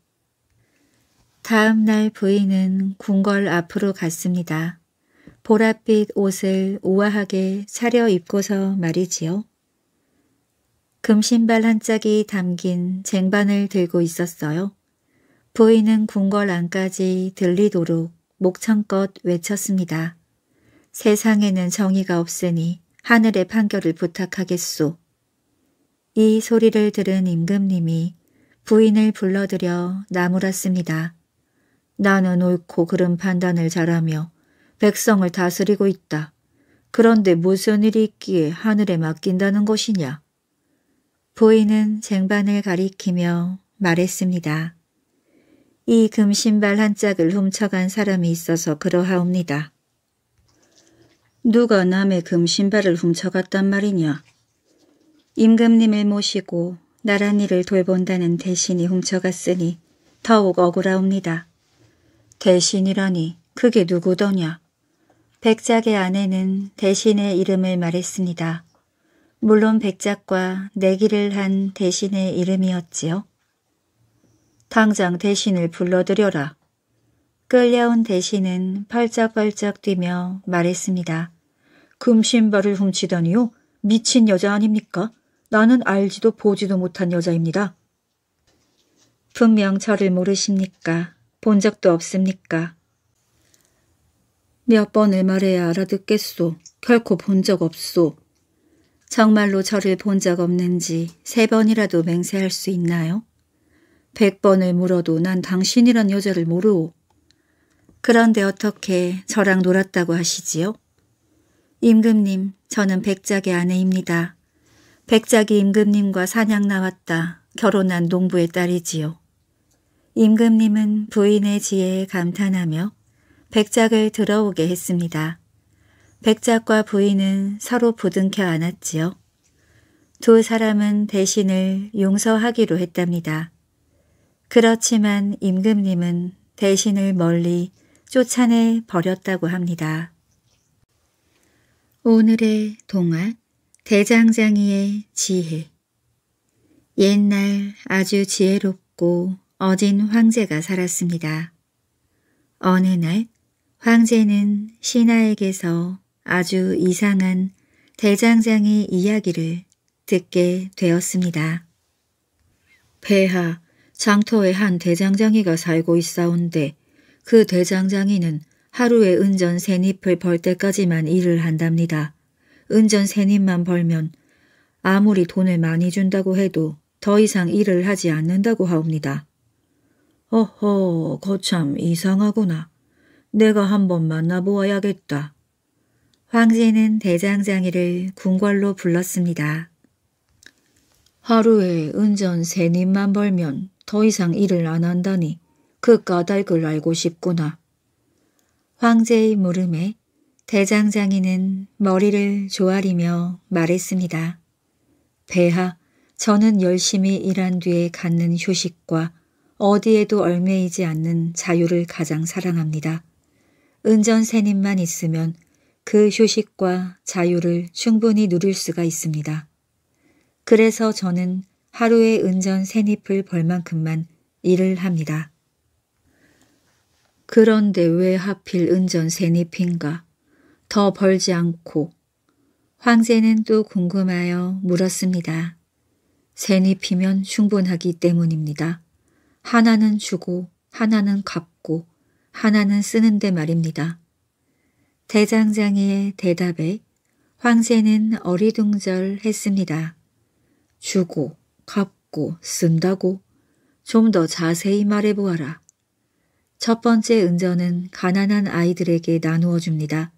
S1: 다음 날 부인은 궁궐 앞으로 갔습니다. 보랏빛 옷을 우아하게 차려입고서 말이지요. 금신발 한 짝이 담긴 쟁반을 들고 있었어요. 부인은 궁궐 안까지 들리도록 목청껏 외쳤습니다. 세상에는 정의가 없으니 하늘의 판결을 부탁하겠소. 이 소리를 들은 임금님이 부인을 불러들여 나무랐습니다. 나는 옳고 그른 판단을 잘하며 백성을 다스리고 있다. 그런데 무슨 일이 있기에 하늘에 맡긴다는 것이냐? 부인은 쟁반을 가리키며 말했습니다. 이 금신발 한 짝을 훔쳐간 사람이 있어서 그러하옵니다. 누가 남의 금신발을 훔쳐갔단 말이냐? 임금님을 모시고 나란히를 돌본다는 대신이 훔쳐갔으니 더욱 억울하옵니다. 대신이라니 그게 누구더냐. 백작의 아내는 대신의 이름을 말했습니다. 물론 백작과 내기를 한 대신의 이름이었지요. 당장 대신을 불러들여라. 끌려온 대신은 펄쩍펄쩍 뛰며 말했습니다. 금신발을 훔치다니요? 미친 여자 아닙니까? 나는 알지도 보지도 못한 여자입니다. 분명 저를 모르십니까? 본 적도 없습니까? 몇 번을 말해야 알아듣겠소. 결코 본 적 없소. 정말로 저를 본 적 없는지 세 번이라도 맹세할 수 있나요? 백 번을 물어도 난 당신이란 여자를 모르오. 그런데 어떻게 저랑 놀았다고 하시지요? 임금님, 저는 백작의 아내입니다. 백작이 임금님과 사냥 나왔다. 결혼한 농부의 딸이지요. 임금님은 부인의 지혜에 감탄하며 백작을 들어오게 했습니다. 백작과 부인은 서로 부둥켜 안았지요. 두 사람은 대신을 용서하기로 했답니다. 그렇지만 임금님은 대신을 멀리 쫓아내 버렸다고 합니다. 오늘의 동안 대장장이의 지혜 옛날 아주 지혜롭고 어진 황제가 살았습니다. 어느 날 황제는 신하에게서 아주 이상한 대장장이 이야기를 듣게 되었습니다. 폐하, 장터에 한 대장장이가 살고 있사온데 그 대장장이는 하루에 은전 세 잎을 벌 때까지만 일을 한답니다. 은전 세님만 벌면 아무리 돈을 많이 준다고 해도 더 이상 일을 하지 않는다고 하옵니다. 어허, 거참 이상하구나. 내가 한번 만나보아야겠다. 황제는 대장장이를 궁궐로 불렀습니다. 하루에 은전 세님만 벌면 더 이상 일을 안 한다니 그 까닭을 알고 싶구나. 황제의 물음에 대장장이는 머리를 조아리며 말했습니다. 배하, 저는 열심히 일한 뒤에 갖는 휴식과 어디에도 얼매이지 않는 자유를 가장 사랑합니다. 은전세님만 있으면 그 휴식과 자유를 충분히 누릴 수가 있습니다. 그래서 저는 하루에 은전 세잎을 벌 만큼만 일을 합니다. 그런데 왜 하필 은전 세잎인가? 더 벌지 않고 황제는 또 궁금하여 물었습니다. 세니 피면 충분하기 때문입니다. 하나는 주고 하나는 갚고 하나는 쓰는데 말입니다. 대장장이의 대답에 황제는 어리둥절했습니다. 주고 갚고 쓴다고 좀 더 자세히 말해보아라. 첫 번째 은전은 가난한 아이들에게 나누어 줍니다.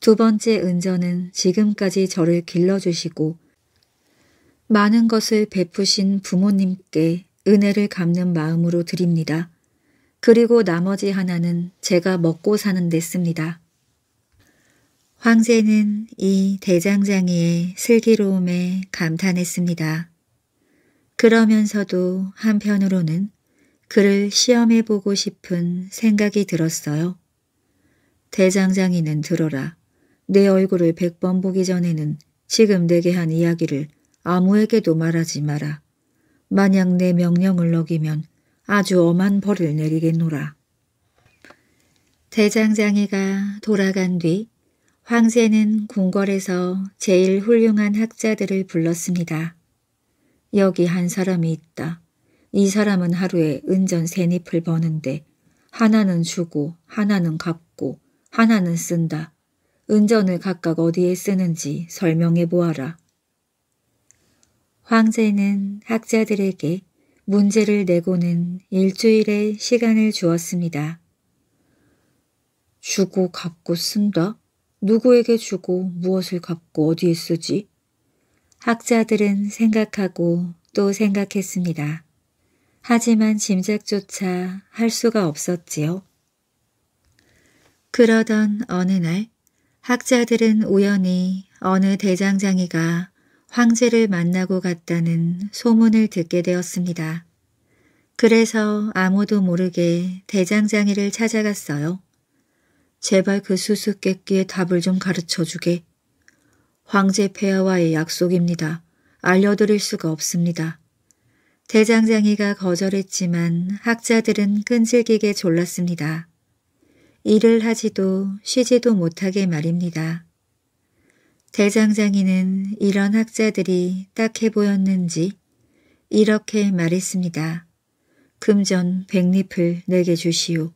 S1: 두 번째 은전은 지금까지 저를 길러주시고 많은 것을 베푸신 부모님께 은혜를 갚는 마음으로 드립니다. 그리고 나머지 하나는 제가 먹고 사는 데 씁니다. 황제는 이 대장장이의 슬기로움에 감탄했습니다. 그러면서도 한편으로는 그를 시험해보고 싶은 생각이 들었어요. 대장장이는 들어라. 내 얼굴을 백번 보기 전에는 지금 내게 한 이야기를 아무에게도 말하지 마라. 만약 내 명령을 어기면 아주 엄한 벌을 내리겠노라. 대장장이가 돌아간 뒤 황제는 궁궐에서 제일 훌륭한 학자들을 불렀습니다. 여기 한 사람이 있다. 이 사람은 하루에 은전 세잎을 버는데 하나는 주고 하나는 갚고 하나는 쓴다. 은전을 각각 어디에 쓰는지 설명해 보아라. 황제는 학자들에게 문제를 내고는 일주일의 시간을 주었습니다. 주고 갚고 쓴다? 누구에게 주고 무엇을 갚고 어디에 쓰지? 학자들은 생각하고 또 생각했습니다. 하지만 짐작조차 할 수가 없었지요. 그러던 어느 날 학자들은 우연히 어느 대장장이가 황제를 만나고 갔다는 소문을 듣게 되었습니다. 그래서 아무도 모르게 대장장이를 찾아갔어요. 제발 그 수수께끼의 답을 좀 가르쳐주게. 황제 폐하와의 약속입니다. 알려드릴 수가 없습니다. 대장장이가 거절했지만 학자들은 끈질기게 졸랐습니다. 일을 하지도 쉬지도 못하게 말입니다. 대장장이는 이런 학자들이 딱해 보였는지 이렇게 말했습니다. 금전 백잎을 내게 주시오.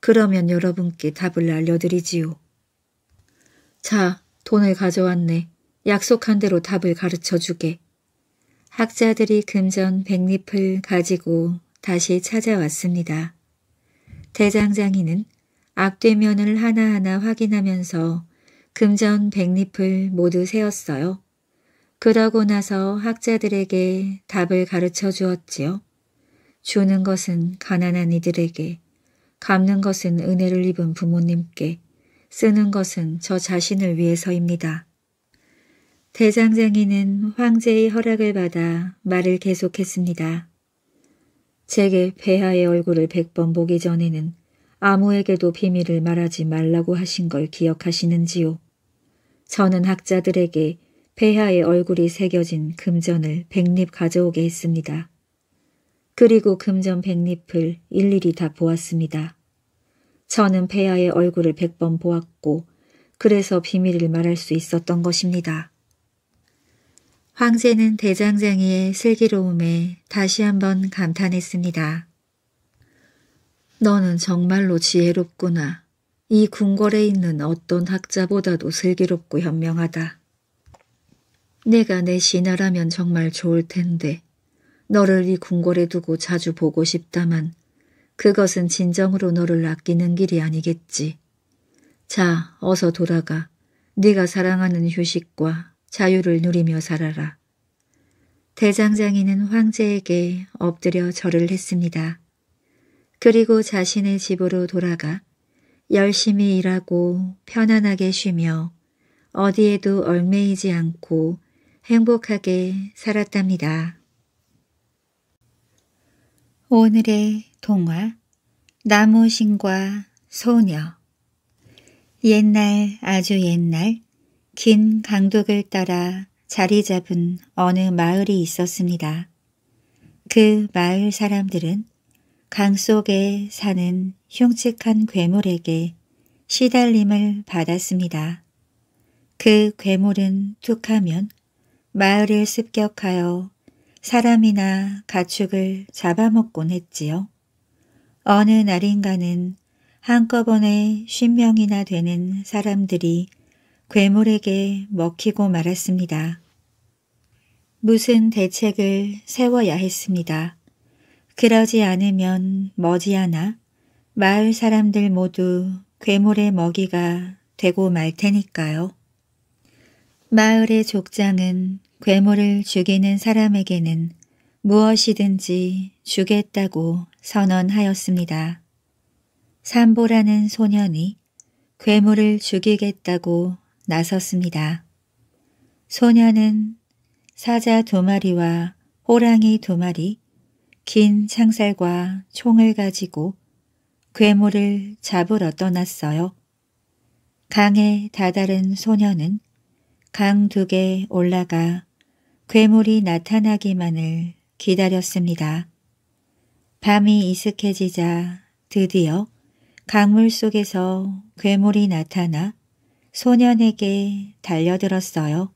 S1: 그러면 여러분께 답을 알려드리지요. 자, 돈을 가져왔네. 약속한 대로 답을 가르쳐주게. 학자들이 금전 백잎을 가지고 다시 찾아왔습니다. 대장장이는 악대면을 하나하나 확인하면서 금전 백잎을 모두 세웠어요 그러고 나서 학자들에게 답을 가르쳐 주었지요. 주는 것은 가난한 이들에게, 갚는 것은 은혜를 입은 부모님께, 쓰는 것은 저 자신을 위해서입니다. 대장장이는 황제의 허락을 받아 말을 계속했습니다. 제게 배하의 얼굴을 백 번 보기 전에는 아무에게도 비밀을 말하지 말라고 하신 걸 기억하시는지요? 저는 학자들에게 폐하의 얼굴이 새겨진 금전을 백립 가져오게 했습니다. 그리고 금전 백립을 일일이 다 보았습니다. 저는 폐하의 얼굴을 백번 보았고 그래서 비밀을 말할 수 있었던 것입니다. 황제는 대장장이의 슬기로움에 다시 한번 감탄했습니다. 너는 정말로 지혜롭구나. 이 궁궐에 있는 어떤 학자보다도 슬기롭고 현명하다. 내가 내 신하라면 정말 좋을 텐데 너를 이 궁궐에 두고 자주 보고 싶다만 그것은 진정으로 너를 아끼는 길이 아니겠지. 자, 어서 돌아가. 네가 사랑하는 휴식과 자유를 누리며 살아라. 대장장이는 황제에게 엎드려 절을 했습니다. 그리고 자신의 집으로 돌아가 열심히 일하고 편안하게 쉬며 어디에도 얼매이지 않고 행복하게 살았답니다. 오늘의 동화 나무신과 소녀 옛날 아주 옛날 긴 강둑을 따라 자리 잡은 어느 마을이 있었습니다. 그 마을 사람들은 강 속에 사는 흉측한 괴물에게 시달림을 받았습니다. 그 괴물은 툭하면 마을을 습격하여 사람이나 가축을 잡아먹곤 했지요. 어느 날인가는 한꺼번에 10명이나 되는 사람들이 괴물에게 먹히고 말았습니다. 무슨 대책을 세워야 했습니다. 그러지 않으면 머지않아 마을 사람들 모두 괴물의 먹이가 되고 말 테니까요. 마을의 족장은 괴물을 죽이는 사람에게는 무엇이든지 주겠다고 선언하였습니다. 삼보라는 소년이 괴물을 죽이겠다고 나섰습니다. 소년은 사자 두 마리와 호랑이 두 마리, 긴 창살과 총을 가지고 괴물을 잡으러 떠났어요. 강에 다다른 소녀는 강 둑에 올라가 괴물이 나타나기만을 기다렸습니다. 밤이 이슥해지자 드디어 강물 속에서 괴물이 나타나 소년에게 달려들었어요.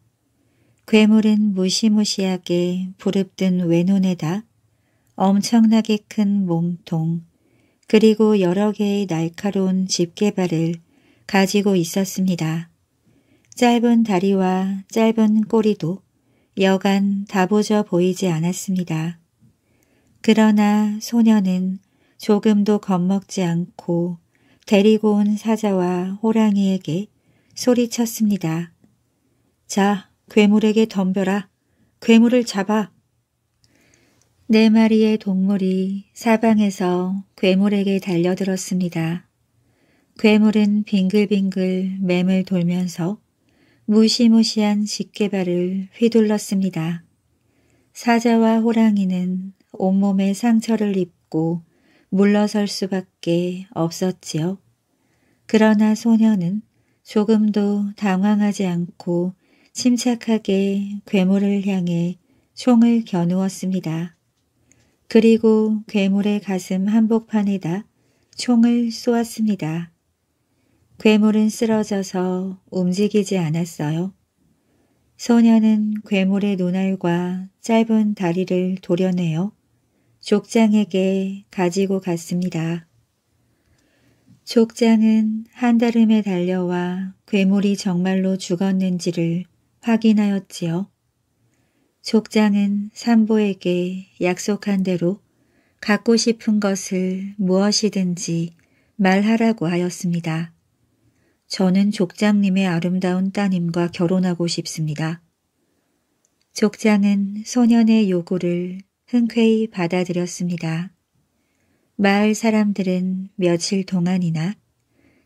S1: 괴물은 무시무시하게 부릅뜬 외눈에다 엄청나게 큰 몸통 그리고 여러 개의 날카로운 집게발을 가지고 있었습니다. 짧은 다리와 짧은 꼬리도 여간 다보져 보이지 않았습니다. 그러나 소녀는 조금도 겁먹지 않고 데리고 온 사자와 호랑이에게 소리쳤습니다. 자, 괴물에게 덤벼라. 괴물을 잡아. 네 마리의 동물이 사방에서 괴물에게 달려들었습니다. 괴물은 빙글빙글 맴을 돌면서 무시무시한 집게발을 휘둘렀습니다. 사자와 호랑이는 온몸에 상처를 입고 물러설 수밖에 없었지요. 그러나 소녀는 조금도 당황하지 않고 침착하게 괴물을 향해 총을 겨누었습니다. 그리고 괴물의 가슴 한복판에다 총을 쏘았습니다. 괴물은 쓰러져서 움직이지 않았어요. 소녀는 괴물의 눈알과 짧은 다리를 도려내어 족장에게 가지고 갔습니다. 족장은 한달음에 달려와 괴물이 정말로 죽었는지를 확인하였지요. 족장은 산보에게 약속한 대로 갖고 싶은 것을 무엇이든지 말하라고 하였습니다. 저는 족장님의 아름다운 따님과 결혼하고 싶습니다. 족장은 소년의 요구를 흔쾌히 받아들였습니다. 마을 사람들은 며칠 동안이나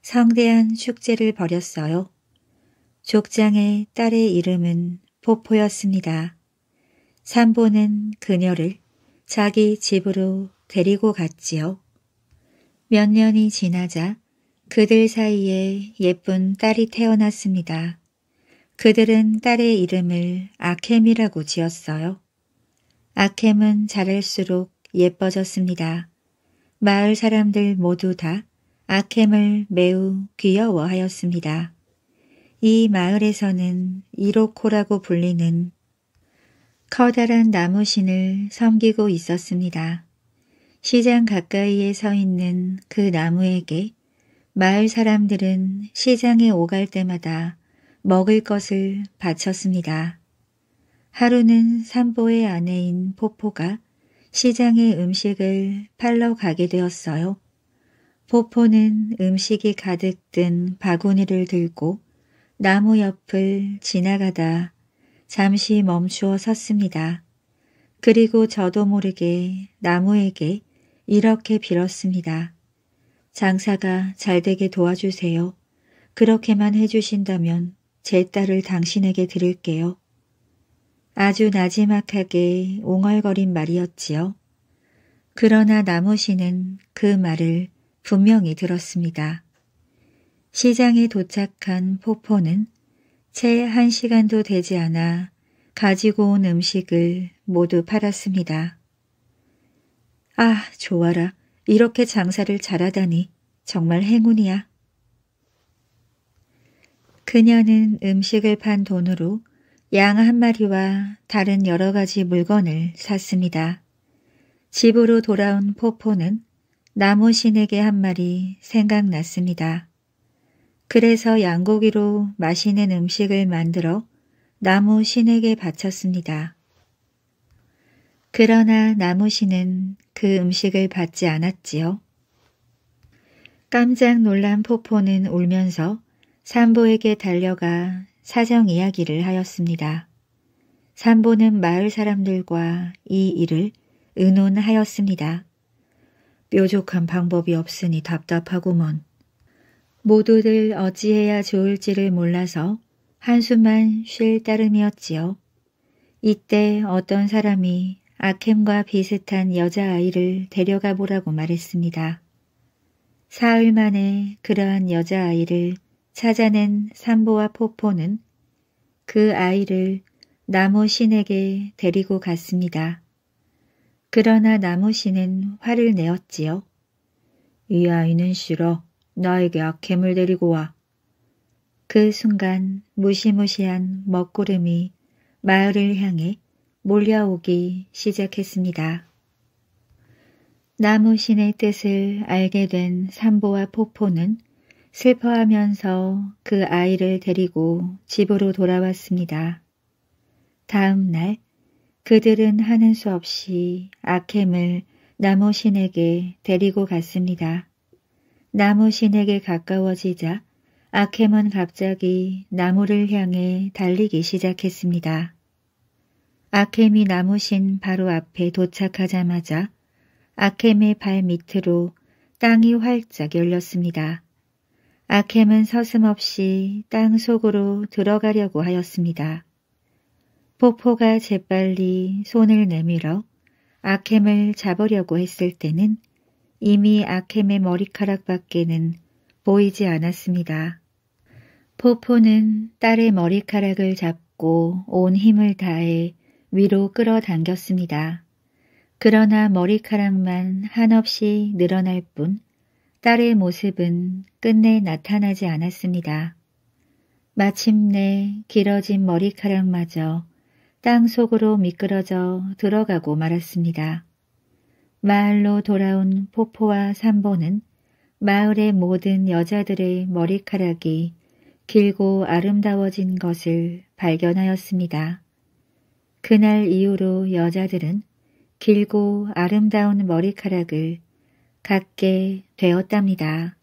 S1: 성대한 축제를 벌였어요. 족장의 딸의 이름은 포포였습니다. 산보는 그녀를 자기 집으로 데리고 갔지요. 몇 년이 지나자 그들 사이에 예쁜 딸이 태어났습니다. 그들은 딸의 이름을 아캠이라고 지었어요. 아캠은 자랄수록 예뻐졌습니다. 마을 사람들 모두 다 아캠을 매우 귀여워하였습니다. 이 마을에서는 이로코라고 불리는 커다란 나무신을 섬기고 있었습니다. 시장 가까이에 서 있는 그 나무에게 마을 사람들은 시장에 오갈 때마다 먹을 것을 바쳤습니다. 하루는 산보의 아내인 포포가 시장의 음식을 팔러 가게 되었어요. 포포는 음식이 가득 든 바구니를 들고 나무 옆을 지나가다 잠시 멈추어 섰습니다. 그리고 저도 모르게 나무에게 이렇게 빌었습니다. 장사가 잘 되게 도와주세요. 그렇게만 해주신다면 제 딸을 당신에게 드릴게요. 아주 나지막하게 옹얼거린 말이었지요. 그러나 나무씨는 그 말을 분명히 들었습니다. 시장에 도착한 포포는 채한 시간도 되지 않아 가지고 온 음식을 모두 팔았습니다. 아, 좋아라. 이렇게 장사를 잘하다니 정말 행운이야. 그녀는 음식을 판 돈으로 양 한 마리와 다른 여러 가지 물건을 샀습니다. 집으로 돌아온 포포는 나무신에게 한 말이 생각났습니다. 그래서 양고기로 맛있는 음식을 만들어 나무 신에게 바쳤습니다. 그러나 나무 신은 그 음식을 받지 않았지요. 깜짝 놀란 포포는 울면서 산보에게 달려가 사정 이야기를 하였습니다. 산보는 마을 사람들과 이 일을 의논하였습니다. 뾰족한 방법이 없으니 답답하구먼. 모두들 어찌해야 좋을지를 몰라서 한숨만 쉴 따름이었지요. 이때 어떤 사람이 아캠과 비슷한 여자아이를 데려가 보라고 말했습니다. 사흘 만에 그러한 여자아이를 찾아낸 삼보와 포포는 그 아이를 나무 신에게 데리고 갔습니다. 그러나 나무 신은 화를 내었지요. 이 아이는 싫어. 너에게 악행을 데리고 와. 그 순간 무시무시한 먹구름이 마을을 향해 몰려오기 시작했습니다. 나무신의 뜻을 알게 된 삼보와 포포는 슬퍼하면서 그 아이를 데리고 집으로 돌아왔습니다. 다음 날 그들은 하는 수 없이 아캠을 나무신에게 데리고 갔습니다. 나무 신에게 가까워지자 아케몬 갑자기 나무를 향해 달리기 시작했습니다. 아케미 나무 신 바로 앞에 도착하자마자 아케의 발 밑으로 땅이 활짝 열렸습니다. 아켐은 서슴없이 땅 속으로 들어가려고 하였습니다. 폭포가 재빨리 손을 내밀어 아켐을 잡으려고 했을 때는 이미 아켐의 머리카락 밖에는 보이지 않았습니다. 포포는 딸의 머리카락을 잡고 온 힘을 다해 위로 끌어당겼습니다. 그러나 머리카락만 한없이 늘어날 뿐 딸의 모습은 끝내 나타나지 않았습니다. 마침내 길어진 머리카락마저 땅 속으로 미끄러져 들어가고 말았습니다. 마을로 돌아온 포포와 삼보는 마을의 모든 여자들의 머리카락이 길고 아름다워진 것을 발견하였습니다. 그날 이후로 여자들은 길고 아름다운 머리카락을 갖게 되었답니다.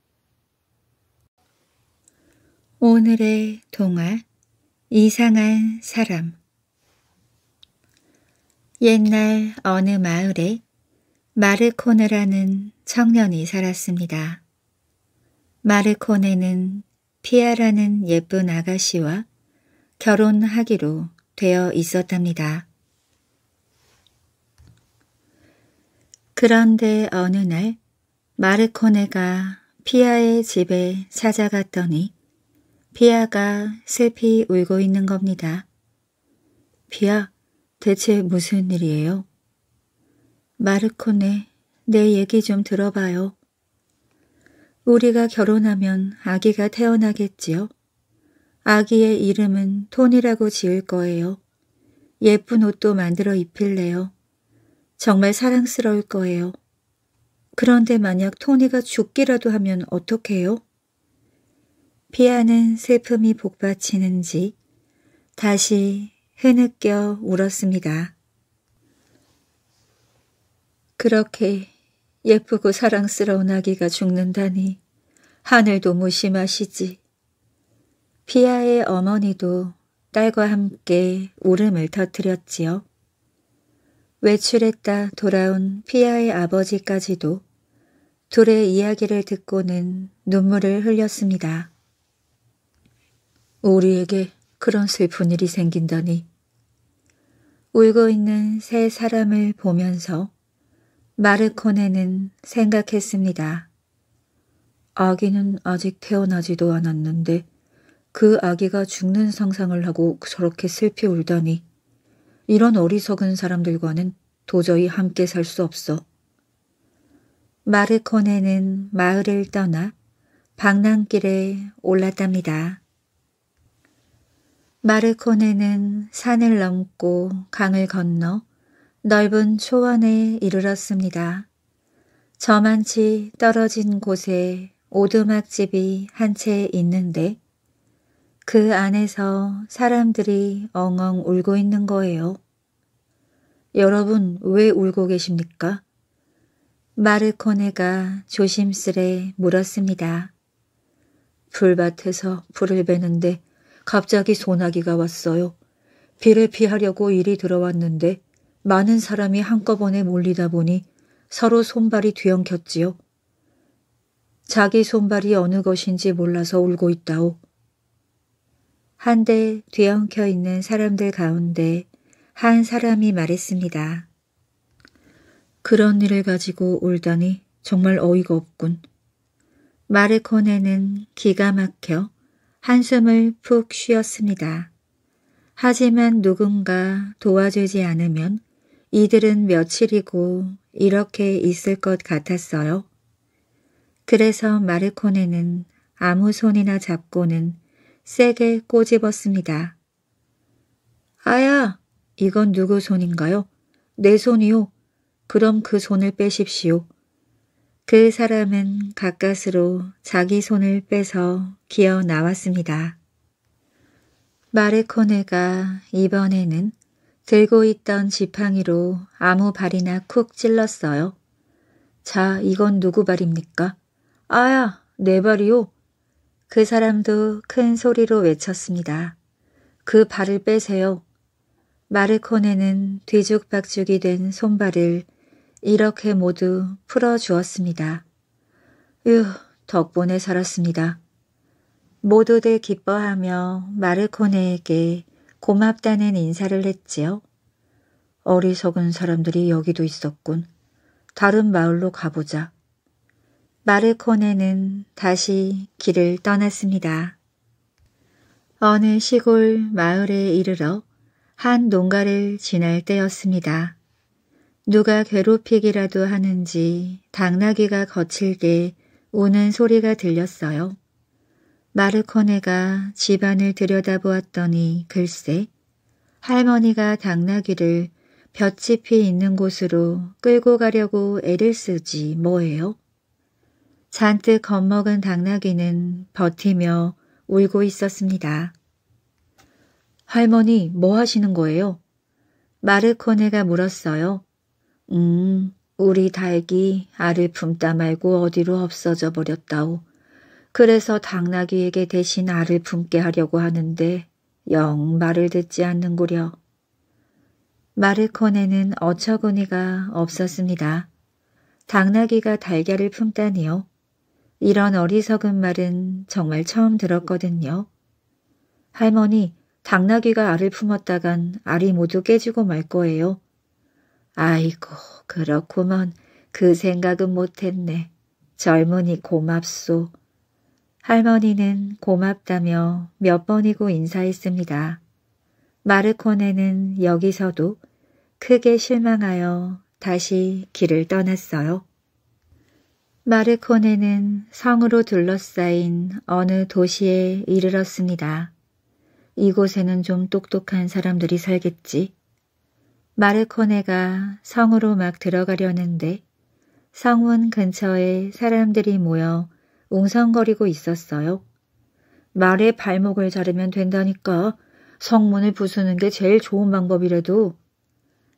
S1: 오늘의 동화 이상한 사람 옛날 어느 마을에 마르코네라는 청년이 살았습니다. 마르코네는 피아라는 예쁜 아가씨와 결혼하기로 되어 있었답니다. 그런데 어느 날 마르코네가 피아의 집에 찾아갔더니 피아가 슬피 울고 있는 겁니다. 피아, 대체 무슨 일이에요? 마르코네, 내 얘기 좀 들어봐요. 우리가 결혼하면 아기가 태어나겠지요. 아기의 이름은 톤이라고 지을 거예요. 예쁜 옷도 만들어 입힐래요. 정말 사랑스러울 거예요. 그런데 만약 토니가 죽기라도 하면 어떡해요? 피아는 슬픔이 복받치는지 다시 흐느껴 울었습니다. 그렇게 예쁘고 사랑스러운 아기가 죽는다니 하늘도 무심하시지. 피아의 어머니도 딸과 함께 울음을 터뜨렸지요. 외출했다 돌아온 피아의 아버지까지도 둘의 이야기를 듣고는 눈물을 흘렸습니다. 우리에게 그런 슬픈 일이 생긴다니. 울고 있는 세 사람을 보면서 마르코네는 생각했습니다. 아기는 아직 태어나지도 않았는데 그 아기가 죽는 상상을 하고 저렇게 슬피 울다니 이런 어리석은 사람들과는 도저히 함께 살 수 없어. 마르코네는 마을을 떠나 방랑길에 올랐답니다. 마르코네는 산을 넘고 강을 건너 넓은 초원에 이르렀습니다. 저만치 떨어진 곳에 오두막집이 한 채 있는데 그 안에서 사람들이 엉엉 울고 있는 거예요. 여러분 왜 울고 계십니까? 마르코네가 조심스레 물었습니다. 불밭에서 불을 베는데 갑자기 소나기가 왔어요. 비를 피하려고 일이 들어왔는데 많은 사람이 한꺼번에 몰리다 보니 서로 손발이 뒤엉켰지요. 자기 손발이 어느 것인지 몰라서 울고 있다오. 한데 뒤엉켜 있는 사람들 가운데 한 사람이 말했습니다. 그런 일을 가지고 울다니 정말 어이가 없군. 마르코네는 기가 막혀 한숨을 푹 쉬었습니다. 하지만 누군가 도와주지 않으면 이들은 며칠이고 이렇게 있을 것 같았어요. 그래서 마르코네는 아무 손이나 잡고는 세게 꼬집었습니다. 아야, 이건 누구 손인가요? 내 손이요. 그럼 그 손을 빼십시오. 그 사람은 가까스로 자기 손을 빼서 기어 나왔습니다. 마르코네가 이번에는 들고 있던 지팡이로 아무 발이나 쿡 찔렀어요. 자, 이건 누구 발입니까? 아야, 내 발이요. 그 사람도 큰 소리로 외쳤습니다. 그 발을 빼세요. 마르코네는 뒤죽박죽이 된 손발을 이렇게 모두 풀어주었습니다. 으, 덕분에 살았습니다. 모두들 기뻐하며 마르코네에게 고맙다는 인사를 했지요. 어리석은 사람들이 여기도 있었군. 다른 마을로 가보자. 마르코네는 다시 길을 떠났습니다. 어느 시골 마을에 이르러 한 농가를 지날 때였습니다. 누가 괴롭히기라도 하는지 당나귀가 거칠게 우는 소리가 들렸어요. 마르코네가 집안을 들여다보았더니 글쎄 할머니가 당나귀를 볕집이 있는 곳으로 끌고 가려고 애를 쓰지 뭐예요? 잔뜩 겁먹은 당나귀는 버티며 울고 있었습니다. 할머니 뭐 하시는 거예요? 마르코네가 물었어요. 음, 우리 닭이 알을 품다 말고 어디로 없어져 버렸다오. 그래서 당나귀에게 대신 알을 품게 하려고 하는데 영 말을 듣지 않는구려. 마르코네는 어처구니가 없었습니다. 당나귀가 달걀을 품다니요. 이런 어리석은 말은 정말 처음 들었거든요. 할머니, 당나귀가 알을 품었다간 알이 모두 깨지고 말 거예요. 아이고, 그렇구먼. 그 생각은 못했네. 젊은이 고맙소. 할머니는 고맙다며 몇 번이고 인사했습니다. 마르코네는 여기서도 크게 실망하여 다시 길을 떠났어요. 마르코네는 성으로 둘러싸인 어느 도시에 이르렀습니다. 이곳에는 좀 똑똑한 사람들이 살겠지. 마르코네가 성으로 막 들어가려는데 성문 근처에 사람들이 모여 웅성거리고 있었어요. 말에 발목을 자르면 된다니까 성문을 부수는 게 제일 좋은 방법이라도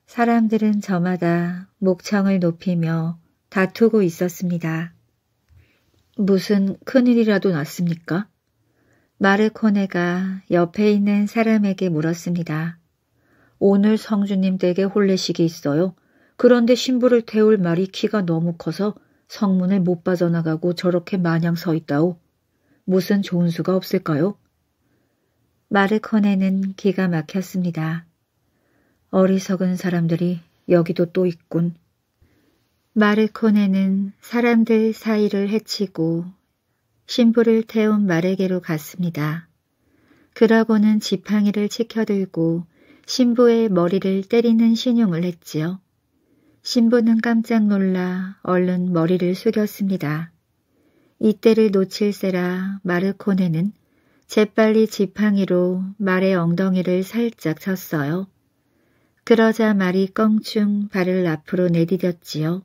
S1: 사람들은 저마다 목청을 높이며 다투고 있었습니다. 무슨 큰일이라도 났습니까? 마르코네가 옆에 있는 사람에게 물었습니다. 오늘 성주님 댁에 홀례식이 있어요. 그런데 신부를 태울 말이 키가 너무 커서 성문을 못 빠져나가고 저렇게 마냥 서 있다오. 무슨 좋은 수가 없을까요? 마르커네는 기가 막혔습니다. 어리석은 사람들이 여기도 또 있군. 마르코네는 사람들 사이를 헤치고 신부를 태운 마르게로 갔습니다. 그러고는 지팡이를 치켜들고 신부의 머리를 때리는 신용을 했지요. 신부는 깜짝 놀라 얼른 머리를 숙였습니다. 이때를 놓칠세라 마르코네는 재빨리 지팡이로 말의 엉덩이를 살짝 쳤어요. 그러자 말이 껑충 발을 앞으로 내디뎠지요.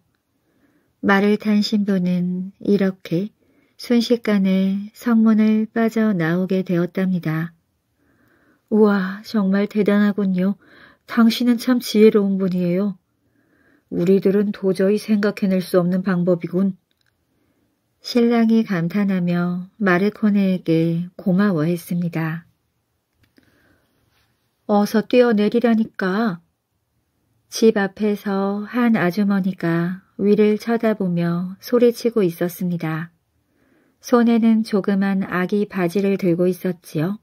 S1: 말을 탄 신부는 이렇게 순식간에 성문을 빠져나오게 되었답니다. 우와 정말 대단하군요. 당신은 참 지혜로운 분이에요. 우리들은 도저히 생각해낼 수 없는 방법이군. 신랑이 감탄하며 마르코네에게 고마워했습니다. 어서 뛰어내리라니까. 집 앞에서 한 아주머니가 위를 쳐다보며 소리치고 있었습니다. 손에는 조그만 아기 바지를 들고 있었지요.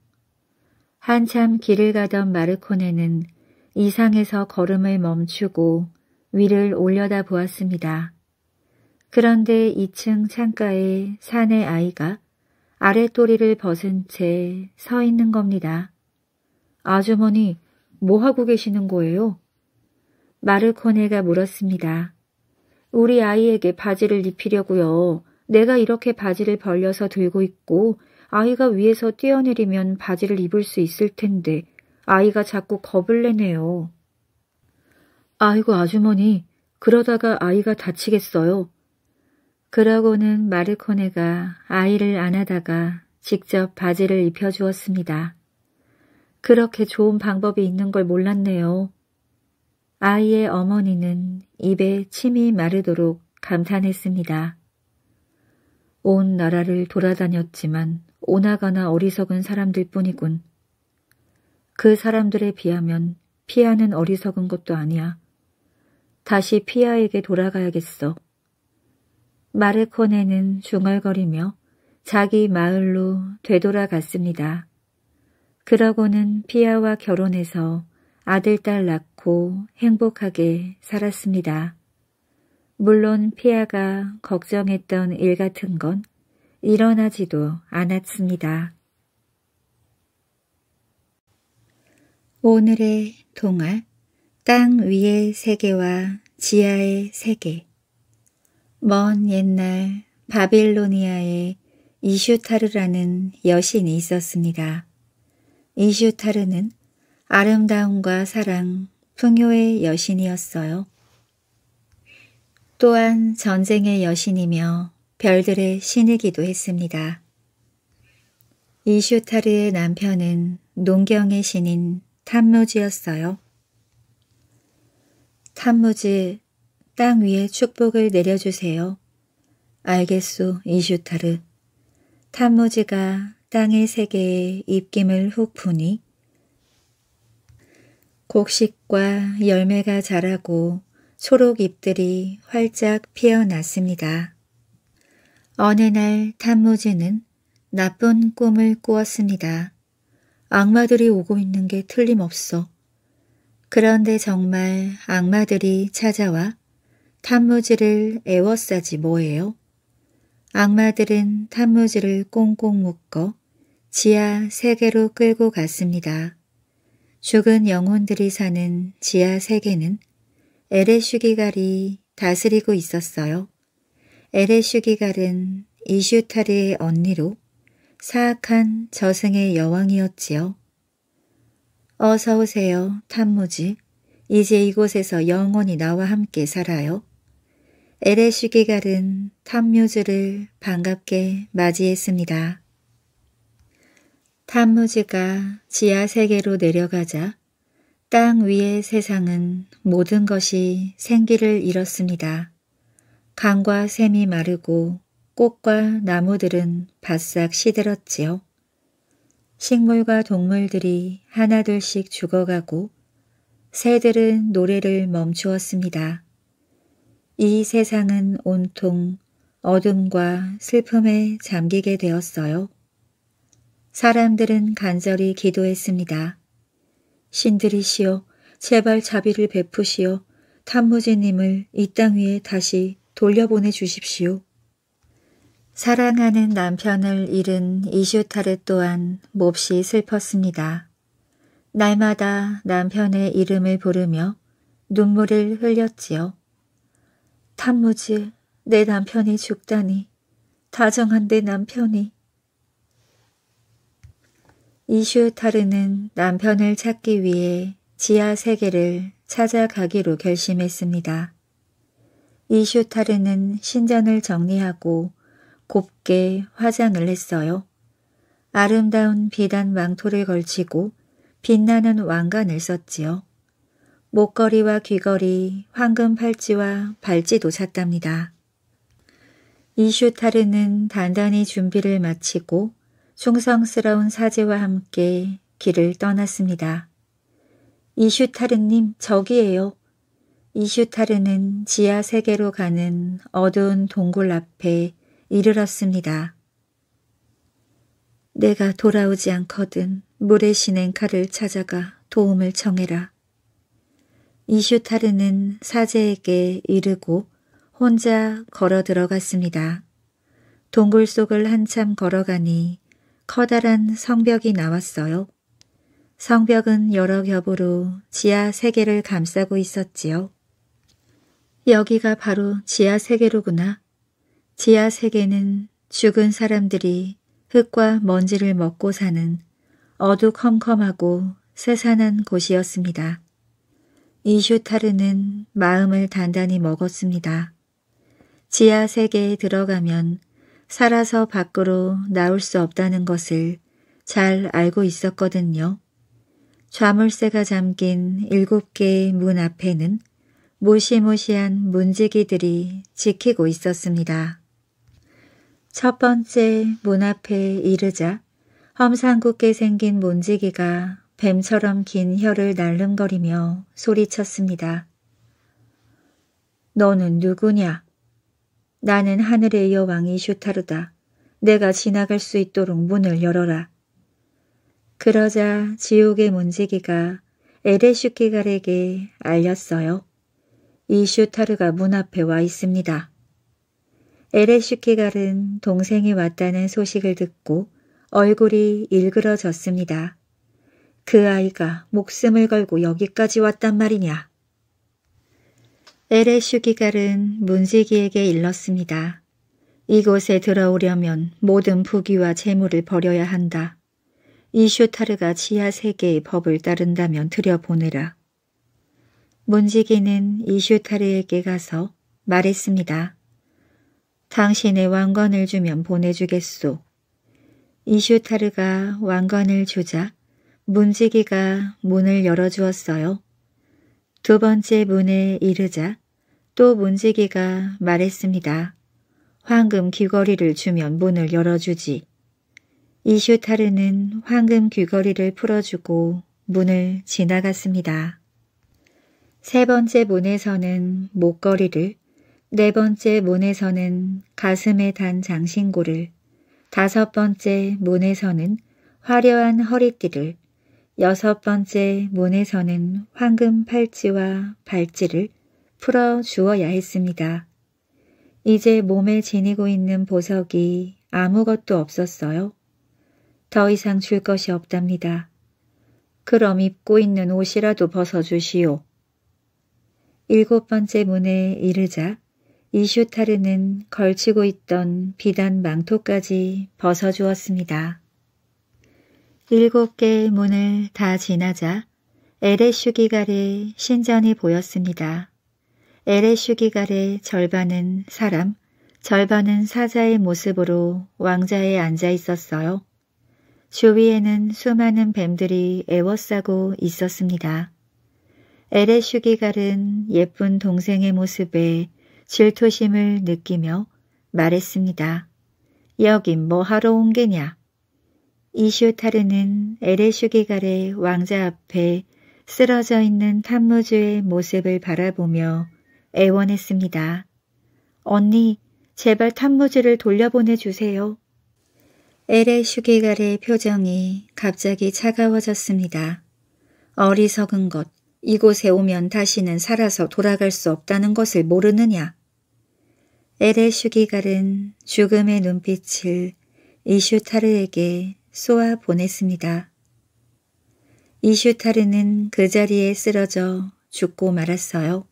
S1: 한참 길을 가던 마르코네는 이상해서 걸음을 멈추고 위를 올려다 보았습니다. 그런데 2층 창가에 산의 아이가 아랫도리를 벗은 채 서 있는 겁니다. 아주머니, 뭐 하고 계시는 거예요? 마르코네가 물었습니다. 우리 아이에게 바지를 입히려고요. 내가 이렇게 바지를 벌려서 들고 있고 아이가 위에서 뛰어내리면 바지를 입을 수 있을 텐데 아이가 자꾸 겁을 내네요. 아이고 아주머니 그러다가 아이가 다치겠어요. 그러고는 마르코네가 아이를 안하다가 직접 바지를 입혀주었습니다. 그렇게 좋은 방법이 있는 걸 몰랐네요. 아이의 어머니는 입에 침이 마르도록 감탄했습니다. 온 나라를 돌아다녔지만 오나가나 어리석은 사람들 뿐이군. 그 사람들에 비하면 피하는 어리석은 것도 아니야. 다시 피아에게 돌아가야겠어. 마르코네는 중얼거리며 자기 마을로 되돌아갔습니다. 그러고는 피아와 결혼해서 아들, 딸 낳고 행복하게 살았습니다. 물론 피아가 걱정했던 일 같은 건 일어나지도 않았습니다. 오늘의 동화 땅 위의 세계와 지하의 세계. 먼 옛날 바빌로니아에 이슈타르라는 여신이 있었습니다. 이슈타르는 아름다움과 사랑, 풍요의 여신이었어요. 또한 전쟁의 여신이며 별들의 신이기도 했습니다. 이슈타르의 남편은 농경의 신인 탐노지였어요. 단무지 땅 위에 축복을 내려주세요. 알겠소, 이슈타르. 단무지가 땅의 세계에 입김을 훅푸니 곡식과 열매가 자라고 초록 잎들이 활짝 피어났습니다. 어느 날 단무지는 나쁜 꿈을 꾸었습니다. 악마들이 오고 있는 게 틀림없어. 그런데 정말 악마들이 찾아와 탄무지를 애워싸지 뭐예요? 악마들은 탄무지를 꽁꽁 묶어 지하 세계로 끌고 갔습니다. 죽은 영혼들이 사는 지하 세계는 에레슈기갈이 다스리고 있었어요. 에레슈기갈은 이슈타르의 언니로 사악한 저승의 여왕이었지요. 어서 오세요, 탐무지. 이제 이곳에서 영원히 나와 함께 살아요. 에레슈기 가른 탐뮤즈를 반갑게 맞이했습니다. 탐무즈가 지하 세계로 내려가자 땅 위의 세상은 모든 것이 생기를 잃었습니다. 강과 샘이 마르고 꽃과 나무들은 바싹 시들었지요. 식물과 동물들이 하나둘씩 죽어가고 새들은 노래를 멈추었습니다. 이 세상은 온통 어둠과 슬픔에 잠기게 되었어요. 사람들은 간절히 기도했습니다. 신들이시여 제발 자비를 베푸시어 탐무지님을 이 땅 위에 다시 돌려보내 주십시오. 사랑하는 남편을 잃은 이슈타르 또한 몹시 슬펐습니다. 날마다 남편의 이름을 부르며 눈물을 흘렸지요. 탐무즈, 내 남편이 죽다니, 다정한 내 남편이. 이슈타르는 남편을 찾기 위해 지하 세계를 찾아가기로 결심했습니다. 이슈타르는 신전을 정리하고 곱게 화장을 했어요. 아름다운 비단 망토를 걸치고 빛나는 왕관을 썼지요. 목걸이와 귀걸이, 황금 팔찌와 발찌도 샀답니다. 이슈타르는 단단히 준비를 마치고 충성스러운 사제와 함께 길을 떠났습니다. 이슈타르님 저기에요. 이슈타르는 지하 세계로 가는 어두운 동굴 앞에 이르렀습니다. 내가 돌아오지 않거든 물에 신은 칼을 찾아가 도움을 청해라. 이슈타르는 사제에게 이르고 혼자 걸어 들어갔습니다. 동굴 속을 한참 걸어가니 커다란 성벽이 나왔어요. 성벽은 여러 겹으로 지하 세계를 감싸고 있었지요. 여기가 바로 지하 세계로구나. 지하 세계는 죽은 사람들이 흙과 먼지를 먹고 사는 어두컴컴하고 세산한 곳이었습니다. 이슈타르는 마음을 단단히 먹었습니다. 지하 세계에 들어가면 살아서 밖으로 나올 수 없다는 것을 잘 알고 있었거든요. 좌물쇠가 잠긴 일곱 개의 문 앞에는 무시무시한 문지기들이 지키고 있었습니다. 첫 번째 문 앞에 이르자 험상궂게 생긴 몬지기가 뱀처럼 긴 혀를 날름거리며 소리쳤습니다. 너는 누구냐? 나는 하늘의 여왕이 슈타르다. 내가 지나갈 수 있도록 문을 열어라. 그러자 지옥의 문지기가 에레슈키갈에게 알렸어요. 이 슈타르가 문 앞에 와 있습니다. 에레슈키갈은 동생이 왔다는 소식을 듣고 얼굴이 일그러졌습니다. 그 아이가 목숨을 걸고 여기까지 왔단 말이냐. 에레슈기갈은 문지기에게 일렀습니다. 이곳에 들어오려면 모든 부귀와 재물을 버려야 한다. 이슈타르가 지하 세계의 법을 따른다면 들여보내라. 문지기는 이슈타르에게 가서 말했습니다. 당신의 왕관을 주면 보내주겠소. 이슈타르가 왕관을 주자 문지기가 문을 열어주었어요. 두 번째 문에 이르자 또 문지기가 말했습니다. 황금 귀걸이를 주면 문을 열어주지. 이슈타르는 황금 귀걸이를 풀어주고 문을 지나갔습니다. 세 번째 문에서는 목걸이를 네 번째 문에서는 가슴에 단장신구를 다섯 번째 문에서는 화려한 허리띠를, 여섯 번째 문에서는 황금 팔찌와 발찌를 풀어 주어야 했습니다. 이제 몸에 지니고 있는 보석이 아무것도 없었어요. 더 이상 줄 것이 없답니다. 그럼 입고 있는 옷이라도 벗어주시오. 일곱 번째 문에 이르자 이슈타르는 걸치고 있던 비단 망토까지 벗어주었습니다. 일곱 개의 문을 다 지나자 에레슈기갈의 신전이 보였습니다. 에레슈기갈의 절반은 사람, 절반은 사자의 모습으로 왕자에 앉아 있었어요. 주위에는 수많은 뱀들이 애워싸고 있었습니다. 에레슈기갈은 예쁜 동생의 모습에 질투심을 느끼며 말했습니다. 여긴 뭐 하러 온 게냐? 이슈타르는 에레슈기갈의 왕자 앞에 쓰러져 있는 탐무주의 모습을 바라보며 애원했습니다. 언니, 제발 탐무주를 돌려보내주세요. 에레슈기갈의 표정이 갑자기 차가워졌습니다. 어리석은 것, 이곳에 오면 다시는 살아서 돌아갈 수 없다는 것을 모르느냐. 에레 슈기갈은 죽음의 눈빛을 이슈타르에게 쏘아 보냈습니다. 이슈타르는 그 자리에 쓰러져 죽고 말았어요.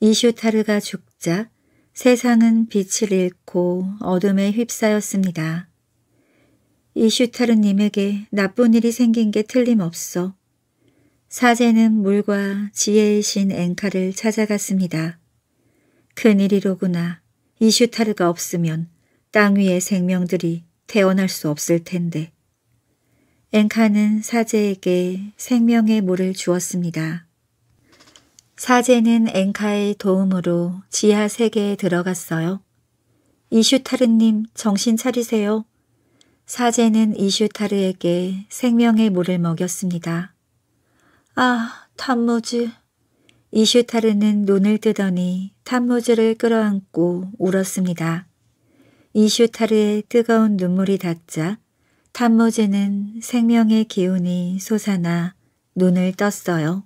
S1: 이슈타르가 죽자 세상은 빛을 잃고 어둠에 휩싸였습니다. 이슈타르님에게 나쁜 일이 생긴 게 틀림없어 사제는 물과 지혜의 신앵카를 찾아갔습니다. 큰일이로구나. 이슈타르가 없으면 땅 위의 생명들이 태어날 수 없을 텐데. 앵카는 사제에게 생명의 물을 주었습니다. 사제는 앵카의 도움으로 지하 세계에 들어갔어요. 이슈타르님 정신 차리세요. 사제는 이슈타르에게 생명의 물을 먹였습니다. 아, 탐모즈. 이슈타르는 눈을 뜨더니 탐모즈를 끌어안고 울었습니다. 이슈타르의 뜨거운 눈물이 닿자 탐모즈는 생명의 기운이 솟아나 눈을 떴어요.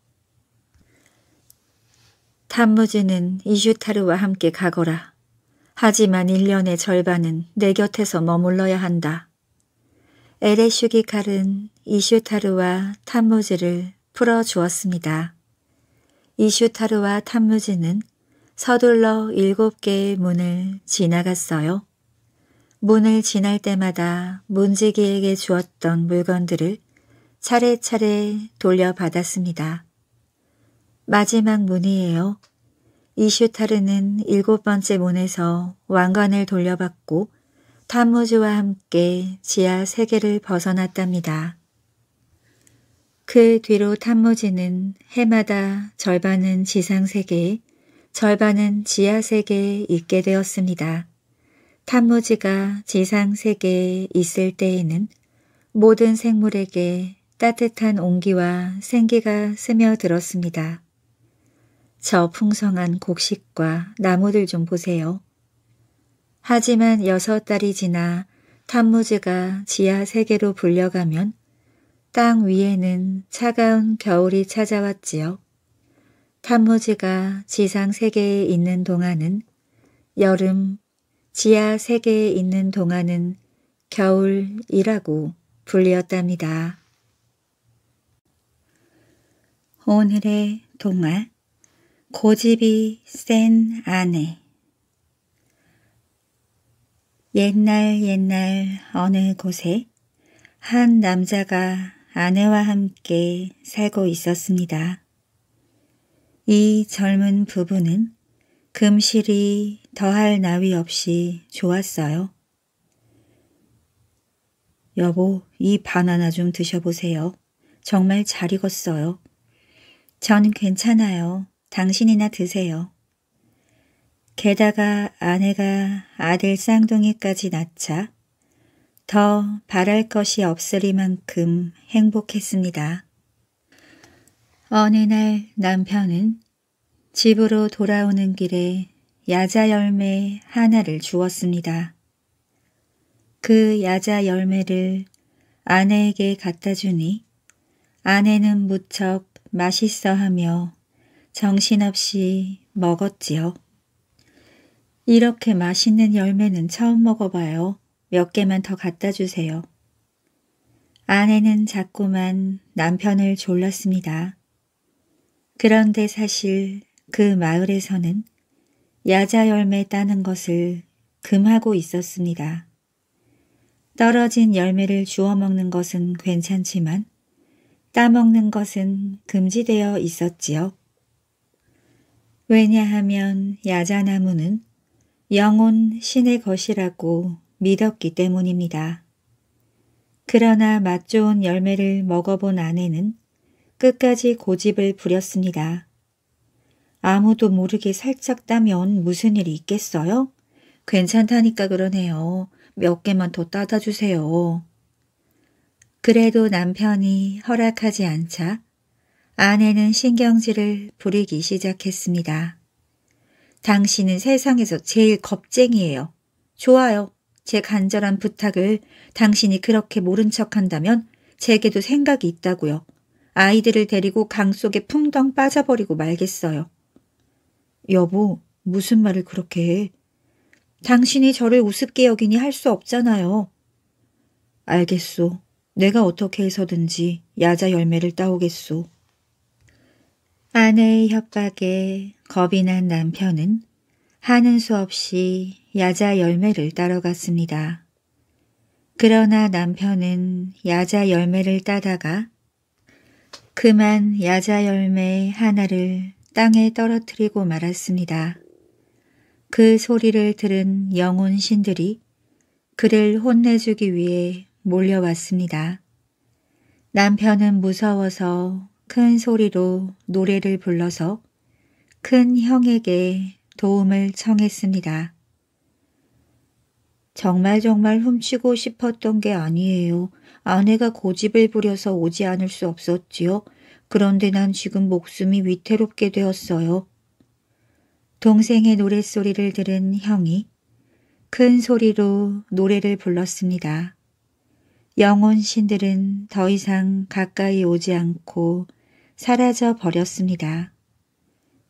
S1: 탐무지는 이슈타르와 함께 가거라. 하지만 1년의 절반은 내 곁에서 머물러야 한다. 에레슈기칼은 이슈타르와 탐무지를 풀어주었습니다. 이슈타르와 탐무지는 서둘러 일곱 개의 문을 지나갔어요. 문을 지날 때마다 문지기에게 주었던 물건들을 차례차례 돌려받았습니다. 마지막 문이에요. 이슈타르는 일곱 번째 문에서 왕관을 돌려받고 탐무즈와 함께 지하 세계를 벗어났답니다. 그 뒤로 탐모지는 해마다 절반은 지상세계, 절반은 지하세계에 있게 되었습니다. 탐모지가 지상세계에 있을 때에는 모든 생물에게 따뜻한 온기와 생기가 스며들었습니다. 저 풍성한 곡식과 나무들 좀 보세요. 하지만 여섯 달이 지나 탐무지가 지하 세계로 불려가면 땅 위에는 차가운 겨울이 찾아왔지요. 탄무지가 지상 세계에 있는 동안은 여름, 지하 세계에 있는 동안은 겨울이라고 불리었답니다. 오늘의 동화 고집이 센 아내 옛날 옛날 어느 곳에 한 남자가 아내와 함께 살고 있었습니다. 이 젊은 부부는 금실이 더할 나위 없이 좋았어요. 여보, 이 바나나 좀 드셔보세요. 정말 잘 익었어요. 전 괜찮아요. 당신이나 드세요. 게다가 아내가 아들 쌍둥이까지 낳자 더 바랄 것이 없으리만큼 행복했습니다. 어느 날 남편은 집으로 돌아오는 길에 야자 열매 하나를 주었습니다. 그 야자 열매를 아내에게 갖다 주니 아내는 무척 맛있어하며 정신없이 먹었지요. 이렇게 맛있는 열매는 처음 먹어봐요. 몇 개만 더 갖다 주세요. 아내는 자꾸만 남편을 졸랐습니다. 그런데 사실 그 마을에서는 야자 열매 따는 것을 금하고 있었습니다. 떨어진 열매를 주워 먹는 것은 괜찮지만 따먹는 것은 금지되어 있었지요. 왜냐하면 야자나무는 영혼 신의 것이라고 믿었기 때문입니다. 그러나 맛 좋은 열매를 먹어본 아내는 끝까지 고집을 부렸습니다. 아무도 모르게 살짝 따면 무슨 일이 있겠어요? 괜찮다니까 그러네요. 몇 개만 더 따다 주세요. 그래도 남편이 허락하지 않자 아내는 신경질을 부리기 시작했습니다. 당신은 세상에서 제일 겁쟁이에요. 좋아요. 제 간절한 부탁을 당신이 그렇게 모른 척한다면 제게도 생각이 있다고요. 아이들을 데리고 강 속에 풍덩 빠져버리고 말겠어요. 여보, 무슨 말을 그렇게 해? 당신이 저를 우습게 여기니 할 수 없잖아요. 알겠소. 내가 어떻게 해서든지 야자 열매를 따오겠소. 아내의 협박에 겁이 난 남편은 하는 수 없이 야자 열매를 따러 갔습니다. 그러나 남편은 야자 열매를 따다가 그만 야자 열매 하나를 땅에 떨어뜨리고 말았습니다. 그 소리를 들은 영혼 신들이 그를 혼내주기 위해 몰려왔습니다. 남편은 무서워서 큰 소리로 노래를 불러서 큰 형에게 도움을 청했습니다. 정말 정말 훔치고 싶었던 게 아니에요. 아내가 고집을 부려서 오지 않을 수 없었지요. 그런데 난 지금 목숨이 위태롭게 되었어요. 동생의 노랫소리를 들은 형이 큰 소리로 노래를 불렀습니다. 영혼신들은 더 이상 가까이 오지 않고 사라져 버렸습니다.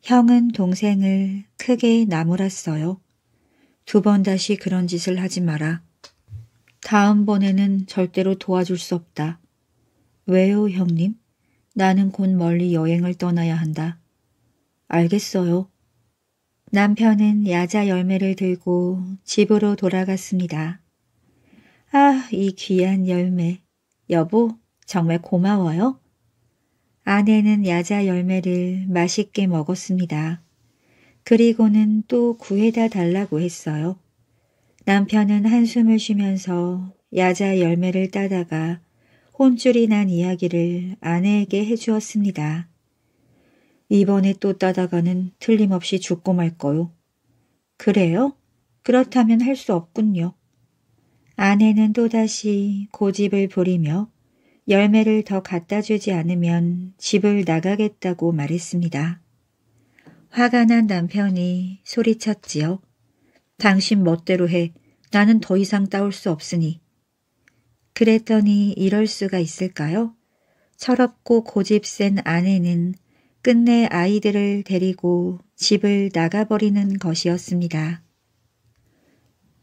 S1: 형은 동생을 크게 나무랐어요. 두번 다시 그런 짓을 하지 마라. 다음번에는 절대로 도와줄 수 없다. 왜요, 형님? 나는 곧 멀리 여행을 떠나야 한다. 알겠어요. 남편은 야자 열매를 들고 집으로 돌아갔습니다. 아, 이 귀한 열매. 여보, 정말 고마워요. 아내는 야자 열매를 맛있게 먹었습니다. 그리고는 또 구해다 달라고 했어요. 남편은 한숨을 쉬면서 야자 열매를 따다가 혼쭐이난 이야기를 아내에게 해주었습니다. 이번에 또 따다가는 틀림없이 죽고 말 거요. 그래요? 그렇다면 할 수 없군요. 아내는 또다시 고집을 부리며 열매를 더 갖다 주지 않으면 집을 나가겠다고 말했습니다. 화가 난 남편이 소리쳤지요. 당신 멋대로 해. 나는 더 이상 따올 수 없으니. 그랬더니 이럴 수가 있을까요? 철없고 고집센 아내는 끝내 아이들을 데리고 집을 나가버리는 것이었습니다.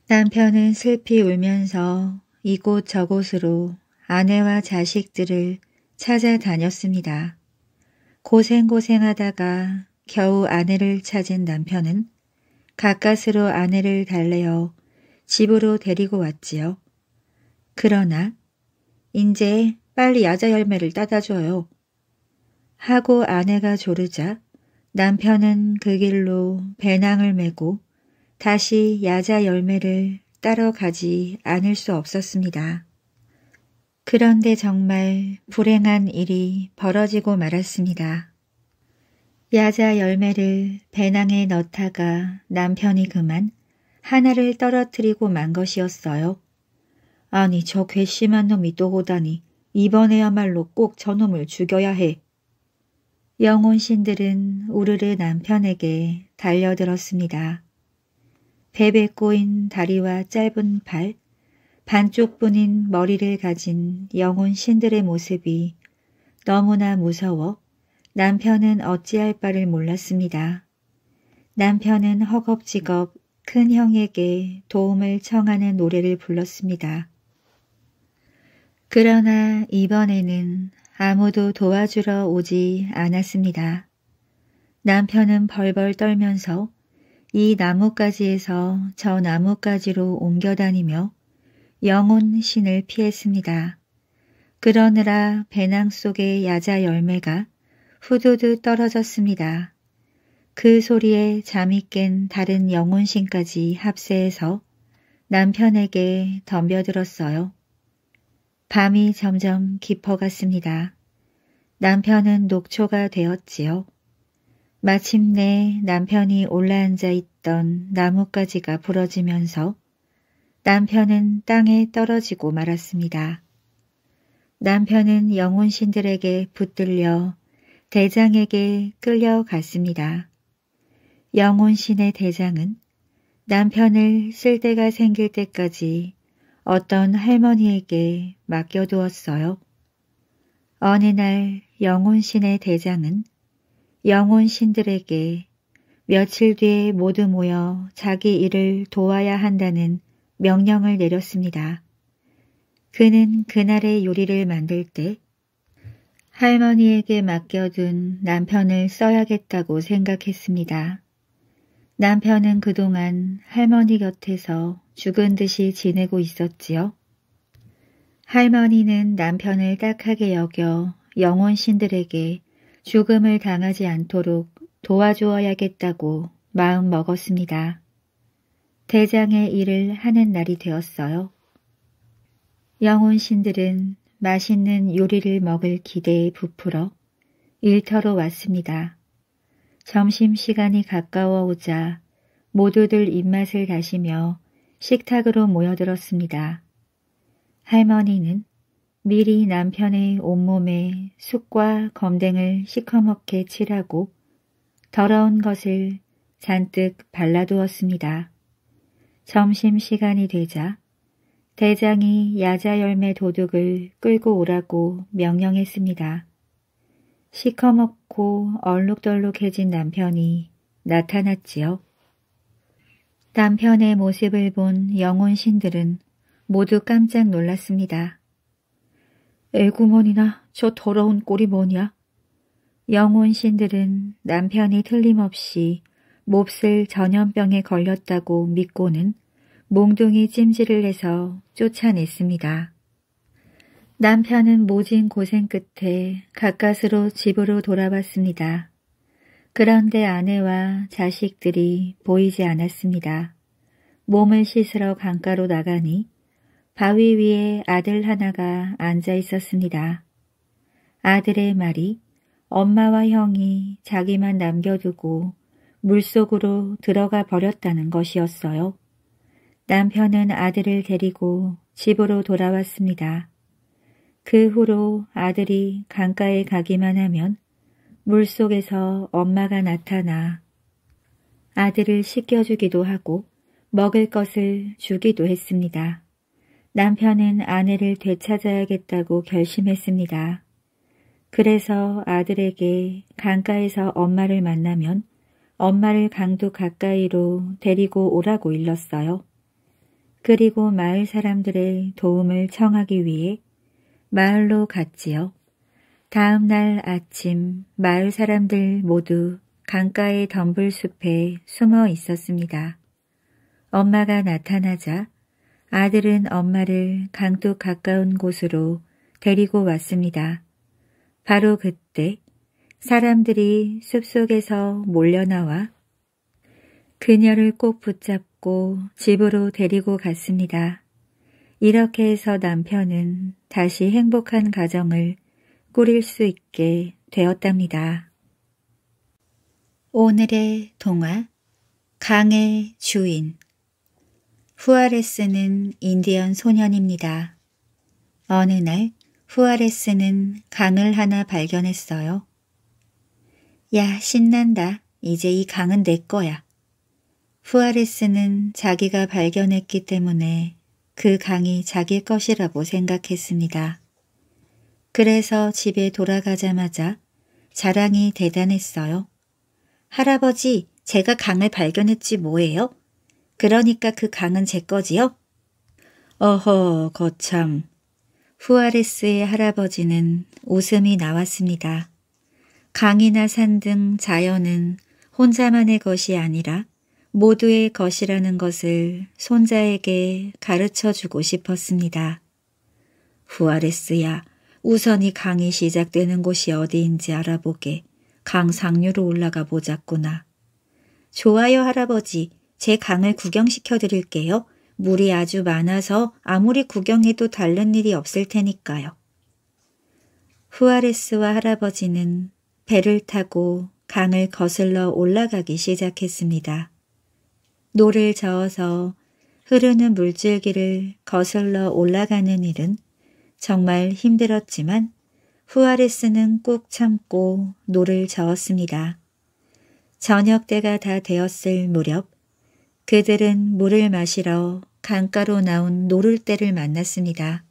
S1: 남편은 슬피 울면서 이곳 저곳으로 아내와 자식들을 찾아다녔습니다. 고생고생하다가 겨우 아내를 찾은 남편은 가까스로 아내를 달래어 집으로 데리고 왔지요. 그러나 이제 빨리 야자 열매를 따다줘요. 하고 아내가 조르자 남편은 그 길로 배낭을 메고 다시 야자 열매를 따러 가지 않을 수 없었습니다. 그런데 정말 불행한 일이 벌어지고 말았습니다. 야자 열매를 배낭에 넣다가 남편이 그만 하나를 떨어뜨리고 만 것이었어요. 아니 저 괘씸한 놈이 또 오다니 이번에야말로 꼭 저놈을 죽여야 해. 영혼신들은 우르르 남편에게 달려들었습니다. 베베 꼬인 다리와 짧은 발, 반쪽뿐인 머리를 가진 영혼신들의 모습이 너무나 무서워 남편은 어찌할 바를 몰랐습니다. 남편은 허겁지겁 큰 형에게 도움을 청하는 노래를 불렀습니다. 그러나 이번에는 아무도 도와주러 오지 않았습니다. 남편은 벌벌 떨면서 이 나뭇가지에서 저 나뭇가지로 옮겨다니며 영혼 신을 피했습니다. 그러느라 배낭 속의 야자 열매가 후두두 떨어졌습니다. 그 소리에 잠이 깬 다른 영혼신까지 합세해서 남편에게 덤벼들었어요. 밤이 점점 깊어갔습니다. 남편은 녹초가 되었지요. 마침내 남편이 올라앉아 있던 나뭇가지가 부러지면서 남편은 땅에 떨어지고 말았습니다. 남편은 영혼신들에게 붙들려 대장에게 끌려갔습니다. 영혼신의 대장은 남편을 쓸데가 생길 때까지 어떤 할머니에게 맡겨두었어요. 어느 날 영혼신의 대장은 영혼신들에게 며칠 뒤에 모두 모여 자기 일을 도와야 한다는 명령을 내렸습니다. 그는 그날의 요리를 만들 때 할머니에게 맡겨둔 남편을 써야겠다고 생각했습니다. 남편은 그동안 할머니 곁에서 죽은 듯이 지내고 있었지요. 할머니는 남편을 딱하게 여겨 영혼신들에게 죽음을 당하지 않도록 도와주어야겠다고 마음 먹었습니다. 대장의 일을 하는 날이 되었어요. 영혼신들은 맛있는 요리를 먹을 기대에 부풀어 일터로 왔습니다. 점심시간이 가까워 오자 모두들 입맛을 다시며 식탁으로 모여들었습니다. 할머니는 미리 남편의 온몸에 숯과 검댕을 시커멓게 칠하고 더러운 것을 잔뜩 발라두었습니다. 점심시간이 되자 대장이 야자 열매 도둑을 끌고 오라고 명령했습니다. 시커멓고 얼룩덜룩해진 남편이 나타났지요. 남편의 모습을 본 영혼신들은 모두 깜짝 놀랐습니다. 에구머니나 저 더러운 꼴이 뭐냐? 영혼신들은 남편이 틀림없이 몹쓸 전염병에 걸렸다고 믿고는 몽둥이 찜질을 해서 쫓아냈습니다. 남편은 모진 고생 끝에 가까스로 집으로 돌아왔습니다. 그런데 아내와 자식들이 보이지 않았습니다. 몸을 씻으러 강가로 나가니 바위 위에 아들 하나가 앉아 있었습니다. 아들의 말이 엄마와 형이 자기만 남겨두고 물속으로 들어가 버렸다는 것이었어요. 남편은 아들을 데리고 집으로 돌아왔습니다. 그 후로 아들이 강가에 가기만 하면 물속에서 엄마가 나타나 아들을 씻겨주기도 하고 먹을 것을 주기도 했습니다. 남편은 아내를 되찾아야겠다고 결심했습니다. 그래서 아들에게 강가에서 엄마를 만나면 엄마를 강도 가까이로 데리고 오라고 일렀어요. 그리고 마을 사람들의 도움을 청하기 위해 마을로 갔지요. 다음 날 아침 마을 사람들 모두 강가의 덤불숲에 숨어 있었습니다. 엄마가 나타나자 아들은 엄마를 강둑 가까운 곳으로 데리고 왔습니다. 바로 그때 사람들이 숲속에서 몰려나와 그녀를 꼭 붙잡고 얻고 집으로 데리고 갔습니다. 이렇게 해서 남편은 다시 행복한 가정을 꾸릴 수 있게 되었답니다. 오늘의 동화 강의 주인 후아레스는 인디언 소년입니다. 어느 날 후아레스는 강을 하나 발견했어요. 야 신난다. 이제 이 강은 내 거야. 후아레스는 자기가 발견했기 때문에 그 강이 자기 것이라고 생각했습니다. 그래서 집에 돌아가자마자 자랑이 대단했어요. 할아버지, 제가 강을 발견했지 뭐예요? 그러니까 그 강은 제 거지요? 어허, 거참. 후아레스의 할아버지는 웃음이 나왔습니다. 강이나 산 등 자연은 혼자만의 것이 아니라 모두의 것이라는 것을 손자에게 가르쳐 주고 싶었습니다. 후아레스야 우선이 강이 시작되는 곳이 어디인지 알아보게 강 상류로 올라가 보자꾸나. 좋아요 할아버지 제 강을 구경시켜 드릴게요. 물이 아주 많아서 아무리 구경해도 다른 일이 없을 테니까요. 후아레스와 할아버지는 배를 타고 강을 거슬러 올라가기 시작했습니다. 노를 저어서 흐르는 물줄기를 거슬러 올라가는 일은 정말 힘들었지만 후아레스는 꾹 참고 노를 저었습니다. 저녁 때가 다 되었을 무렵 그들은 물을 마시러 강가로 나온 노를대를 만났습니다.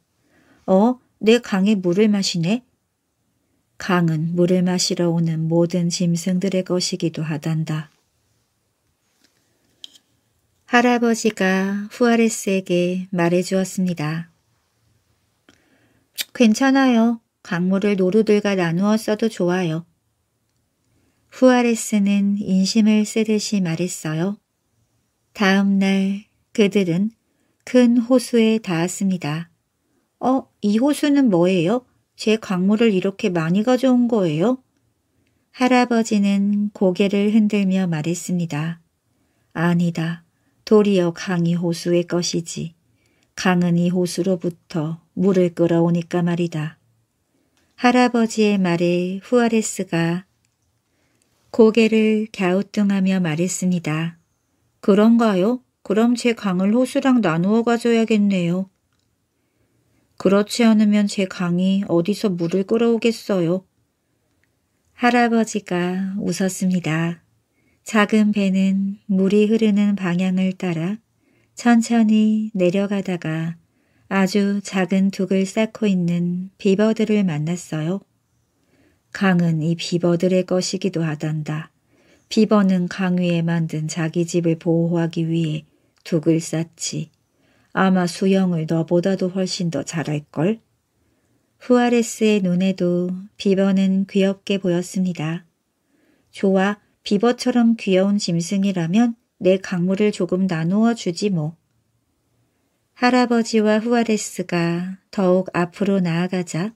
S1: 어? 내 강에 물을 마시네? 강은 물을 마시러 오는 모든 짐승들의 것이기도 하단다. 할아버지가 후아레스에게 말해 주었습니다. 괜찮아요. 강물을 노루들과 나누어 써도 좋아요. 후아레스는 인심을 쓰듯이 말했어요. 다음 날 그들은 큰 호수에 닿았습니다. 어, 이 호수는 뭐예요? 제강물을 이렇게 많이 가져온 거예요? 할아버지는 고개를 흔들며 말했습니다. 아니다. 도리어 강이 호수의 것이지 강은 이 호수로부터 물을 끌어오니까 말이다. 할아버지의 말에 후아레스가 고개를 갸우뚱하며 말했습니다. 그런가요? 그럼 제 강을 호수랑 나누어 가져야겠네요. 그렇지 않으면 제 강이 어디서 물을 끌어오겠어요. 할아버지가 웃었습니다. 작은 배는 물이 흐르는 방향을 따라 천천히 내려가다가 아주 작은 둑을 쌓고 있는 비버들을 만났어요. 강은 이 비버들의 것이기도 하단다. 비버는 강 위에 만든 자기 집을 보호하기 위해 둑을 쌓지. 아마 수영을 너보다도 훨씬 더 잘할걸? 후아레스의 눈에도 비버는 귀엽게 보였습니다. 좋아, 비버처럼 귀여운 짐승이라면 내 강물을 조금 나누어 주지 뭐. 할아버지와 후아레스가 더욱 앞으로 나아가자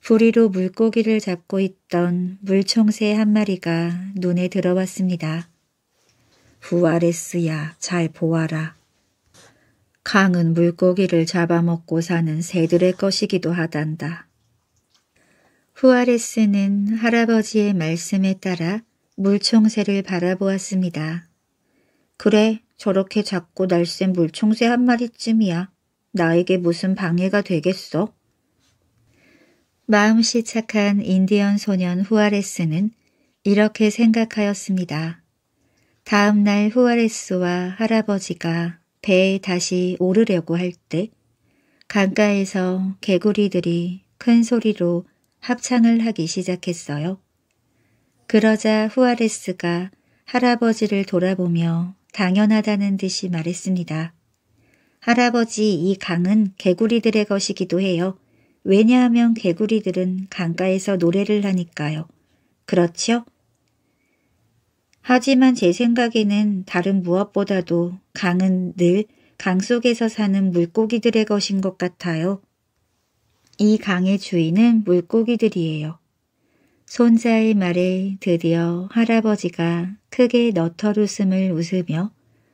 S1: 부리로 물고기를 잡고 있던 물총새 한 마리가 눈에 들어왔습니다. 후아레스야 잘 보아라. 강은 물고기를 잡아먹고 사는 새들의 것이기도 하단다. 후아레스는 할아버지의 말씀에 따라 물총새를 바라보았습니다. 그래, 저렇게 작고 날쌘 물총새 한 마리쯤이야. 나에게 무슨 방해가 되겠어? 마음씨 착한 인디언 소년 후아레스는 이렇게 생각하였습니다. 다음 날 후아레스와 할아버지가 배에 다시 오르려고 할 때 강가에서 개구리들이 큰 소리로 합창을 하기 시작했어요. 그러자 후아레스가 할아버지를 돌아보며 당연하다는 듯이 말했습니다. 할아버지 이 강은 개구리들의 것이기도 해요. 왜냐하면 개구리들은 강가에서 노래를 하니까요. 그렇죠? 하지만 제 생각에는 다른 무엇보다도 강은 늘 강 속에서 사는 물고기들의 것인 것 같아요. 이 강의 주인은 물고기들이에요. 손자의 말에 드디어 할아버지가 크게 너털웃음을 웃으며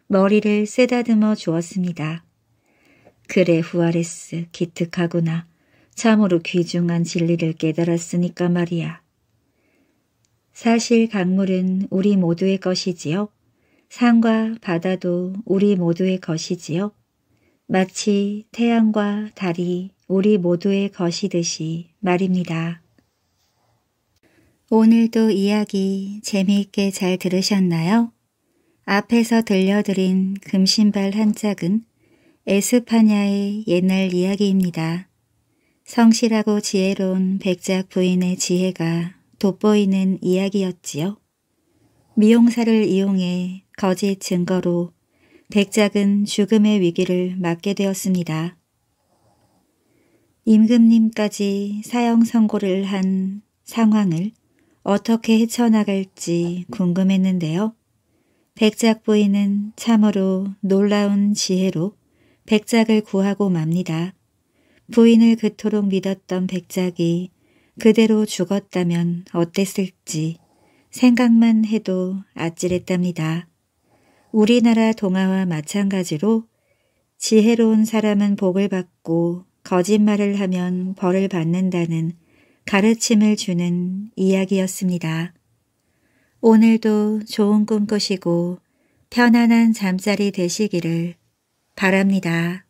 S1: 머리를 쓰다듬어 주었습니다. 그래 후아레스 기특하구나. 참으로 귀중한 진리를 깨달았으니까 말이야. 사실 강물은 우리 모두의 것이지요. 산과 바다도 우리 모두의 것이지요. 마치 태양과 달이 우리 모두의 것이듯이 말입니다. 오늘도 이야기 재미있게 잘 들으셨나요? 앞에서 들려드린 금신발 한 짝은 에스파냐의 옛날 이야기입니다. 성실하고 지혜로운 백작 부인의 지혜가 돋보이는 이야기였지요. 미용사를 이용해 거짓 증거로 백작은 죽음의 위기를 맞게 되었습니다. 임금님까지 사형 선고를 한 상황을 어떻게 헤쳐나갈지 궁금했는데요. 백작 부인은 참으로 놀라운 지혜로 백작을 구하고 맙니다. 부인을 그토록 믿었던 백작이 그대로 죽었다면 어땠을지 생각만 해도 아찔했답니다. 우리나라 동화와 마찬가지로 지혜로운 사람은 복을 받고 거짓말을 하면 벌을 받는다는 가르침을 주는 이야기였습니다. 오늘도 좋은 꿈 꾸시고 편안한 잠자리 되시기를 바랍니다.